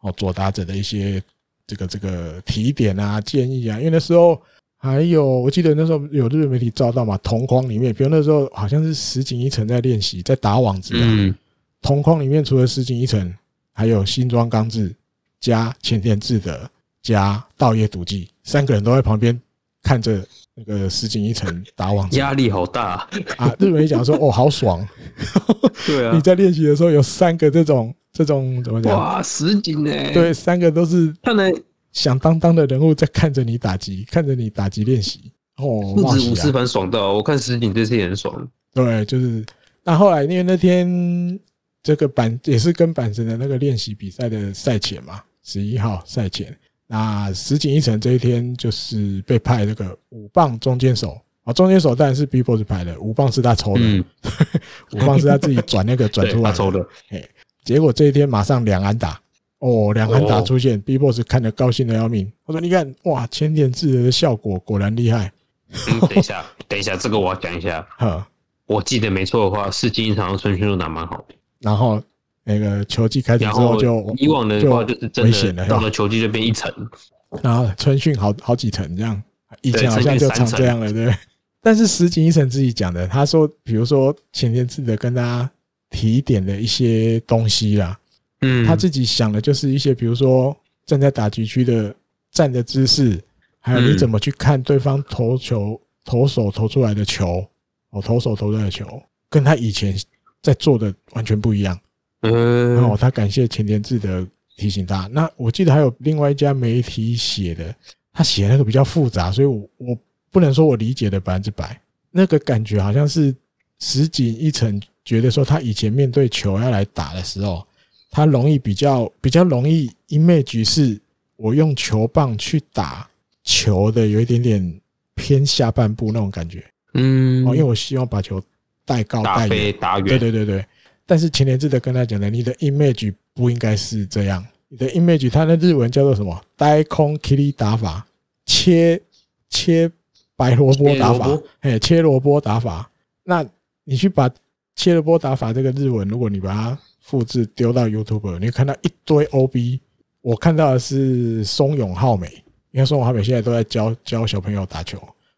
哦，左打者的一些这个这个提点啊、建议啊。因为那时候还有，我记得那时候有日本媒体照到嘛，铜框里面，比如那时候好像是石井一成在练习，在打网子，嗯，铜框里面除了石井一成，还有新庄刚志、加前田智德、加道叶笃纪，三个人都在旁边看着。那个石井一成打网，压力好大啊！日本一讲说哦，好爽。对啊，你在练习的时候有三个这种这种怎么讲？哇，石井呢？对，三个都是看来响当当的人物在看着你打击，看着你打击练习哦，是蛮爽的。我看石井这次也很爽。对，就是那后来因为那天这个板也是跟板神的那个练习比赛的赛前嘛，十一号赛前。那石井一城这一天就是被派那个五棒中间手啊，中间手当然是 B boss 派的，五棒是他抽的，五棒是他自己转那个转出来抽的。哎，结果这一天马上两安打哦，两安打出现，B boss 看得高兴的要命。我说你看哇，千点制的效果果然厉害。嗯，等一下，等一下，这个我要讲一下。哈，我记得没错的话，是经常春训都打蛮好的。然后。那个球季开始之后，就以往的话就是险的到了球季就变一层然后春训好好几层这样，以前好像就成这样了，对。但是石井一成自己讲的，他说，比如说前天记得跟大家提点的一些东西啦，嗯，他自己想的就是一些，比如说站在打击区的站的姿势，还有你怎么去看对方投球、投手投出来的球，哦，投手投出来的球，跟他以前在做的完全不一样。然后他感谢前田智的提醒他。那我记得还有另外一家媒体写的，他写那个比较复杂，所以我我不能说我理解的百分之百。那个感觉好像是石井一成觉得说，他以前面对球要来打的时候，他容易比较比较容易，因为局势我用球棒去打球的有一点点偏下半部那种感觉。嗯，哦，因为我希望把球带高带打远，对对对对。但是前田志的跟他讲了，你的 image 不应该是这样。你的 image，它的日文叫做什么？呆空切 i 打法，切切白萝卜打法，哎，切萝卜打法。那你去把切萝卜打法这个日文，如果你把它复制丢到 YouTube，你会看到一堆 OB。我看到的是松永浩美，因为松永浩美现在都在教教小朋友打球，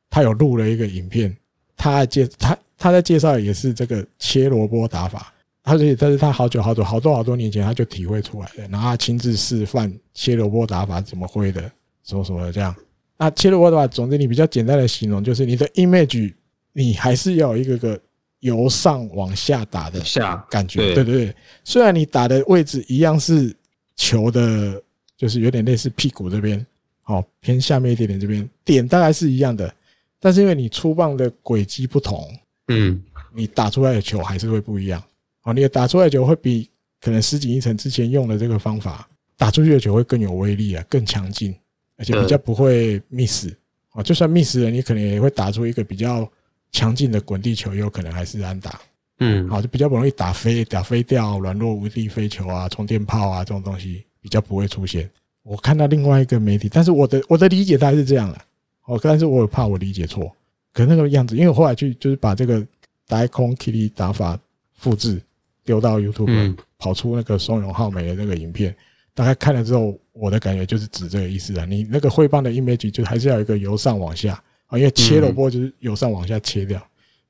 他有录了一个影片，他介他他在介绍也是这个切萝卜打法。而且，但是他好久好久、好多好多年前，他就体会出来的。然后他亲自示范切萝卜打法怎么挥的，什么什么这样。那切萝卜的话，总之你比较简单的形容就是，你的 image 你还是要有一个个由上往下打的下感觉，对对对？虽然你打的位置一样是球的，就是有点类似屁股这边，哦，偏下面一点点这边点，当然是一样的，但是因为你出棒的轨迹不同，嗯，你打出来的球还是会不一样。哦，你打出来的球会比可能十几一层之前用的这个方法打出去的球会更有威力啊，更强劲，而且比较不会 miss。哦，就算 miss 了，你可能也会打出一个比较强劲的滚地球，也有可能还是安打。嗯，好，就比较不容易打飞、打飞掉、软弱无力飞球啊、充电炮啊这种东西比较不会出现。我看到另外一个媒体，但是我的我的理解大概是这样了。哦，但是我怕我理解错，可那个样子，因为我后来去就是把这个 d a i o n Kiri 打法复制。丢到 YouTube 跑出那个松永浩美的那个影片，大概看了之后，我的感觉就是指这个意思啊。你那个汇报的 image 就还是要一个由上往下啊，因为切了波就是由上往下切掉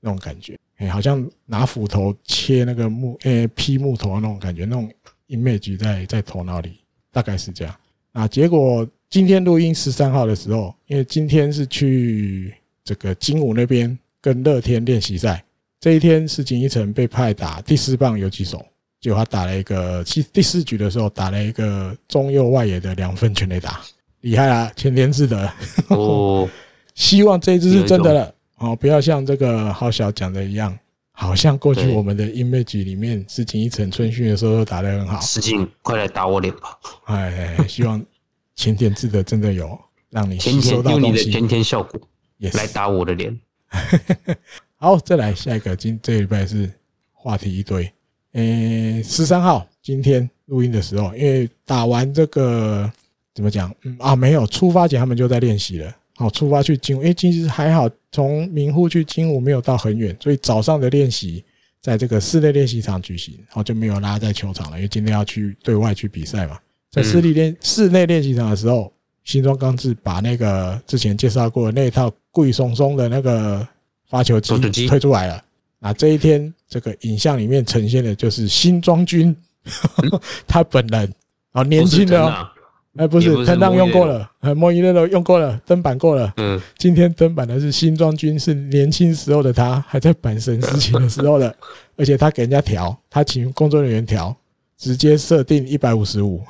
那种感觉，哎，好像拿斧头切那个木哎劈木头的那种感觉，那种 image 在在头脑里大概是这样。那结果今天录音十三号的时候，因为今天是去这个精武那边跟乐天练习赛。这一天，石井一成被派打第四棒游击手，结果他打了一个第第四局的时候，打了一个中右外野的两分全垒打，厉害啊！前甜字的哦，希望这一支是真的了哦，不要像这个浩小讲的一样，好像过去我们的 image 里面，石井一成春训的时候都打的很好。石井，快来打我脸吧！哎，希望前田字的真的有让你吸收用你的甜甜效果也来打我的脸。好，再来下一个。今这礼拜是话题一堆。诶，十三号今天录音的时候，因为打完这个怎么讲？嗯啊，没有出发前他们就在练习了。好，出发去金因为其实还好，从明户去金武没有到很远，所以早上的练习在这个室内练习场举行，然后就没有拉在球场了，因为今天要去对外去比赛嘛。在室内练室内练习场的时候，新庄刚志把那个之前介绍过那一套贵松松的那个。发球机推出来了，那这一天这个影像里面呈现的就是新庄君 他本人，哦，年轻的，哎，不是，喷浪用过了，莫伊勒都用过了，登板过了，嗯，今天登板的是新庄君，是年轻时候的他，还在板神事情的时候的，而且他给人家调，他请工作人员调，直接设定一百五十五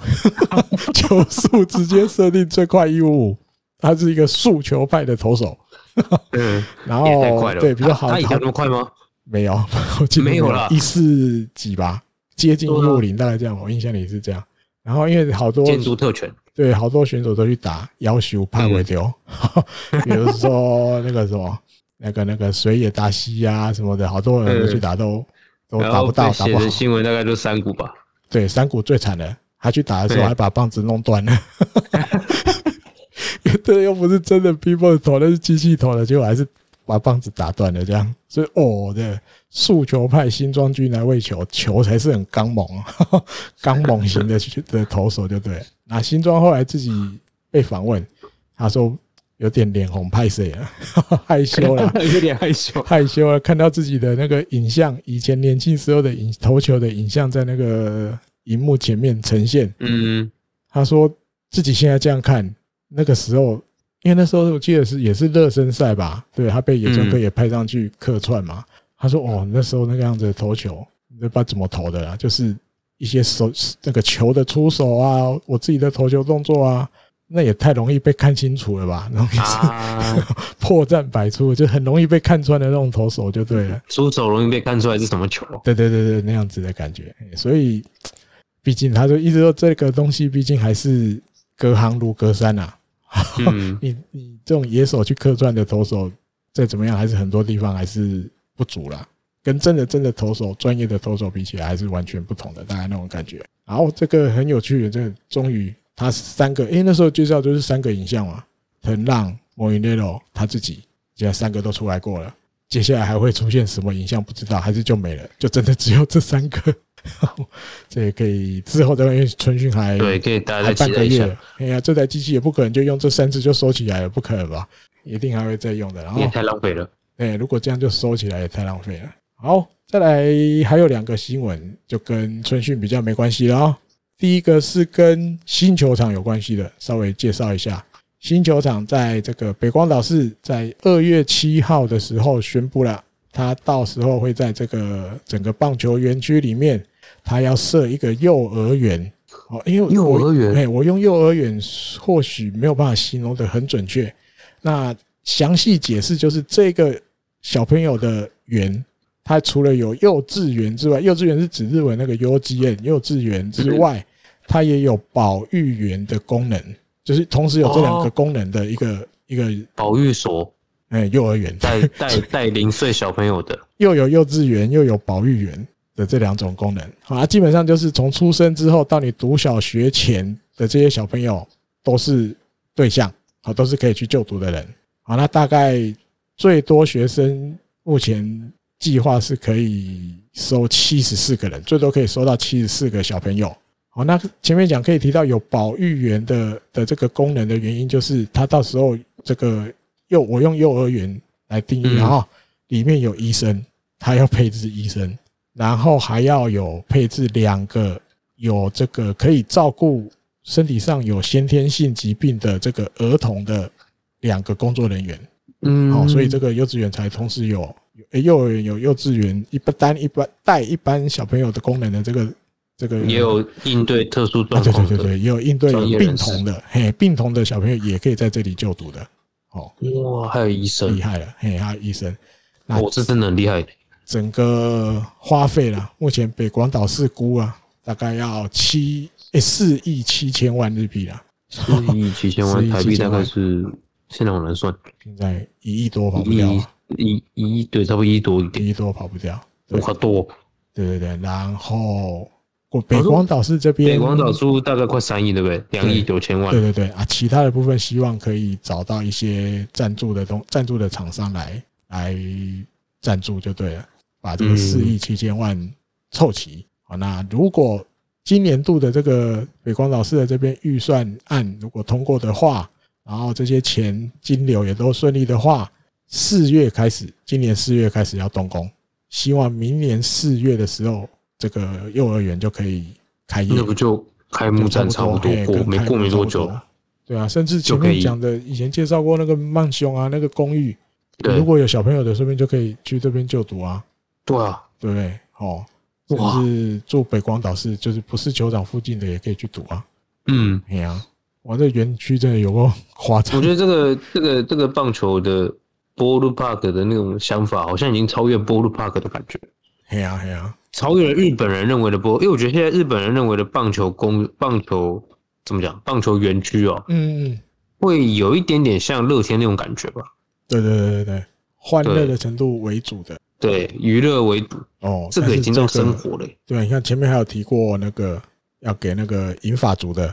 球速，直接设定最快一五五，他是一个速球派的投手。嗯，然后对比较好，他前那么快吗？没有，我记得一四几吧，接近一五零，大概这样。我印象里是这样。然后因为好多建筑特权，对，好多选手都去打要求潘伟丢，比如说那个什么，那个那个水野大西呀什么的，好多人都去打，都都打不到，打不好。新闻大概就山谷吧，对，山谷最惨的，他去打的时候还把棒子弄断了。对，又不是真的 people 投的，是机器投的，结果还是把棒子打断了。这样，所以哦，的速球派新庄军来喂球，球才是很刚猛，刚猛型的的投手，就对。那新庄后来自己被访问，他说有点脸红，派谁啊？害羞了，有点害羞，害羞了。看到自己的那个影像，以前年轻时候的影投球的影像，在那个荧幕前面呈现。嗯，他说自己现在这样看。那个时候，因为那时候我记得是也是热身赛吧，对他被野村哥也派上去客串嘛。他说：“哦，那时候那个样子投球，你不知道怎么投的啦，就是一些手那个球的出手啊，我自己的投球动作啊，那也太容易被看清楚了吧？啊，破绽百出，就很容易被看穿的那种投手就对了。出手容易被看出来是什么球？对对对对，那样子的感觉。所以，毕竟他就一直说这个东西，毕竟还是隔行如隔山啊。” 你你这种野手去客串的投手，再怎么样还是很多地方还是不足了，跟真的真的投手、专业的投手比起来，还是完全不同的，大概那种感觉。然后这个很有趣的，这终于他三个，因为那时候介绍就是三个影像嘛，藤浪、莫云雷罗，他自己，现在三个都出来过了。接下来还会出现什么影像不知道，还是就没了？就真的只有这三个？这也可以之后再那春训还对，可以待半个月。哎呀，这台机器也不可能就用这三次就收起来了，不可能吧？一定还会再用的。然后太浪费了。哎，如果这样就收起来，也太浪费了。好，再来还有两个新闻，就跟春训比较没关系了。第一个是跟新球场有关系的，稍微介绍一下。新球场在这个北光岛市，在二月七号的时候宣布了，他到时候会在这个整个棒球园区里面，他要设一个幼儿园。哦，因为幼儿园，哎，我用幼儿园或许没有办法形容的很准确。那详细解释就是，这个小朋友的园，它除了有幼稚园之外，幼稚园是指日文那个幼稚园，幼稚园之外，它也有保育园的功能。就是同时有这两个功能的一个一个保育所，哎，幼儿园带带 带零岁小朋友的，又有幼稚园又有保育园的这两种功能啊，基本上就是从出生之后到你读小学前的这些小朋友都是对象，好，都是可以去就读的人。好，那大概最多学生目前计划是可以收七十四个人，最多可以收到七十四个小朋友。哦，那前面讲可以提到有保育员的的这个功能的原因，就是他到时候这个幼我用幼儿园来定义哈，里面有医生，他要配置医生，然后还要有配置两个有这个可以照顾身体上有先天性疾病的这个儿童的两个工作人员。嗯，好，所以这个幼稚园才同时有幼儿园有幼稚园一般单一般带一般小朋友的功能的这个。这个也有应对特殊儿童，对对对对，也有应对病童的，嘿，病童的小朋友也可以在这里就读的，哦，哇，还有医生，厉害了，嘿，还有医生，那我是真的很厉害。整个花费了，目前北广岛市估啊，大概要七四亿七千万日币啦，四亿七千万 台币大概是现在我能算，现在一亿多跑不掉，一亿一亿对，差不多一亿多一点，一亿多跑不掉，五个多，对对对，然后。北光导师这边，北光导师大概快三亿对不对？两亿九千万。对对对啊，其他的部分希望可以找到一些赞助的东赞助的厂商来来赞助就对了，把这个四亿七千万凑齐。好，那如果今年度的这个北光导市的这边预算案如果通过的话，然后这些钱金流也都顺利的话，四月开始，今年四月开始要动工，希望明年四月的时候。这个幼儿园就可以开业，那不就开幕战差不多过，没过没多久。对啊，甚至前面讲的以前介绍过那个曼兄啊，那个公寓，如果有小朋友的，这边就可以去这边就读啊。对啊，对，哦，就是住北广岛市，就是不是球场附近的，也可以去读啊。嗯，哎呀，我这园区真的有个夸张。我觉得这个这个这个棒球的 Ball Park 的那种想法，好像已经超越 Ball Park 的感觉。是啊，是啊。超越了日本人认为的，不，因为我觉得现在日本人认为的棒球公棒球怎么讲？棒球园区哦，嗯，会有一点点像乐天那种感觉吧？对对对对对，欢乐的程度为主的，对娱乐为主。哦，这个已经到生活了。对，你看前面还有提过那个要给那个银发族的，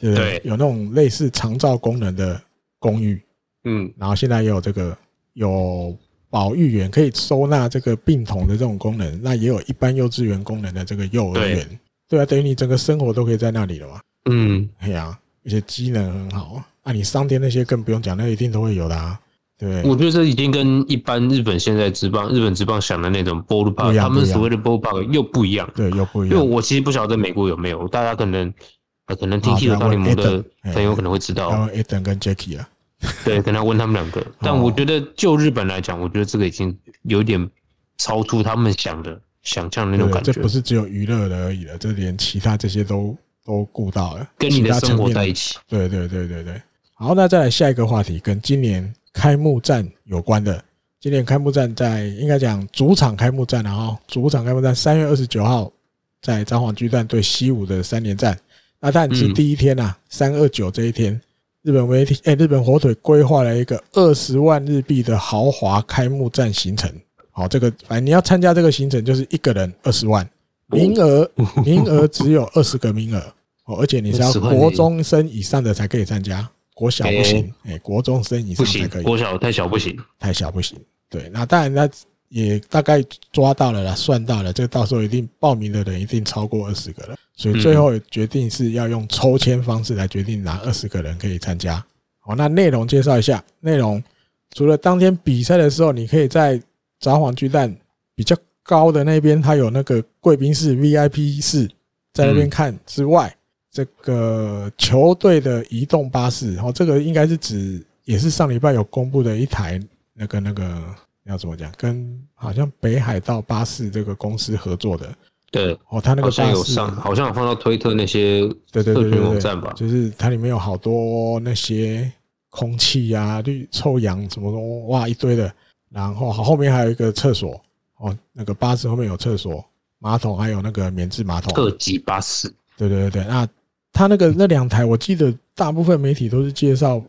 对，有那种类似长照功能的公寓。嗯，然后现在也有这个有。保育员可以收纳这个病童的这种功能，那也有一般幼稚园功能的这个幼儿园，对啊，等于你整个生活都可以在那里了嘛。嗯，对啊，而且机能很好啊。啊，你商店那些更不用讲，那一定都会有的啊。对，我觉得这已经跟一般日本现在职棒、日本职棒想的那种 b u 棒 l 一样，他们所谓的 b u 棒又不一样。对，又不一样。为我其实不晓得美国有没有，大家可能可能听 t h 道 o 的，他有可能会知道。然后 d 跟 Jackie 啊。对，跟他问他们两个，但我觉得就日本来讲，我觉得这个已经有点超出他们想的想象那种感觉。这不是只有娱乐的而已了，这连其他这些都都顾到了，跟你的生活在一起。对对对对对。好，那再来下一个话题，跟今年开幕战有关的。今年开幕战在应该讲主场开幕战然后主场开幕战三月二十九号在札幌巨蛋对西武的三连战。那但是第一天呐，三二九这一天。日本维诶，日本火腿规划了一个二十万日币的豪华开幕战行程。好，这个反正你要参加这个行程，就是一个人二十万，名额名额只有二十个名额。哦，而且你要国中生以上的才可以参加，国小不行。诶，国中生以上才可以，国小太小不行，太小不行。对，那当然他。也大概抓到了啦，算到了，这到时候一定报名的人一定超过二十个了，所以最后决定是要用抽签方式来决定哪二十个人可以参加。好，那内容介绍一下，内容除了当天比赛的时候，你可以在札黄巨蛋比较高的那边，它有那个贵宾室 VIP 室在那边看之外，这个球队的移动巴士，哦，这个应该是指也是上礼拜有公布的一台那个那个。要怎么讲？跟好像北海道巴士这个公司合作的，对，哦，他那个好像有上，好像有放到推特那些，对对对对，就是它里面有好多那些空气啊、绿臭氧什么东，哇，一堆的。然后后面还有一个厕所哦，那个巴士后面有厕所、马桶，还有那个免治马桶。特级巴士，对对对对，那他那个那两台，我记得大部分媒体都是介绍，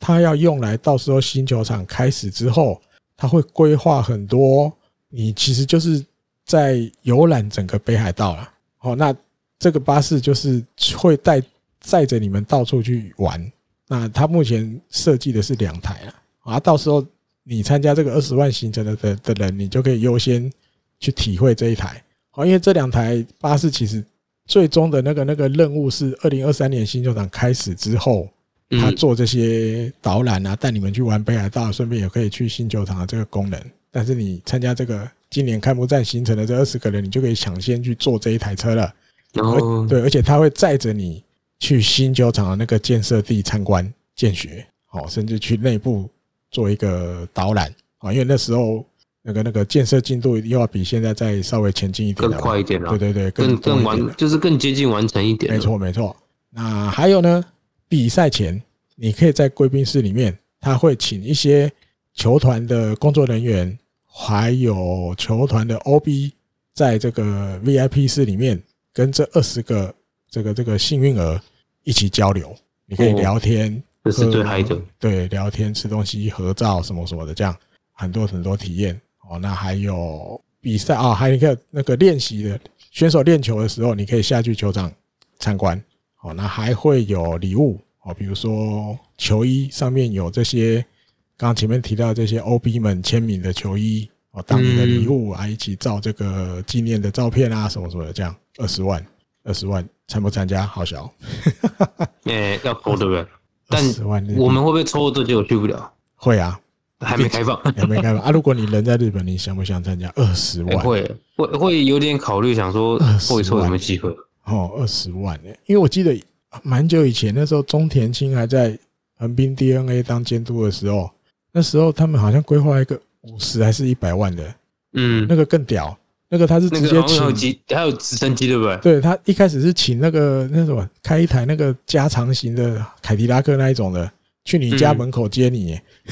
他要用来到时候新球场开始之后。他会规划很多，你其实就是在游览整个北海道了。哦，那这个巴士就是会带载着你们到处去玩。那他目前设计的是两台啊，啊，到时候你参加这个二十万行程的的的人，你就可以优先去体会这一台。哦，因为这两台巴士其实最终的那个那个任务是二零二三年新球场开始之后。他做这些导览啊，带你们去玩北海道，顺便也可以去新球场的这个功能。但是你参加这个今年开幕战形成的这二十个人，你就可以抢先去坐这一台车了。有对，而且他会载着你去新球场的那个建设地参观建学，好，甚至去内部做一个导览啊。因为那时候那个那个建设进度又要比现在再稍微前进一点，更快一点了。对对对，更更完就是更接近完成一点。没错没错。那还有呢？比赛前，你可以在贵宾室里面，他会请一些球团的工作人员，还有球团的 O B，在这个 V I P 室里面跟这二十个这个这个幸运儿一起交流，你可以聊天，这是最嗨的。对，聊天、吃东西、合照什么什么的，这样很多很多体验哦。那还有比赛啊，还有一个那个练习的选手练球的时候，你可以下去球场参观。哦，那还会有礼物哦，比如说球衣上面有这些，刚前面提到这些 OB 们签名的球衣哦，当年的礼物啊，一起照这个纪念的照片啊，什么什么的，这样二十万，二十万参不参加？好小，哎，要抽对不对？二十万，我们会不会抽？这机会去不了？会啊，还没开放，还没开放啊！如果你人在日本，你想不想参加？二十万？会会会有点考虑，想说会抽什么机会？哦，二十万耶！因为我记得蛮久以前，那时候中田青还在横滨 DNA 当监督的时候，那时候他们好像规划一个五十还是一百万的，嗯，那个更屌，那个他是直接请还有直升机对不对？对他一开始是请那个那什么开一台那个加长型的凯迪拉克那一种的去你家门口接你，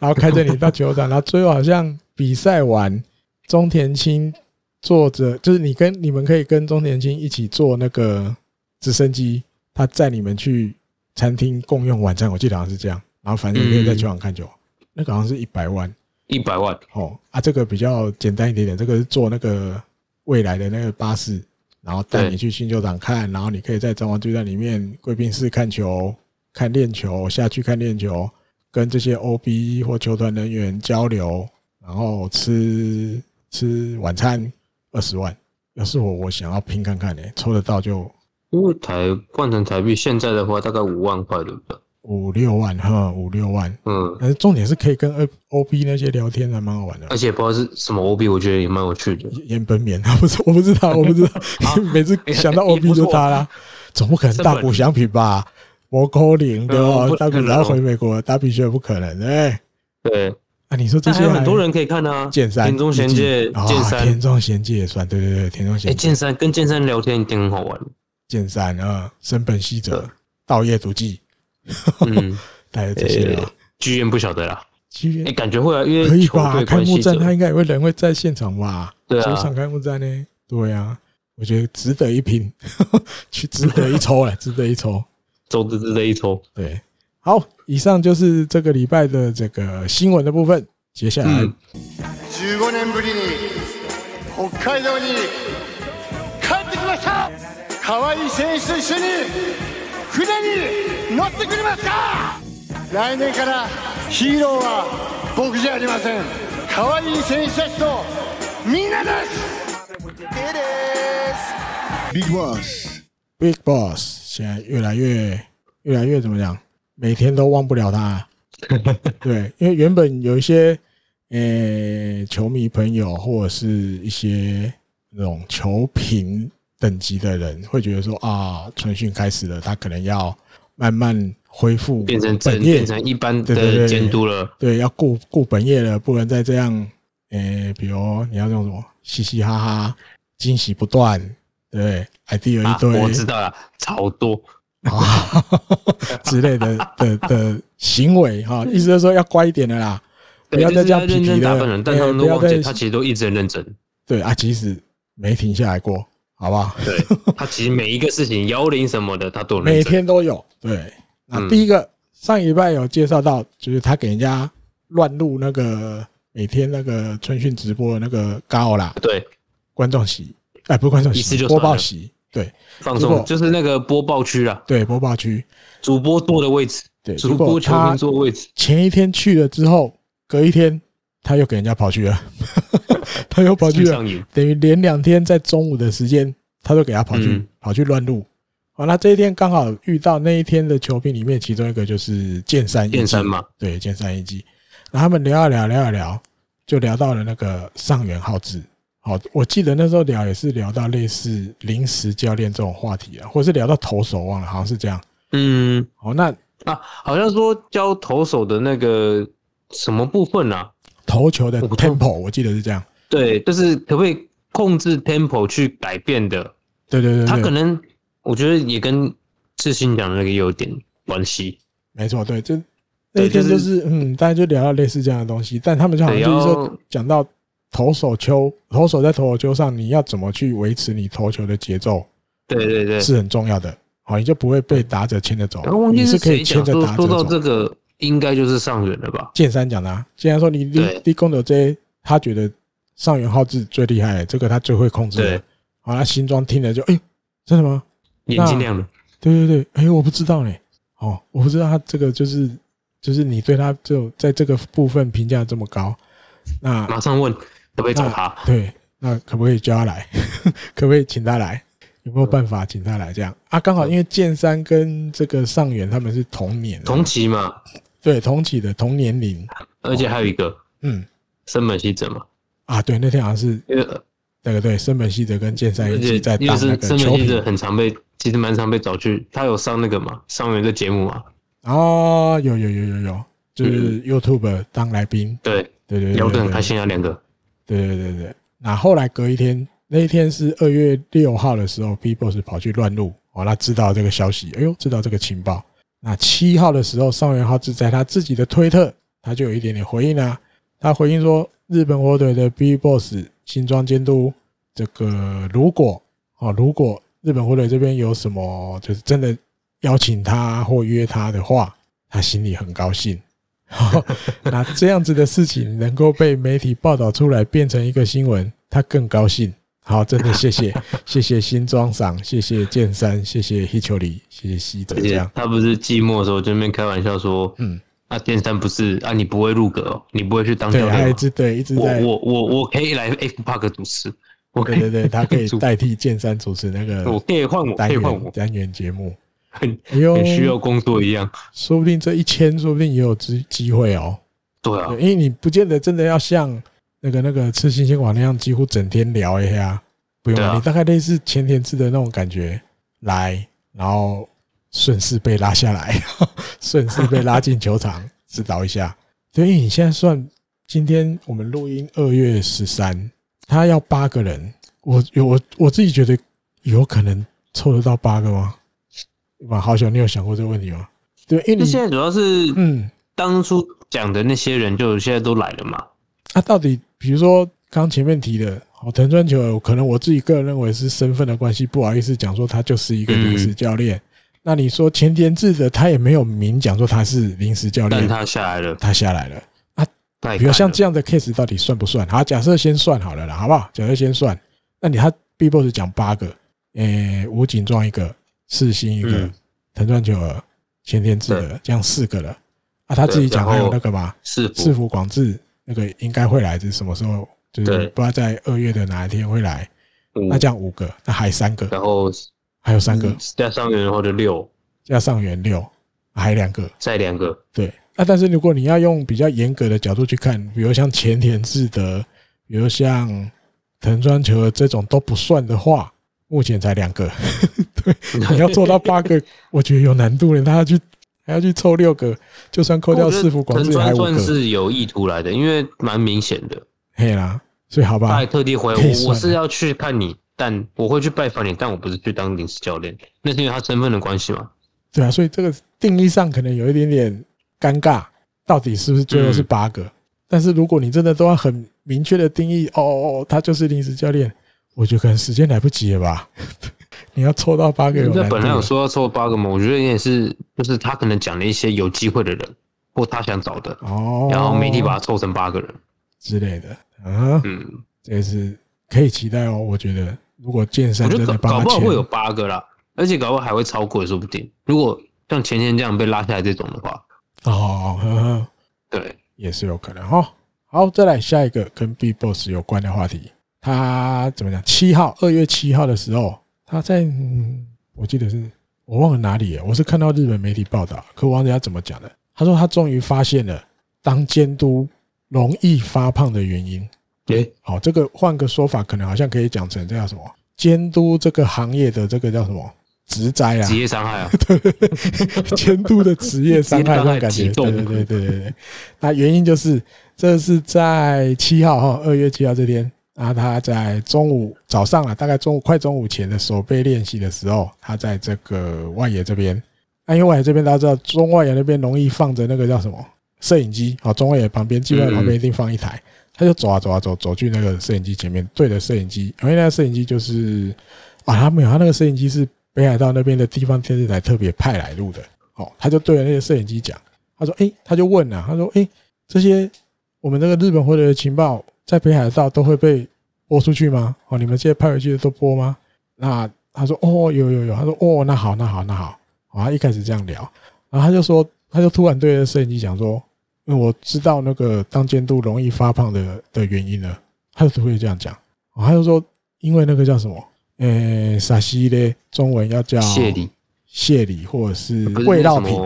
然后开着你到球场，然后最后好像比赛完，中田青。坐着就是你跟你们可以跟中年青一起坐那个直升机，他载你们去餐厅共用晚餐。我记得好像是这样，然后反正你可以在球场看球，那个好像是一百万，一百万。哦啊，这个比较简单一点点。这个是坐那个未来的那个巴士，然后带你去新球场看，然后你可以在中央对战里面贵宾室看球、看练球、下去看练球，跟这些 O B 或球团人员交流，然后吃吃晚餐。二十万，要是我，我想要拼看看呢。抽得到就。因为台换成台币，现在的话大概五万块对？五六万哈，五六万，嗯。但是重点是可以跟 O B 那些聊天，还蛮好玩的。而且不知道是什么 O B，我觉得也蛮有趣的。颜本勉，不是我不知道，我不知道，每次想到 O B 就他啦。总不可能大谷祥平吧？摩高零对吧？大谷要回美国，大比绝不可能嘞。对。那你说这些很多人可以看啊，《田中贤介》《剑三》《田中贤介》也算，对对对，《田中贤介》《剑三》跟《剑三》聊天一定很好玩，《剑三》啊，《生本细哲》《道业足迹》，嗯，还 有这些。剧院不晓得啦，剧院感觉会啊，因为可以吧？开幕战他应该也会人会在现场吧？对啊，首场开幕战呢？对啊，我觉得值得一拼，去值得一抽哎，值得一抽，总之值得一抽，对。好，以上就是这个礼拜的这个新闻的部分。接下来，十五年ぶりに北海道に帰ってきました。可愛い選手と一緒に船に乗ってくれますか？来年からヒーローは僕じゃありません。可愛い選手たちとみんなです。Big Boss。Big Boss 现在越来越越来越怎么样？每天都忘不了他，对，因为原本有一些呃球迷朋友或者是一些那种球评等级的人会觉得说啊，春训开始了，他可能要慢慢恢复，变成本业，变成一般的监督了，对，要顾顾本业了，不能再这样，呃，比如你要用什么嘻嘻哈哈，惊喜不断，对，还有一堆，我知道了，超多。啊，之类的的的行为哈，意思就是说要乖一点的啦，不要再这样皮皮了，不要再，他其实都一直很认真，对啊，其实没停下来过，好不好？对他其实每一个事情，摇铃什么的，他都每天都有。对，那第一个上礼拜有介绍到，就是他给人家乱录那个每天那个春训直播的那个高啦，对，观众席，哎，不是观众席，播报席。对，放松就是那个播报区啊。对，播报区，主播坐的位置。对，主播、球坐位置。前一天去了之后，隔一天他又给人家跑去了，他又跑去了，等于连两天在中午的时间，他都给他跑去跑去乱录。好，那这一天刚好遇到那一天的球评里面，其中一个就是剑山。剑山嘛，对，剑山一季。然后他们聊啊聊，聊啊聊，就聊到了那个上元浩志。好，我记得那时候聊也是聊到类似临时教练这种话题啊，或者是聊到投手，忘了好像是这样。嗯，好，那啊，好像说教投手的那个什么部分啊，投球的 tempo，我记得是这样。对，就是可不可以控制 tempo 去改变的？对对对，他可能我觉得也跟志新讲的那个有点关系。没错，对，就那一就是嗯，大家就聊到类似这样的东西，但他们就好像就是说讲到。投手球，投手在投手球上，你要怎么去维持你投球的节奏？对对对，是很重要的。好，你就不会被打者牵着走。你是可以牵着走。说到这个，应该就是上元了吧？剑三讲的，既三说你立功工的些他觉得上元浩志最厉害，这个他最会控制。对，好，新庄听了就哎，真的吗？眼睛亮了。对对对，哎，我不知道呢。哦，我不知道，他这个就是就是你对他就在这个部分评价这么高，那马上问。不那好，对，那可不可以叫他来？可不可以请他来？有没有办法请他来？这样啊，刚好因为剑三跟这个上元他们是同年同期嘛，对，同期的同年龄，而且还有一个，嗯，森本希哲嘛，啊，对，那天好像是那个对森本希哲跟剑三一起在，因为是森本希哲很常被，其实蛮常被找去，他有上那个嘛上元的节目嘛，啊，有有有有有，就是 YouTube 当来宾，对对对，聊得很开心啊，两个。对对对对，那后来隔一天，那一天是二月六号的时候，B boss 跑去乱入，哦，他知道这个消息，哎呦，知道这个情报。那七号的时候，上元浩志在他自己的推特，他就有一点点回应啦。他回应说：“日本火腿的 B boss 新装监督，这个如果哦，如果日本火腿这边有什么，就是真的邀请他或约他的话，他心里很高兴。”好，那这样子的事情能够被媒体报道出来，变成一个新闻，他更高兴。好，真的谢谢，谢谢新装赏，谢谢剑山，谢谢黑球里，谢谢西泽。这样，他不是寂寞的时候就那边开玩笑说，嗯，那剑山不是啊，你不会入阁，你不会去当台资对，一直在，我我我可以来 F Park 主持，我可以对，他可以 代替剑山主持那个，我可以换我，可以换我单元节目。很需要工作一样，说不定这一千，说不定也有机机会哦。对啊，因为你不见得真的要像那个那个吃新鲜馆那样，几乎整天聊一下，不用你大概类似前田制的那种感觉来，然后顺势被拉下来，顺势被拉进球场 指导一下。所以你现在算，今天我们录音二月十三，他要八个人，我有我我自己觉得有可能凑得到八个吗？哇，好巧！你有想过这个问题吗？对，因那现在主要是嗯，当初讲的那些人，就现在都来了嘛？啊，到底比如说刚前面提的，哦，藤川球可能我自己个人认为是身份的关系，不好意思讲说他就是一个临时教练。那你说前田智的，他也没有明讲说他是临时教练，但他下来了，他下来了啊。比如像这样的 case，到底算不算？好，假设先算好了，啦，好不好？假设先算，那你他 B boss 讲八个，诶，武警装一个。四星一个，藤川球儿，前田智德，这样四个了。啊，他自己讲还有那个四四福广志那个应该会来自什么时候？就是不知道在二月的哪一天会来。那这样五个，那还三个，然后还有三个。加上元的六，加上元六，还两个，再两个。对，那但是如果你要用比较严格的角度去看，比如像前田智德，比如像藤川球儿这种都不算的话，目前才两个。你要做到八个，我觉得有难度了。他要去还要去抽六个，就算扣掉四福广，还算是有意图来的，因为蛮明显的。嘿啦，所以好吧。他还特地回我，我是要去看你，但我会去拜访你，但我不是去当临时教练，那是因为他身份的关系嘛。对啊，所以这个定义上可能有一点点尴尬，到底是不是最后是八个？但是如果你真的都要很明确的定义，哦，他就是临时教练，我觉得可能时间来不及了吧。你要抽到八个人，那本来有说要抽八个嘛？我觉得也是，就是他可能讲了一些有机会的人，或他想找的哦。然后媒体把他凑成八个人之类的嗯嗯，这也是可以期待哦。我觉得如果健身，我觉得搞不好会有八个啦，而且搞不好还会超过，说不定。如果像前天这样被拉下来这种的话，哦，对，也是有可能哈。好，再来下一个跟 B Boss 有关的话题，他怎么讲？七号，二月七号的时候。他在，我记得是，我忘了哪里了。我是看到日本媒体报道，可忘记他怎么讲的？他说他终于发现了当监督容易发胖的原因。对，好，这个换个说法，可能好像可以讲成这叫什么？监督这个行业的这个叫什么？职灾啊，职业伤害啊，对，监督的职业伤害的感觉，对对对对对。那原因就是，这是在七号哈，二月七号这天。然后他在中午早上啊，大概中午快中午前的时候被练习的时候，他在这个外野这边。那因为外野这边大家知道，中外野那边容易放着那个叫什么摄影机啊，中外野旁边基本上旁边一定放一台。他就走啊走啊走，走去那个摄影机前面，对着摄影机，因为那摄影机就是啊，他没有，他那个摄影机是北海道那边的地方电视台特别派来录的。哦，他就对着那些摄影机讲，他说：“哎，他就问了，他说：‘哎，这些我们那个日本获得的情报。’”在北海道都会被播出去吗？哦，你们这些拍回去都播吗？那他说哦，有有有。他说哦，那好那好那好啊。一开始这样聊，然后他就说，他就突然对着摄影机讲说，那我知道那个当监督容易发胖的的原因了。他就会这样讲啊，他就说，因为那个叫什么？呃，沙西的中文要叫谢礼、谢礼，或者是慰劳品、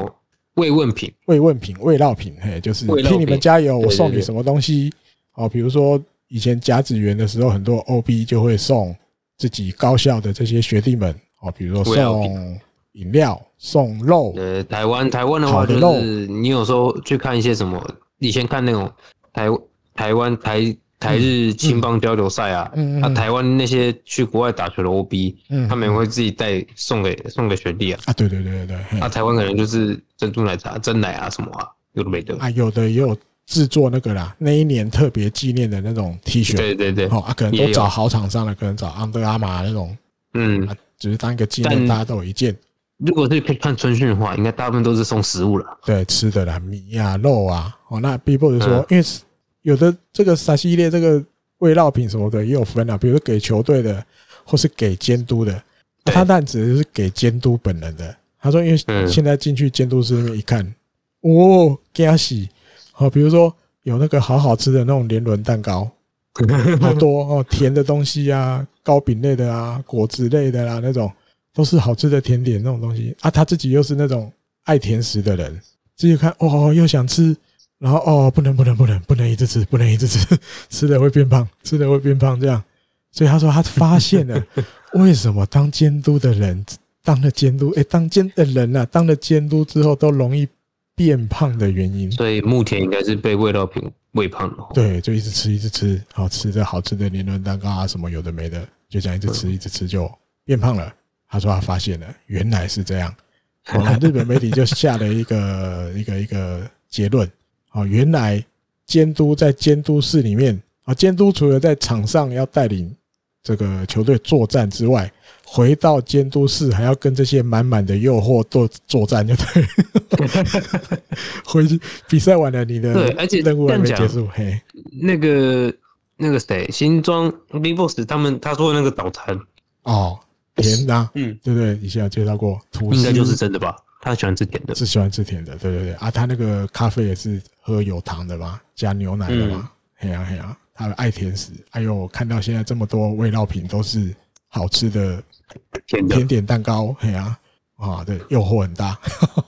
慰问品、慰问品、慰劳品。嘿，就是替你们加油，我送你什么东西？哦，比如说以前甲子园的时候，很多 OB 就会送自己高校的这些学弟们，哦，比如说送饮料、送肉。呃，台湾台湾的话就是你有时候去看一些什么，以前看那种台台湾台台日青棒交流赛啊，那台湾那些去国外打球的 OB，他们会自己带送给送给学弟啊。啊，对对对对对，啊，台湾可能就是珍珠奶茶、珍奶啊什么啊，有的没的啊，有的也有。制作那个啦，那一年特别纪念的那种 T 恤，对对对，哦，啊，可能都找好厂商了，可能找安德阿玛那种，嗯，只是当一个纪念，大家都有一件。如果是看春训的话，应该大部分都是送食物了，对，吃的啦，米啊、肉啊，哦，那比就说，因为有的这个陕西列这个味道品什么的也有分啊，比如说给球队的，或是给监督的，他但只是给监督本人的。他说，因为现在进去监督室里面一看，哦，给阿喜。好，比如说有那个好好吃的那种年轮蛋糕，好多哦，甜的东西啊，糕饼类的啊，果子类的啦，那种都是好吃的甜点那种东西啊。他自己又是那种爱甜食的人，自己看哦又想吃，然后哦不能不能不能不能一直吃，不能一直吃，吃的会变胖，吃的会变胖这样。所以他说他发现了，为什么当监督的人当了监督，哎，当监的人啊，当了监督之后都容易。变胖的原因，所以目前应该是被味道品喂胖了。对，就一直吃，一直吃，好吃的、好吃的年轮蛋糕啊，什么有的没的，就这样一直吃，一直吃就变胖了。他说他发现了，原来是这样。日本媒体就下了一个一个一个结论：哦，原来监督在监督室里面啊，监督除了在场上要带领这个球队作战之外。回到监督室，还要跟这些满满的诱惑作作战，就对。回去比赛完了，你的对，而且结束。嘿，那个那个谁，新装 v b o s 他们他说那个早餐哦，甜的，嗯，对对，以前有介绍过，应该就是真的吧？他喜欢吃甜的，是喜欢吃甜的，对对对啊，他那个咖啡也是喝有糖的嘛，加牛奶的嘛，嘿呀嘿呀，他爱甜食，还有看到现在这么多味道品都是。好吃的甜点蛋糕，嘿啊啊！对，诱惑很大。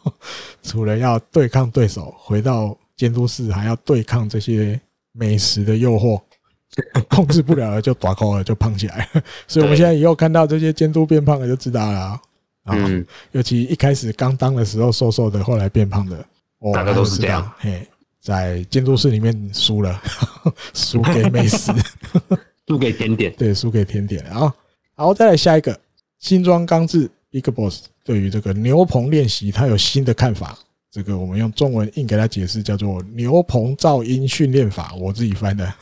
除了要对抗对手，回到监督室还要对抗这些美食的诱惑，控制不了了就打 call 了，就胖起来了。所以我们现在以后看到这些监督变胖了就知道了啊。尤其一开始刚当的时候瘦瘦的，后来变胖的，大概都是这样。嘿，在监督室里面输了，输给美食，输给甜点，对，输给甜点啊。好，再来下一个新装钢制 Big Boss 对于这个牛棚练习，他有新的看法。这个我们用中文硬给他解释，叫做“牛棚噪音训练法”，我自己翻的。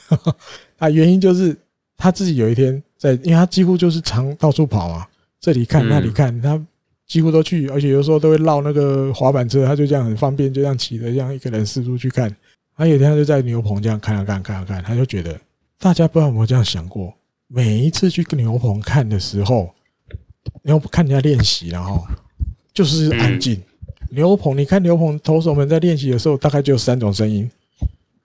啊，原因就是他自己有一天在，因为他几乎就是常到处跑啊，这里看那里看，他几乎都去，而且有时候都会绕那个滑板车，他就这样很方便，就这样骑着这样一个人四处去看。他有一天就在牛棚这样看啊看看啊看，他就觉得大家不知道有没有这样想过。每一次去跟刘鹏看的时候，然后看人家练习，然后就是安静。刘鹏，你看刘鹏投手们在练习的时候，大概就有三种声音。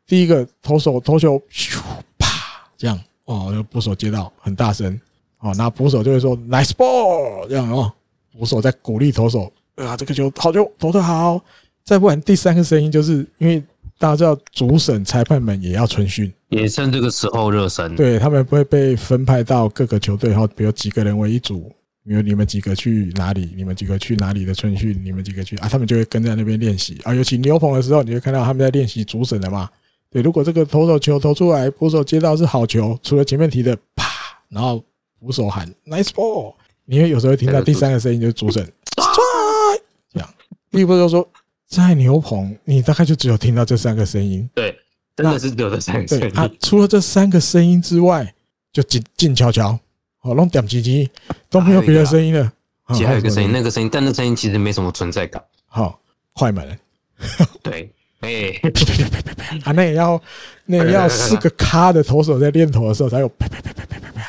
第一个，投手投球咻啪这样哦，那捕手接到很大声哦，那捕手就会说 nice ball 这样哦，捕手在鼓励投手啊，这个球好球投得好。再不然，第三个声音就是因为大家知道主审裁判们也要存讯。也趁这个时候热身，对他们不会被分派到各个球队，然后比如几个人为一组，比如你们几个去哪里，你们几个去哪里的春训，你们几个去啊，他们就会跟在那边练习啊。尤其牛棚的时候，你会看到他们在练习主审的嘛？对，如果这个投手球投出来，捕手接到是好球，除了前面提的啪，然后捕手喊 nice ball，你会有时候听到第三个声音就是主审 try 这样，第一步就说在牛棚，你大概就只有听到这三个声音，对。真的是有的三个声音，除了这三个声音之外，就静静悄悄，哦，弄点叽叽，都没有别的声音了。其还有一个声音，那个声音，但那声音其实没什么存在感。好，坏门。对，哎，啪啪啪啪啪啪，啊，那也要那也要四个咖的投手在练投的时候才有啪啪啪啪啪啪啪。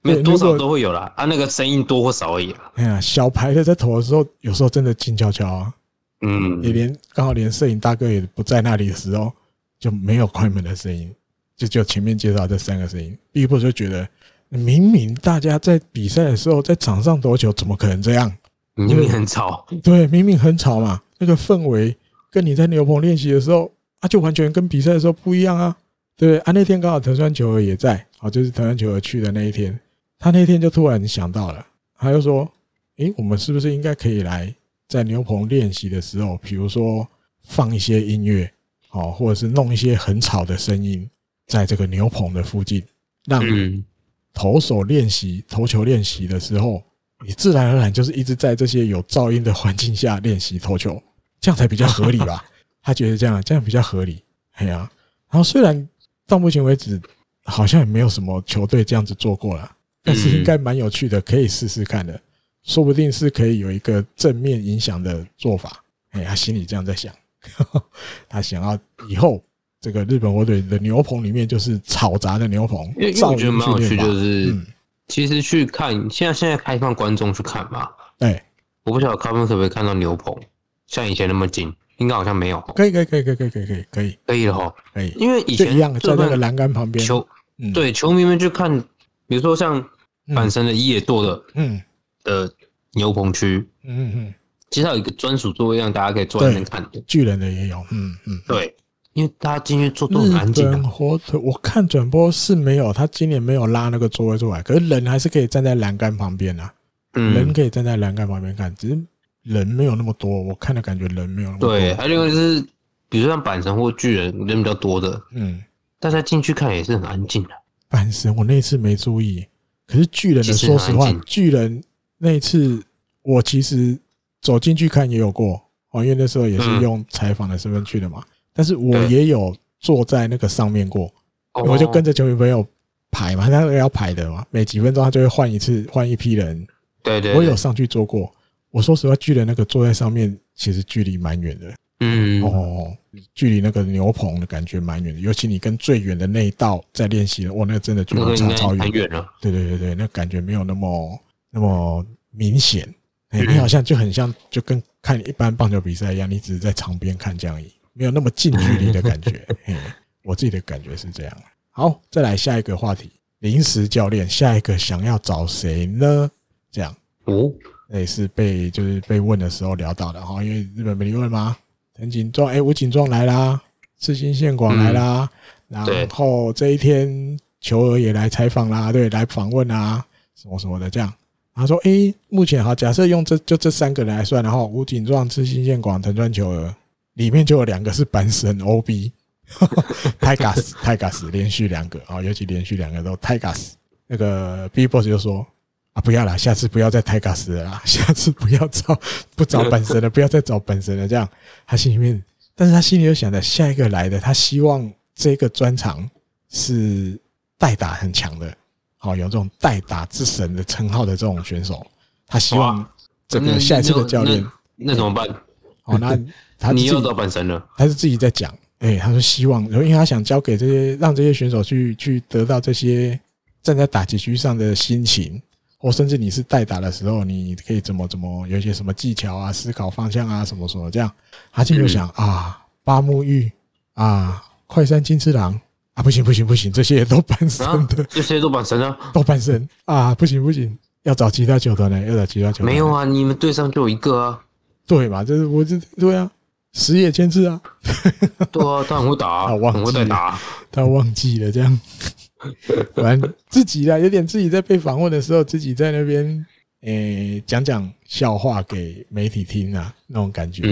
没有多少都会有了啊，那个声音多或少而已了。哎呀，小牌的在投的时候，有时候真的静悄悄啊。嗯，也连刚好连摄影大哥也不在那里的时候。就没有关门的声音，就就前面介绍这三个声音。第一步就觉得，明明大家在比赛的时候，在场上多球，怎么可能这样？明明很吵，对，明明很吵嘛。那个氛围，跟你在牛棚练习的时候，啊，就完全跟比赛的时候不一样啊。对啊，那天刚好藤川球儿也在，啊，就是藤川球儿去的那一天，他那天就突然想到了，他就说，诶，我们是不是应该可以来在牛棚练习的时候，比如说放一些音乐？好，或者是弄一些很吵的声音，在这个牛棚的附近，让你投手练习投球练习的时候，你自然而然就是一直在这些有噪音的环境下练习投球，这样才比较合理吧？他觉得这样，这样比较合理。哎呀，然后虽然到目前为止好像也没有什么球队这样子做过了，但是应该蛮有趣的，可以试试看的，说不定是可以有一个正面影响的做法。哎，他心里这样在想。他想要以后这个日本火腿的牛棚里面就是炒杂的牛棚。因为我觉得蛮有趣，就是其实去看现在现在开放观众去看嘛。哎，我不晓得咖啡可不可以看到牛棚，像以前那么近，应该好像没有。可以可以可以可以可以可以可以可以的哈。可以，因为以前在那个栏杆旁边球，对球迷们去看，比如说像满身的叶做的，嗯的牛棚区，嗯嗯。介绍一个专属座位，让大家可以坐在那边看。巨人的也有，嗯嗯，对，因为大家进去坐都很安静火腿，我看转播是没有，他今年没有拉那个座位出来，可是人还是可以站在栏杆旁边啊，人可以站在栏杆旁边看，只是人没有那么多。我看的感觉人没有那么多。对，还有就是，比如像板神或巨人，人比较多的，嗯，大家进去看也是很安静的。板神，我那次没注意，可是巨人的，说实话，巨人那次我其实。走进去看也有过，哦，因为那时候也是用采访的身份去的嘛。但是我也有坐在那个上面过，我就跟着球迷朋友排嘛，他要排的嘛，每几分钟他就会换一次，换一批人。对对。我有上去坐过，我说实话，距离那个坐在上面，其实距离蛮远的。嗯。哦，距离那个牛棚的感觉蛮远的，尤其你跟最远的那一道在练习，哇，那个真的距离超超远。很远了。对对对对，那感觉没有那么那么明显。哎，你好像就很像，就跟看一般棒球比赛一样，你只是在场边看这样，没有那么近距离的感觉。嘿，我自己的感觉是这样。好，再来下一个话题，临时教练，下一个想要找谁呢？这样，哦，那也是被就是被问的时候聊到的哈，因为日本没提问吗？藤井壮，哎，武井壮来啦，赤心宪广来啦，然后这一天球儿也来采访啦，对，来访问啊，什么什么的这样。他说：“诶，目前哈，假设用这就这三个人来算，然后吴景壮、赤新线广、藤川球儿，里面就有两个是板神 O B，Tegas t e g s 连续两个啊，尤其连续两个都 t e g s 那个 B Boss 就说：啊，不要了，下次不要再 t e g 了 s 了，下次不要找不找板神了，不要再找板神了。这样他心里面，但是他心里又想着，下一个来的，他希望这个专长是代打很强的。”好，有这种代打之神的称号的这种选手，他希望这个下一次的教练那怎么办？哦，那他你又到当神了，他是自己在讲？哎，他说希望，因为他想交给这些，让这些选手去去得到这些站在打击区上的心情，或甚至你是代打的时候，你可以怎么怎么有一些什么技巧啊、思考方向啊什么什么这样。他现在想啊，巴木玉啊，快三金次郎。不行不行不行，这些都半身的，这些都半身啊，都半身啊！不行不行，要找其他球团来，要找其他球。没有啊，你们队上就有一个啊，对嘛？就是我这对啊，实业坚字啊，对啊，他很会打，我在打，他忘记了这样，正自己啊，有点自己在被访问的时候，自己在那边诶讲讲笑话给媒体听啊，那种感觉。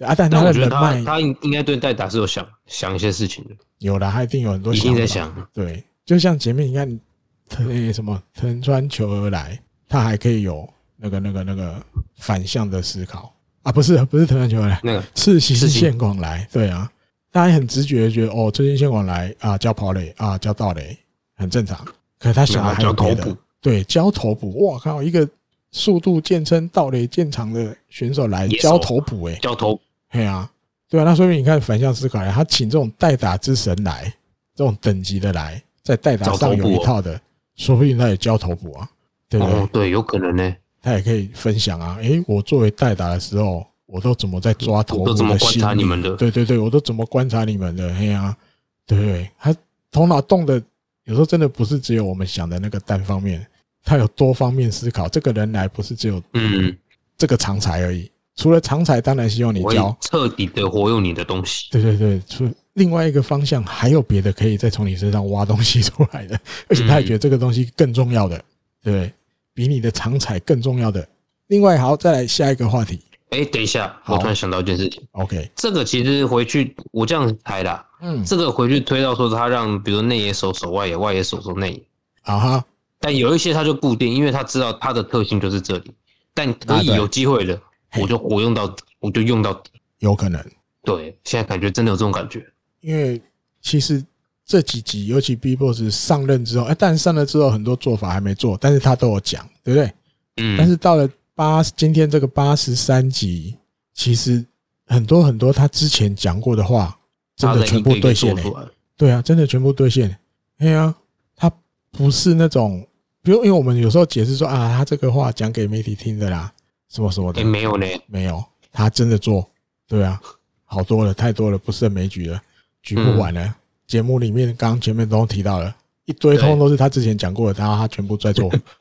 啊，但他的人脉，他应应该对代打是有想想一些事情的，有他一定有很多想法。在想。对，就像前面你看藤什么藤川球而来，他还可以有那个那个那个反向的思考啊，不是不是藤川球来那个赤西线广来，对啊，大家很直觉的觉得哦，赤西线广来啊，教跑垒啊，教盗垒，很正常。可是他想的还有别的，对，教投捕，哇靠，一个速度渐增、盗垒渐长的选手来交投捕，哎，交投。对啊，对啊，那说明你看反向思考呀，他请这种代打之神来，这种等级的来，在代打上有一套的，说不定他也教头部啊，对不对？哦，对，有可能呢，他也可以分享啊。诶，我作为代打的时候，我都怎么在抓头？部都怎么观察你们的？对对对，我都怎么观察你们的？嘿呀，对，他头脑动的有时候真的不是只有我们想的那个单方面，他有多方面思考。这个人来不是只有嗯这个常才而已。除了长彩，当然希望你教彻底的活用你的东西。对对对，除另外一个方向，还有别的可以再从你身上挖东西出来的，而且他也觉得这个东西更重要的，对，比你的长彩更重要的。另外，好，再来下一个话题。哎，等一下，我突然想到一件事情。OK，这个其实回去我这样猜的，嗯，这个回去推到说他让，比如内野手守外野，外野守守内野。啊哈，但有一些他就固定，因为他知道他的特性就是这里，但可以有机会的。我就我用到，我就用到，有可能对。现在感觉真的有这种感觉，因为其实这几集，尤其 BBOSS 上任之后，哎，但上了之后很多做法还没做，但是他都有讲，对不对？嗯。但是到了八，今天这个八十三集，其实很多很多他之前讲过的话，真的全部兑现了。对啊，真的全部兑现。哎呀，他不是那种，比如因为我们有时候解释说啊，他这个话讲给媒体听的啦。什么什么的？没有嘞，没有。他真的做，对啊，好多了，太多了，不胜枚举了，举不完了。节目里面，刚前面都提到了一堆，通都是他之前讲过的，然后他全部在做，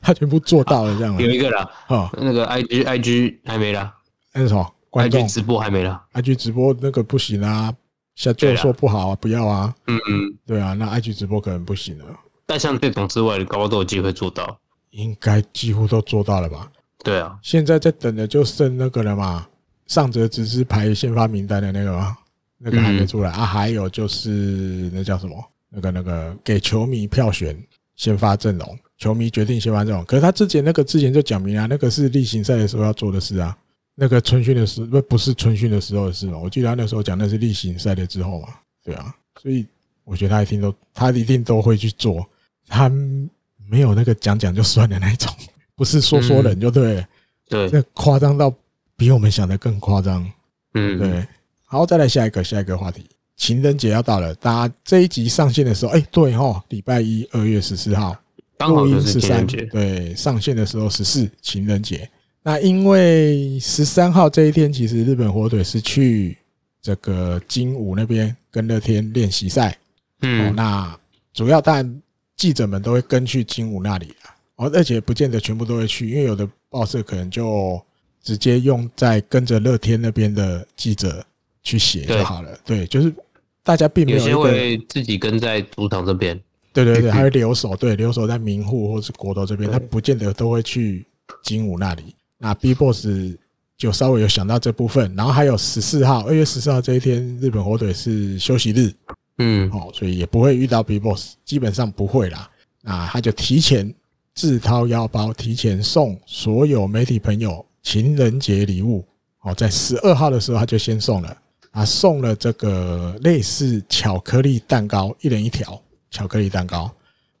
他全部做到了这样。有一个啦，啊，那个 IG IG 还没了，什么观众直播还没了，IG 直播那个不行啊，下就说不好啊，不要啊。嗯，嗯，对啊，那 IG 直播可能不行了。但像这种之外的，高都有机会做到，应该几乎都做到了吧。对啊，现在在等的就剩那个了嘛，上泽只是排先发名单的那个，那个还没出来啊。还有就是那叫什么，那个那个给球迷票选先发阵容，球迷决定先发阵容。可是他之前那个之前就讲明了，那个是例行赛的时候要做的事啊。那个春训的时，不不是春训的时候的事嘛？我记得他那时候讲那是例行赛的之后嘛，对啊。所以我觉得他一定都他一定都会去做，他没有那个讲讲就算的那一种。不是说说人就对，对，那夸张到比我们想的更夸张，嗯，对。好，再来下一个，下一个话题，情人节要到了，大家这一集上线的时候，哎，对哈，礼拜一，二月十四号，当然是三对上线的时候十四情人节。那因为十三号这一天，其实日本火腿是去这个精武那边跟乐天练习赛，嗯，那主要当然记者们都会跟去精武那里。而且不见得全部都会去，因为有的报社可能就直接用在跟着乐天那边的记者去写就好了。对，就是大家并没有。有些会自己跟在主场这边。对对对，还有留守，对留守在明户或是国头这边，他不见得都会去精武那里。那 B Boss 就稍微有想到这部分，然后还有十四号，二月十四号这一天，日本火腿是休息日，嗯，哦，所以也不会遇到 B Boss，基本上不会啦。那他就提前。自掏腰包提前送所有媒体朋友情人节礼物哦，在十二号的时候他就先送了啊，送了这个类似巧克力蛋糕，一人一条巧克力蛋糕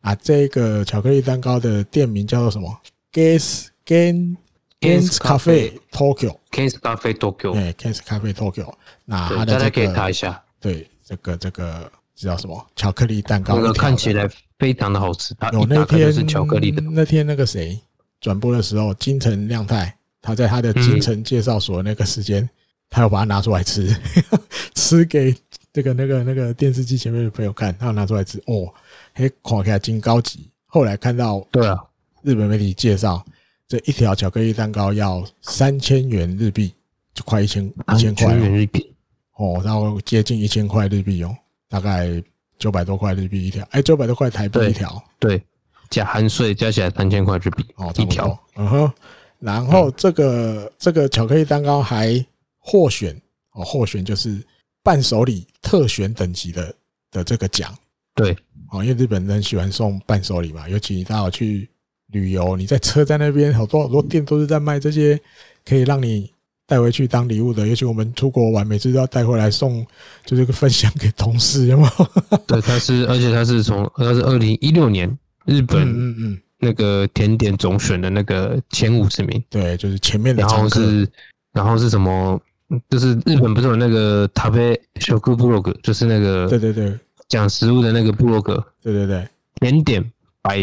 啊。这个巧克力蛋糕的店名叫做什么 k a s Ken Kens Cafe Tokyo，Kens Cafe Tokyo，哎 k i n s Cafe Tokyo。那他的这个，他一下，对这个这个叫什么？巧克力蛋糕看起来。非常的好吃，有那天是巧克力的。那天那个谁转播的时候，金城亮太，他在他的金城介绍所那个时间，他要把它拿出来吃，吃给这个那个那个电视机前面的朋友看，他要拿出来吃。哦，嘿，看起来金高级。后来看到，对啊，日本媒体介绍，这一条巧克力蛋糕要三千元日币，就快一千一千块日币。哦，然后接近一千块日币哦，大概。九百多块日币一条，哎，九百多块台币一条，对，加含税加起来三千块日币哦，一条，然后，然后这个这个巧克力蛋糕还获选哦，获选就是伴手礼特选等级的的这个奖，对，哦，因为日本人喜欢送伴手礼嘛，尤其你到去旅游，你在车站那边好多好多店都是在卖这些可以让你。带回去当礼物的，也许我们出国玩，每次都要带回来送，就是个分享给同事，有吗？对，他是，而且他是从他是二零一六年日本嗯嗯那个甜点总选的那个前五十名，对，就是前面。的，然后是然后是什么？就是日本不是有那个 t a 小哥布洛格，就是那个对对对讲食物的那个布洛格，对对对甜点百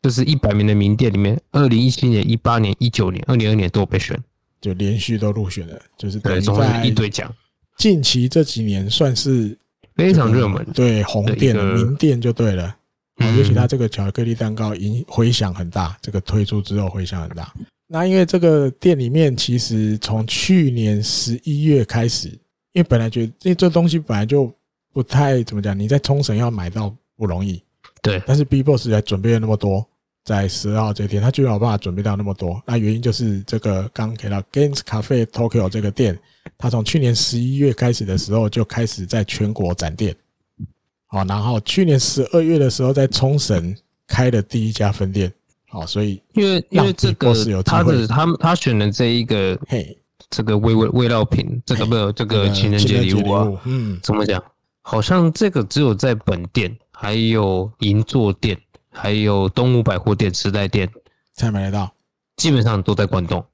就是一百名的名店里面，二零一七年、一八年、一九年、二零二年都有被选。就连续都入选了，就是等于一堆奖。近期这几年算是非常热门，对红店名店就对了。尤其他这个巧克力蛋糕，影回响很大。这个推出之后回响很大。那因为这个店里面，其实从去年十一月开始，因为本来觉得，因为这东西本来就不太怎么讲，你在冲绳要买到不容易。对，但是 B Boss 也准备了那么多。在十二号这天，他居然有办法准备到那么多。那原因就是这个刚提到 Gens a Cafe Tokyo 这个店，他从去年十一月开始的时候就开始在全国展店，好，然后去年十二月的时候在冲绳开了第一家分店，好，所以因为因为这个他的他他选的这一个嘿这个味味味道品，这个没有这个情人节礼物，嗯，怎么讲？好像这个只有在本店还有银座店。还有东武百货店、时代店才买得到，基本上都在关东，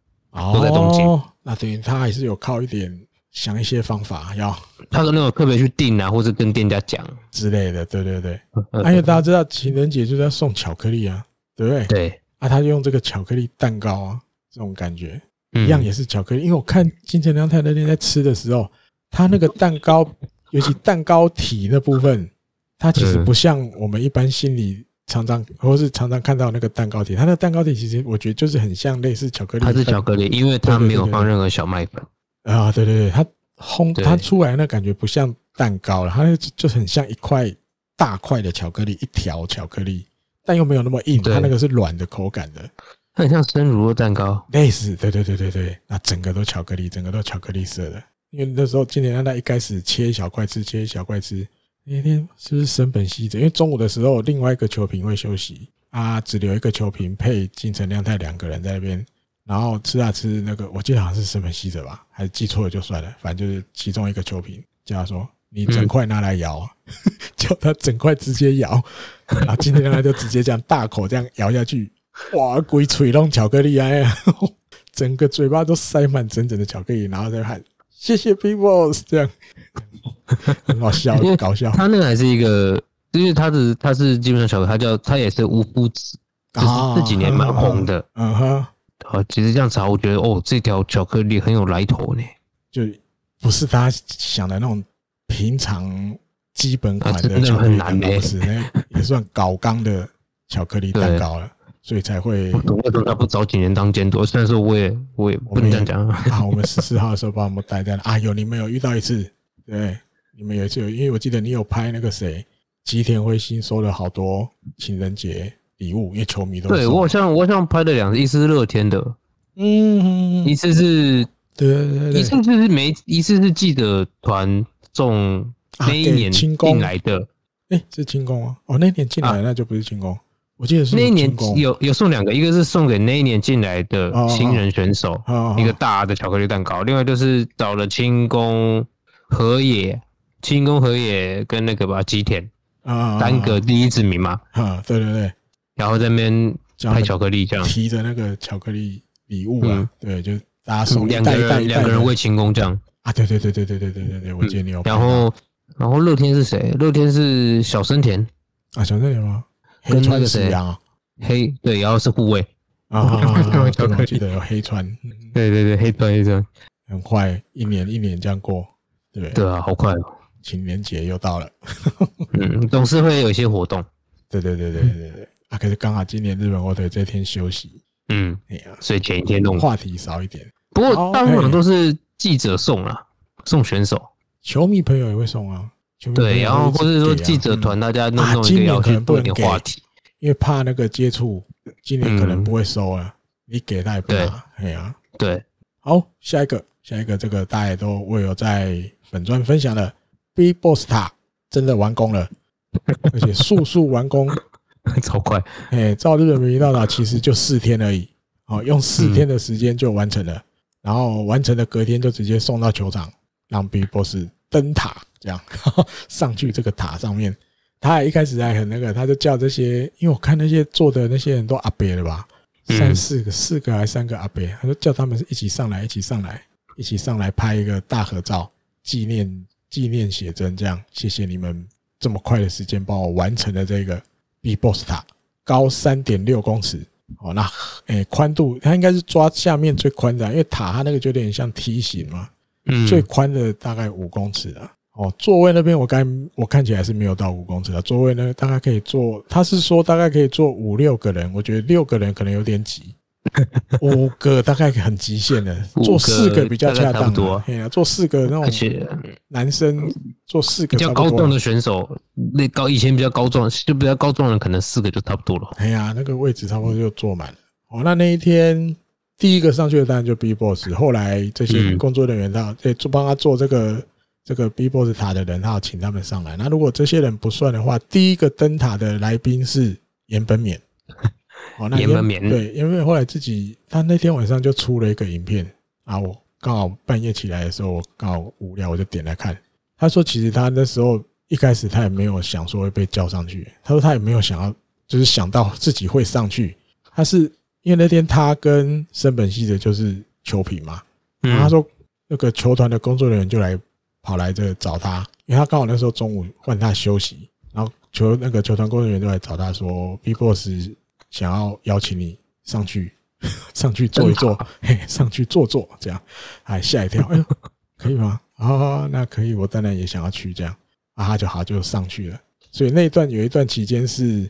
都在东京。那等于他还是有靠一点想一些方法要，他是那种特别去订啊，或者跟店家讲之类的。对对对，而且大家知道情人节就是要送巧克力啊，对不对？对。啊，他就用这个巧克力蛋糕啊，这种感觉一样也是巧克力。因为我看金城良太那天在吃的时候，他那个蛋糕，尤其蛋糕体那部分，它其实不像我们一般心里。常常，或是常常看到那个蛋糕体，它的蛋糕体其实我觉得就是很像类似巧克力。它是巧克力，因为它没有放任何小麦粉。啊，对对对，它烘它出来那感觉不像蛋糕了，它就就很像一块大块的巧克力，一条巧克力，但又没有那么硬，它那个是软的口感的。它很像生乳酪蛋糕。类似，对对对对对，那整个都巧克力，整个都巧克力色的。因为那时候，今年它他一开始切一小块吃，切一小块吃。那天是不是升本西者？因为中午的时候另外一个球评会休息啊，只留一个球评配金城亮太两个人在那边，然后吃啊吃那个，我记得好像是升本西者吧，还是记错了就算了，反正就是其中一个球评叫他说：“你整块拿来摇，叫他整块直接摇。”然后金城亮太就直接这样大口这样摇下去，哇，鬼吹弄巧克力啊！整个嘴巴都塞满整整的巧克力，然后在喊：“谢谢 P Boss！” 这样。很 好笑，因为搞笑。他那个还是一个，因为他是他是基本上巧克力，叫他也是无夫子啊，这几年蛮红的。嗯哼，好，其实这样查，我觉得哦，这条巧克力很有来头呢，就不是他想的那种平常基本款的巧克力，不是，那也算高刚的巧克力蛋糕了，所以才会。我懂了，他不早几年当监督，但是我也我也不能这样讲。好，我们十四号的时候把我们带在，啊，有你们有遇到一次。对，你们有就因为我记得你有拍那个谁吉田辉心收了好多情人节礼物，因为球迷都对我好像我好像拍了两次，一次是乐天的，嗯，一次是对对对，一次就是没一次是记者团中那一年进来的，哎，是轻功啊，哦，那年进来那就不是轻功，我记得是那一年有有送两个，一个是送给那一年进来的新人选手，一个大的巧克力蛋糕，另外就是找了轻功。河野清宫河野跟那个吧吉田啊，单个第一子名嘛，啊对对对，然后这边拍巧克力这样提着那个巧克力礼物啊，对，就大家送两个人两个人为清宫这样啊，对对对对对对对对对，我记你有然后然后乐天是谁？乐天是小森田啊，小森田吗？跟那个谁黑对，然后是护卫啊，我永远记得有黑川，对对对，黑川黑川很快一年一年这样过。对对啊，好快哦！青年节又到了，嗯，总是会有一些活动。对对对对对对，啊，可是刚好今年日本火腿这天休息，嗯，哎呀，所以前一天弄话题少一点。不过大部分都是记者送啊，送选手、球迷朋友也会送啊，对，然后或者说记者团大家弄弄一可能不能给话题，因为怕那个接触，今年可能不会收啊，你给他也不拿，哎呀，对，好，下一个，下一个，这个大家都我有在。本专分享了 B Boss 塔真的完工了，而且速速完工，超快。哎，照日本名体报其实就四天而已。哦，用四天的时间就完成了，然后完成的隔天就直接送到球场，让 B Boss 登塔这样 上去这个塔上面。他一开始还很那个，他就叫这些，因为我看那些做的那些人都阿伯的吧，三四个、四个还三个阿伯，他说叫他们一起上来，一起上来，一起上来拍一个大合照。纪念纪念写真，这样谢谢你们这么快的时间帮我完成了这个 B Boss 塔，高三点六公尺哦，那诶宽度它应该是抓下面最宽的，因为塔它那个就有点像梯形嘛，嗯，最宽的大概五公尺啊，哦座位那边我刚我看起来是没有到五公尺的座位呢，大概可以坐，他是说大概可以坐五六个人，我觉得六个人可能有点挤。五个大概很极限的，做四个比较恰当。哎呀，做四个那种男生做四个比较高壮的选手，那高以前比较高壮，就比较高壮的可能四个就差不多了。哎呀，那个位置差不多就坐满了。哦，那那一天第一个上去的当然就 B boss，后来这些工作人员他做帮他做这个这个 B boss 塔的人，他要请他们上来。那如果这些人不算的话，第一个灯塔的来宾是岩本勉。哦，那天对，因为后来自己他那天晚上就出了一个影片啊，我刚好半夜起来的时候，我刚好无聊，我就点来看。他说，其实他那时候一开始他也没有想说会被叫上去，他说他也没有想要，就是想到自己会上去，他是因为那天他跟森本系泽就是球评嘛，然后他说那个球团的工作人员就来跑来这找他，因为他刚好那时候中午换他休息，然后球那个球团工作人员就来找他说，BBOSS。想要邀请你上去，上去坐一坐，嘿，上去坐坐这样，哎吓一跳，可以吗？啊，那可以，我当然也想要去这样，啊哈就好就上去了。所以那一段有一段期间是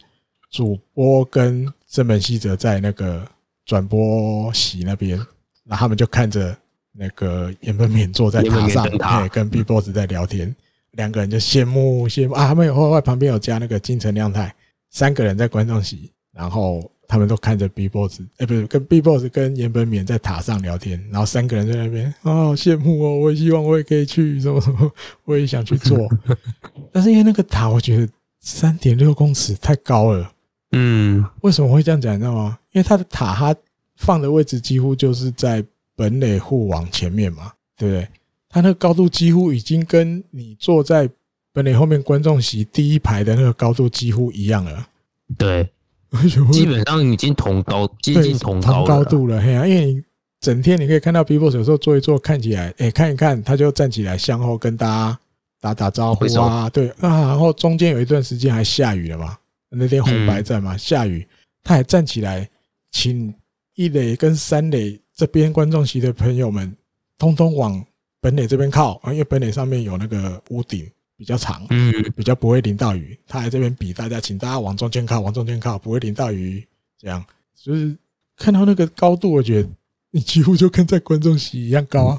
主播跟正本希哲在那个转播席那边，那他们就看着那个岩本敏坐在台上，对，跟 B Boss 在聊天，两个人就羡慕羡慕啊。他们有另外旁边有加那个金城亮太，三个人在观众席。然后他们都看着 B boss，哎，不是跟 B boss 跟岩本勉在塔上聊天，然后三个人在那边啊，好羡慕哦！我也希望我也可以去什么什么，我也想去做，但是因为那个塔，我觉得三点六公尺太高了。嗯，为什么会这样讲你知道吗？因为他的塔它放的位置几乎就是在本垒户网前面嘛，对不对？他那个高度几乎已经跟你坐在本垒后面观众席第一排的那个高度几乎一样了。对。基本上已经同高，接近同高度了，嘿啊！因为你整天你可以看到 b b o s e 有时候坐一坐，看起来，哎，看一看，他就站起来向后跟大家打打招呼啊，对啊。然后中间有一段时间还下雨了嘛，那天红白在嘛，下雨，他还站起来，请一垒跟三垒这边观众席的朋友们通通往本垒这边靠啊，因为本垒上面有那个屋顶。比较长，嗯，比较不会淋大雨。他来这边比大家，请大家往中间靠，往中间靠，不会淋大雨。这样，就是看到那个高度，我觉得你几乎就跟在观众席一样高。啊。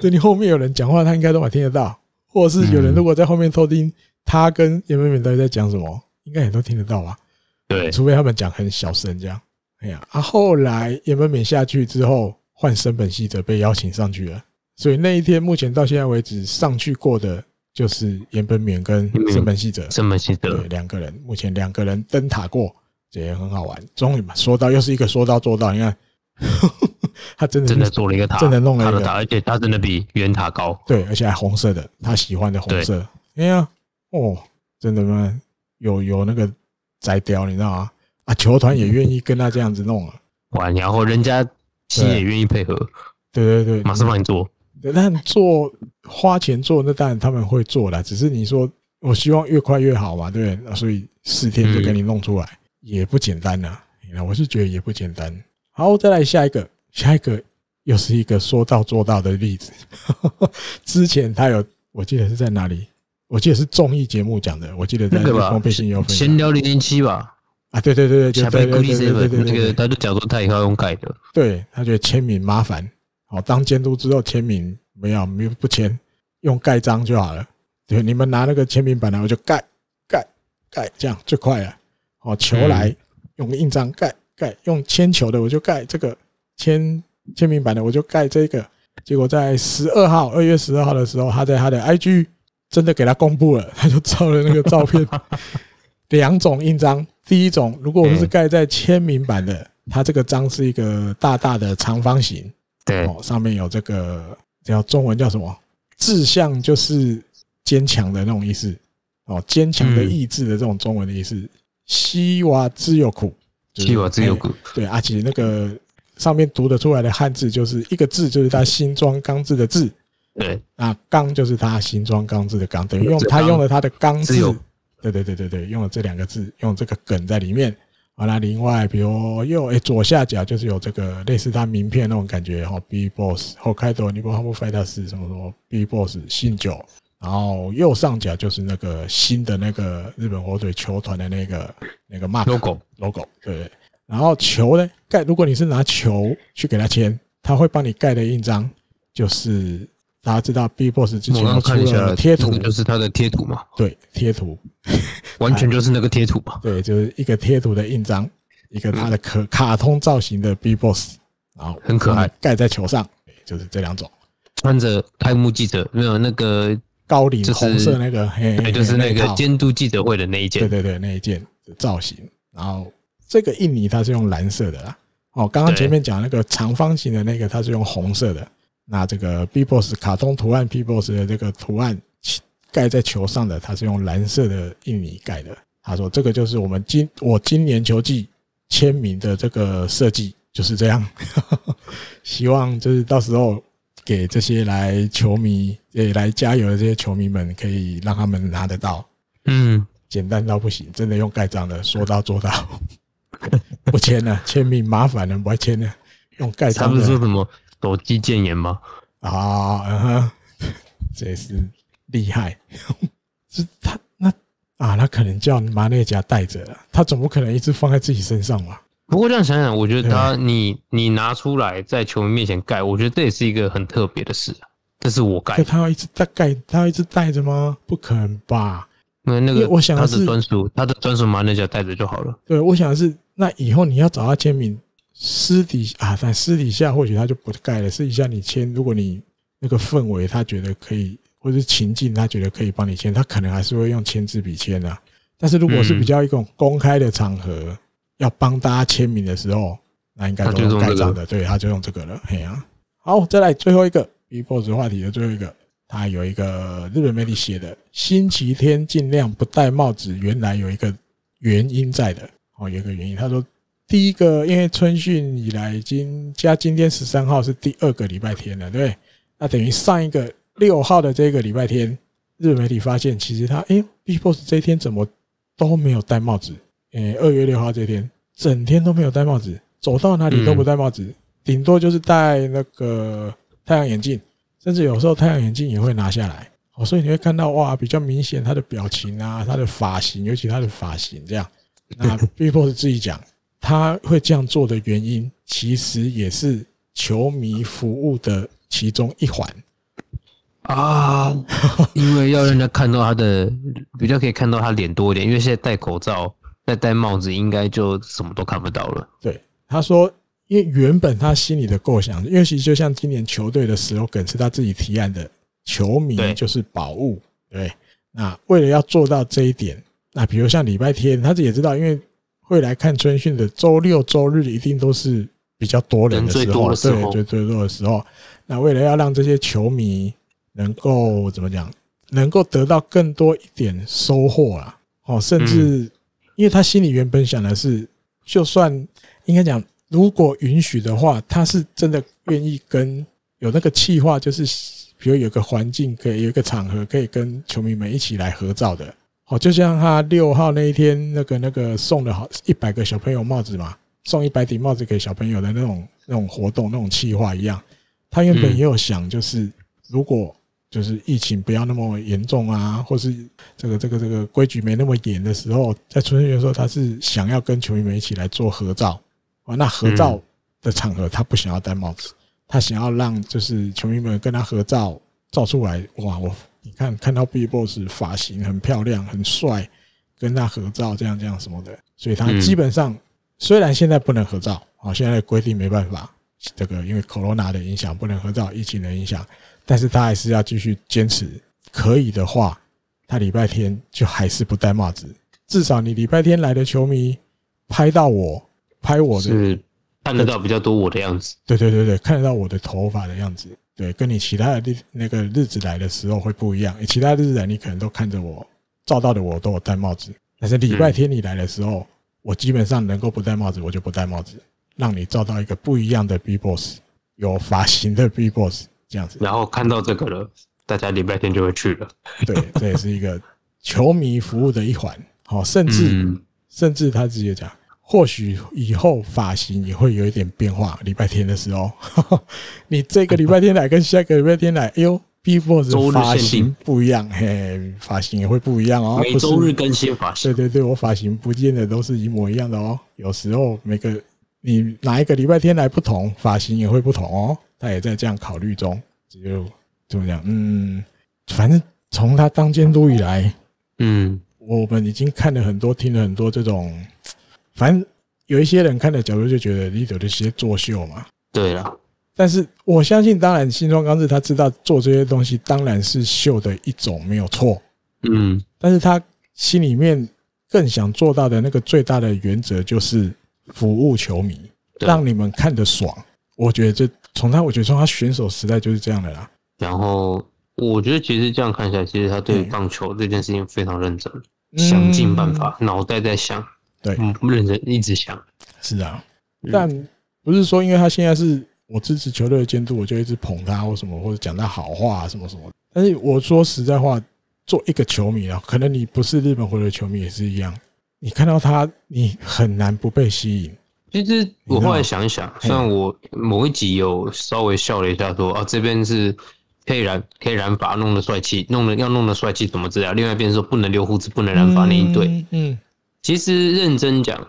就你后面有人讲话，他应该都还听得到。或者是有人如果在后面偷听，他跟严美美到底在讲什么，应该也都听得到吧？对，除非他们讲很小声这样。哎呀，啊，后来严美美下去之后，换升本细则被邀请上去了。所以那一天，目前到现在为止上去过的。就是岩本勉跟森本希哲，森本希哲两个人，目前两个人登塔过也很好玩。终于嘛，说到，又是一个说到做到。你看，他真的真的做了一个塔，真的弄了一个塔，而且他真的比原塔高。对，而且还红色的，他喜欢的红色。哎呀，哦，真的吗？有有那个宅雕，你知道吗？啊，球团也愿意跟他这样子弄啊。哇，然后人家西也愿意配合。对对对，马上帮你做。但做花钱做那当然他们会做了，只是你说我希望越快越好嘛，对不对？所以四天就给你弄出来，也不简单呐。那我是觉得也不简单。好，再来下一个，下一个又是一个说到做到的例子。之前他有我记得是在哪里？我记得是综艺节目讲的，我记得那个吧，闲聊零零七吧。啊，对对对对，就对，这个，他就讲说他也要用盖的，对他觉得签名麻烦。好，当监督之后签名没有，没有不签，用盖章就好了。对，你们拿那个签名板来，我就盖盖盖，这样就快了。哦，球来，用印章盖盖，用铅球的我就盖这个，签签名板的我就盖这个。结果在十二号，二月十二号的时候，他在他的 IG 真的给他公布了，他就照了那个照片。两种印章，第一种如果我是盖在签名版的，它这个章是一个大大的长方形。对哦，上面有这个叫中文叫什么？志向就是坚强的那种意思哦，坚强的意志的这种中文的意思。西瓦自有苦，西瓦自有苦。对，而且那个上面读的出来的汉字，就是一个字，就是他新装钢字的字。对，那钢就是他新装钢字的钢。于用他用了他的钢字。对对对对对，用了这两个字，用这个梗在里面。好了，另外，比如右诶，左下角就是有这个类似他名片那种感觉哈，B Boss，好开头你不怕不费大事什么什么，B Boss 信久，然后右上角就是那个新的那个日本火腿球团的那个那个 mark logo logo 对，然后球呢盖，如果你是拿球去给他签，他会帮你盖的印章就是。大家知道 B Boss 之前出了贴图，就是它的贴图嘛？对，贴图，完全就是那个贴图嘛？对，就是一个贴图的印章，一个它的可卡通造型的 B Boss，然后很可爱，盖在球上，就是这两种。穿着开幕记者没有那个高领红色那个嘿，就是那个监督记者会的那一件，对对对，那一件的造型。然后这个印尼它是用蓝色的啦，哦，刚刚前面讲那个长方形的那个它是用红色的。那这个 B boss 卡通图案 B boss 的这个图案盖在球上的，它是用蓝色的印泥盖的。他说：“这个就是我们今我今年球季签名的这个设计，就是这样。希望就是到时候给这些来球迷也来加油的这些球迷们，可以让他们拿得到。嗯，简单到不行，真的用盖章的，说到做到。不签了，签名麻烦了，不签了，用盖章的。他们说什么？”斗基建言吗？啊，这是厉害！这他那啊，他可能叫马内加带着了，他总不可能一直放在自己身上吧？不过这样想想，我觉得他你你拿出来在球迷面前盖，我觉得这也是一个很特别的事。这是我盖，他要一直在盖，他要一直带着吗？不可能吧？那那个我想的是专属他的专属马内加带着就好了。对，我想的是，那以后你要找他签名。私底啊，但私底下或许他就不盖了。私底下你签，如果你那个氛围他觉得可以，或者是情境他觉得可以帮你签，他可能还是会用签字笔签的。但是如果是比较一种公开的场合，要帮大家签名的时候，那应该都是盖章的。对，他就用这个了。嘿啊，好，再来最后一个 BPOS 话题的最后一个，他有一个日本媒体写的，星期天尽量不戴帽子，原来有一个原因在的哦，有一个原因，他说。第一个，因为春训以来已经加，今天十三号是第二个礼拜天了，对？那等于上一个六号的这个礼拜天，日本媒体发现，其实他哎，B Boss 这一天怎么都没有戴帽子？哎，二月六号这天，整天都没有戴帽子，走到哪里都不戴帽子，顶多就是戴那个太阳眼镜，甚至有时候太阳眼镜也会拿下来。哦，所以你会看到哇，比较明显他的表情啊，他的发型，尤其他的发型这样。那 B Boss 自己讲。他会这样做的原因，其实也是球迷服务的其中一环啊，因为要让人家看到他的，比较可以看到他脸多一点。因为现在戴口罩、再戴帽子，应该就什么都看不到了。对，他说，因为原本他心里的构想，因为其实就像今年球队的 slogan 是他自己提案的，球迷就是宝物。对，那为了要做到这一点，那比如像礼拜天，他也知道，因为。会来看春训的周六周日一定都是比较多人的时候，对最最多的时候。那为了要让这些球迷能够怎么讲，能够得到更多一点收获啊，哦，甚至因为他心里原本想的是，就算应该讲，如果允许的话，他是真的愿意跟有那个气话，就是比如有个环境可以有一个场合可以跟球迷们一起来合照的。哦，就像他六号那一天那个那个送的，好一百个小朋友帽子嘛，送一百顶帽子给小朋友的那种那种活动那种企划一样，他原本也有想，就是如果就是疫情不要那么严重啊，或是这个这个这个规矩没那么严的时候，在春运的时候，他是想要跟球迷们一起来做合照，哇，那合照的场合他不想要戴帽子，他想要让就是球迷们跟他合照照出来，哇，我。你看，看到 B Boss 发型很漂亮，很帅，跟他合照这样这样什么的，所以他基本上虽然现在不能合照啊，现在规定没办法，这个因为 Corona 的影响不能合照，疫情的影响，但是他还是要继续坚持。可以的话，他礼拜天就还是不戴帽子，至少你礼拜天来的球迷拍到我，拍我的是看得到比较多我的样子，对对对对，看得到我的头发的样子。对，跟你其他的那个日子来的时候会不一样。其他日子你可能都看着我照到的我都有戴帽子，但是礼拜天你来的时候，我基本上能够不戴帽子，我就不戴帽子，让你照到一个不一样的 B boss，有发型的 B boss 这样子。然后看到这个了，大家礼拜天就会去了。对，这也是一个球迷服务的一环。好，甚至甚至他直接讲。或许以后发型也会有一点变化。礼拜天的时候，你这个礼拜天来跟下个礼拜天来，哎呦，P boss 发型不一样，嘿，发型也会不一样哦。每周日更新发型，对对对，我发型不见得都是一模一样的哦。有时候每个你哪一个礼拜天来不同，发型也会不同哦。他也在这样考虑中，就怎么讲？嗯，反正从他当监督以来，嗯，我们已经看了很多，听了很多这种。反正有一些人看的角度就觉得你有些作秀嘛，对了。但是我相信，当然新庄刚志他知道做这些东西当然是秀的一种，没有错。嗯，但是他心里面更想做到的那个最大的原则就是服务球迷，让你们看得爽。我觉得，这从他我觉得从他选手时代就是这样的啦。然后我觉得，其实这样看起来，其实他对棒球这件事情非常认真，想尽办法，脑袋在想。对，我们忍一直想，是啊，但不是说因为他现在是我支持球队的监督，我就一直捧他或什么，或者讲他好话什么什么。但是我说实在话，做一个球迷啊，可能你不是日本来的球迷也是一样，你看到他，你很难不被吸引。其实我后来想一想，虽然我某一集有稍微笑了一下，说啊这边是可以染，可以染发，弄的帅气，弄的要弄的帅气怎么治疗？另外一边说不能留胡子，不能染发，那一堆，嗯。其实认真讲，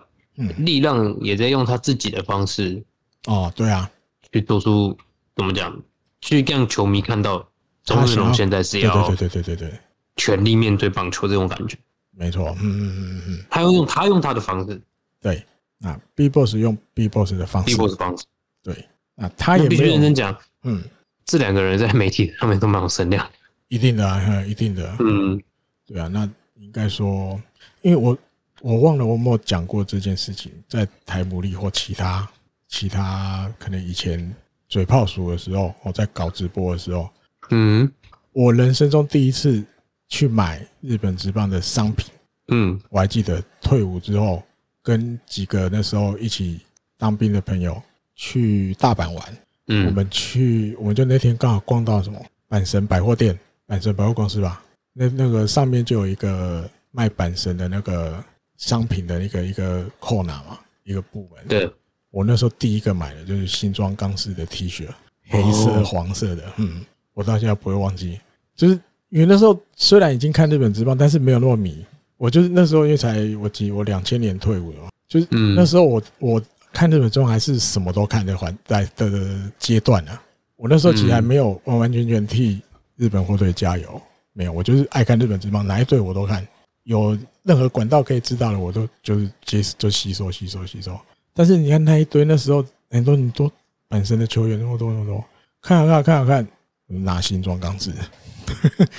力浪也在用他自己的方式哦，对啊，去做出怎么讲，去让球迷看到周志龙现在是要对对对对对对全力面对棒球这种感觉，没错，嗯嗯嗯嗯嗯，他要用他用他的方式，对啊，B boss 用 B boss 的方式，B boss 的方式，对啊，他也必须认真讲，嗯，这两个人在媒体上面都蛮有声量，一定的啊，一定的，嗯，对啊，那应该说，因为我。我忘了我有没有讲过这件事情，在台母利或其他其他可能以前嘴炮熟的时候，我在搞直播的时候，嗯，我人生中第一次去买日本直棒的商品，嗯，我还记得退伍之后跟几个那时候一起当兵的朋友去大阪玩，嗯，我们去，我们就那天刚好逛到什么阪神百货店，阪神百货公司吧，那那个上面就有一个卖阪神的那个。商品的一个一个扣拿嘛，一个部门。对，我那时候第一个买的就是新装钢丝的 T 恤，黑色、黄色的。嗯，我到现在不会忘记，就是因为那时候虽然已经看日本职棒，但是没有那么迷。我就是那时候因为才我几我两千年退伍了，就是那时候我我看日本中还是什么都看的环在的阶段呢。我那时候其实还没有完完全全替日本货队加油，没有，我就是爱看日本职棒，哪一队我都看有。任何管道可以知道的，我都就是接就吸收吸收吸收。但是你看那一堆，那时候很多很多本身的球员，那么多那么多，看好看好看，拿新装钢制。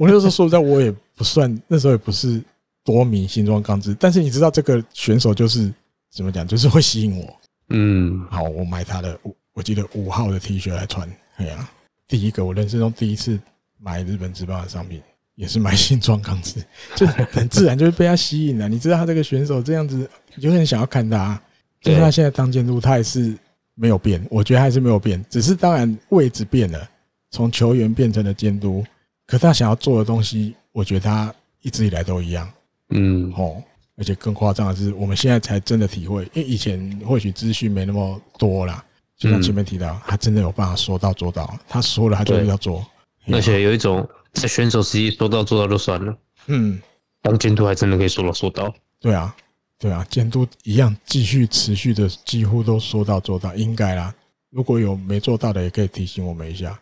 我那时候说实在，我也不算那时候也不是多名新装钢制，但是你知道这个选手就是怎么讲，就是会吸引我。嗯，好，我买他的五，我记得五号的 T 恤来穿。哎呀，第一个我人生中第一次买日本直邦的商品。也是蛮新装钢子，就很自然，就是被他吸引了。你知道他这个选手这样子，有点想要看他。就算他现在当监督，他也是没有变。我觉得还是没有变，只是当然位置变了，从球员变成了监督。可他想要做的东西，我觉得他一直以来都一样。嗯，哦，而且更夸张的是，我们现在才真的体会，因为以前或许资讯没那么多啦。就像前面提到，他真的有办法说到做到，他说了他就要做，而且有一种。在选手时一说到做到就算了。嗯，当监督还真的可以说到做到。对啊，对啊，监督一样继续持续的几乎都说到做到，应该啦。如果有没做到的，也可以提醒我们一下。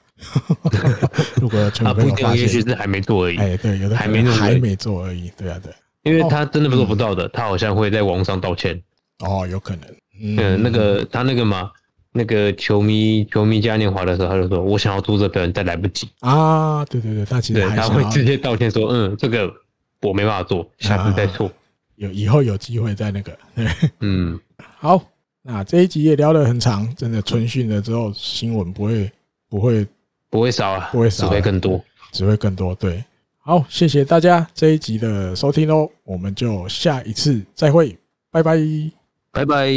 如果全部没有发也许是还没做而已。哎，对，有的还没还没做而已。对啊，对，因为他真的做不到的，他好像会在网上道歉。哦，有可能。嗯，那个他那个嘛。那个球迷球迷嘉年华的时候，他就说：“我想要做这表演，但来不及啊！”对对对，他其实还他会直接道歉说：“嗯，这个我没办法做，下次再做。”有以后有机会再那个，嗯，好。那这一集也聊得很长，真的春训了之后，新闻不会不会不会少啊，不会少，只会更多，只会更多。对，好，谢谢大家这一集的收听哦，我们就下一次再会，拜拜，拜拜。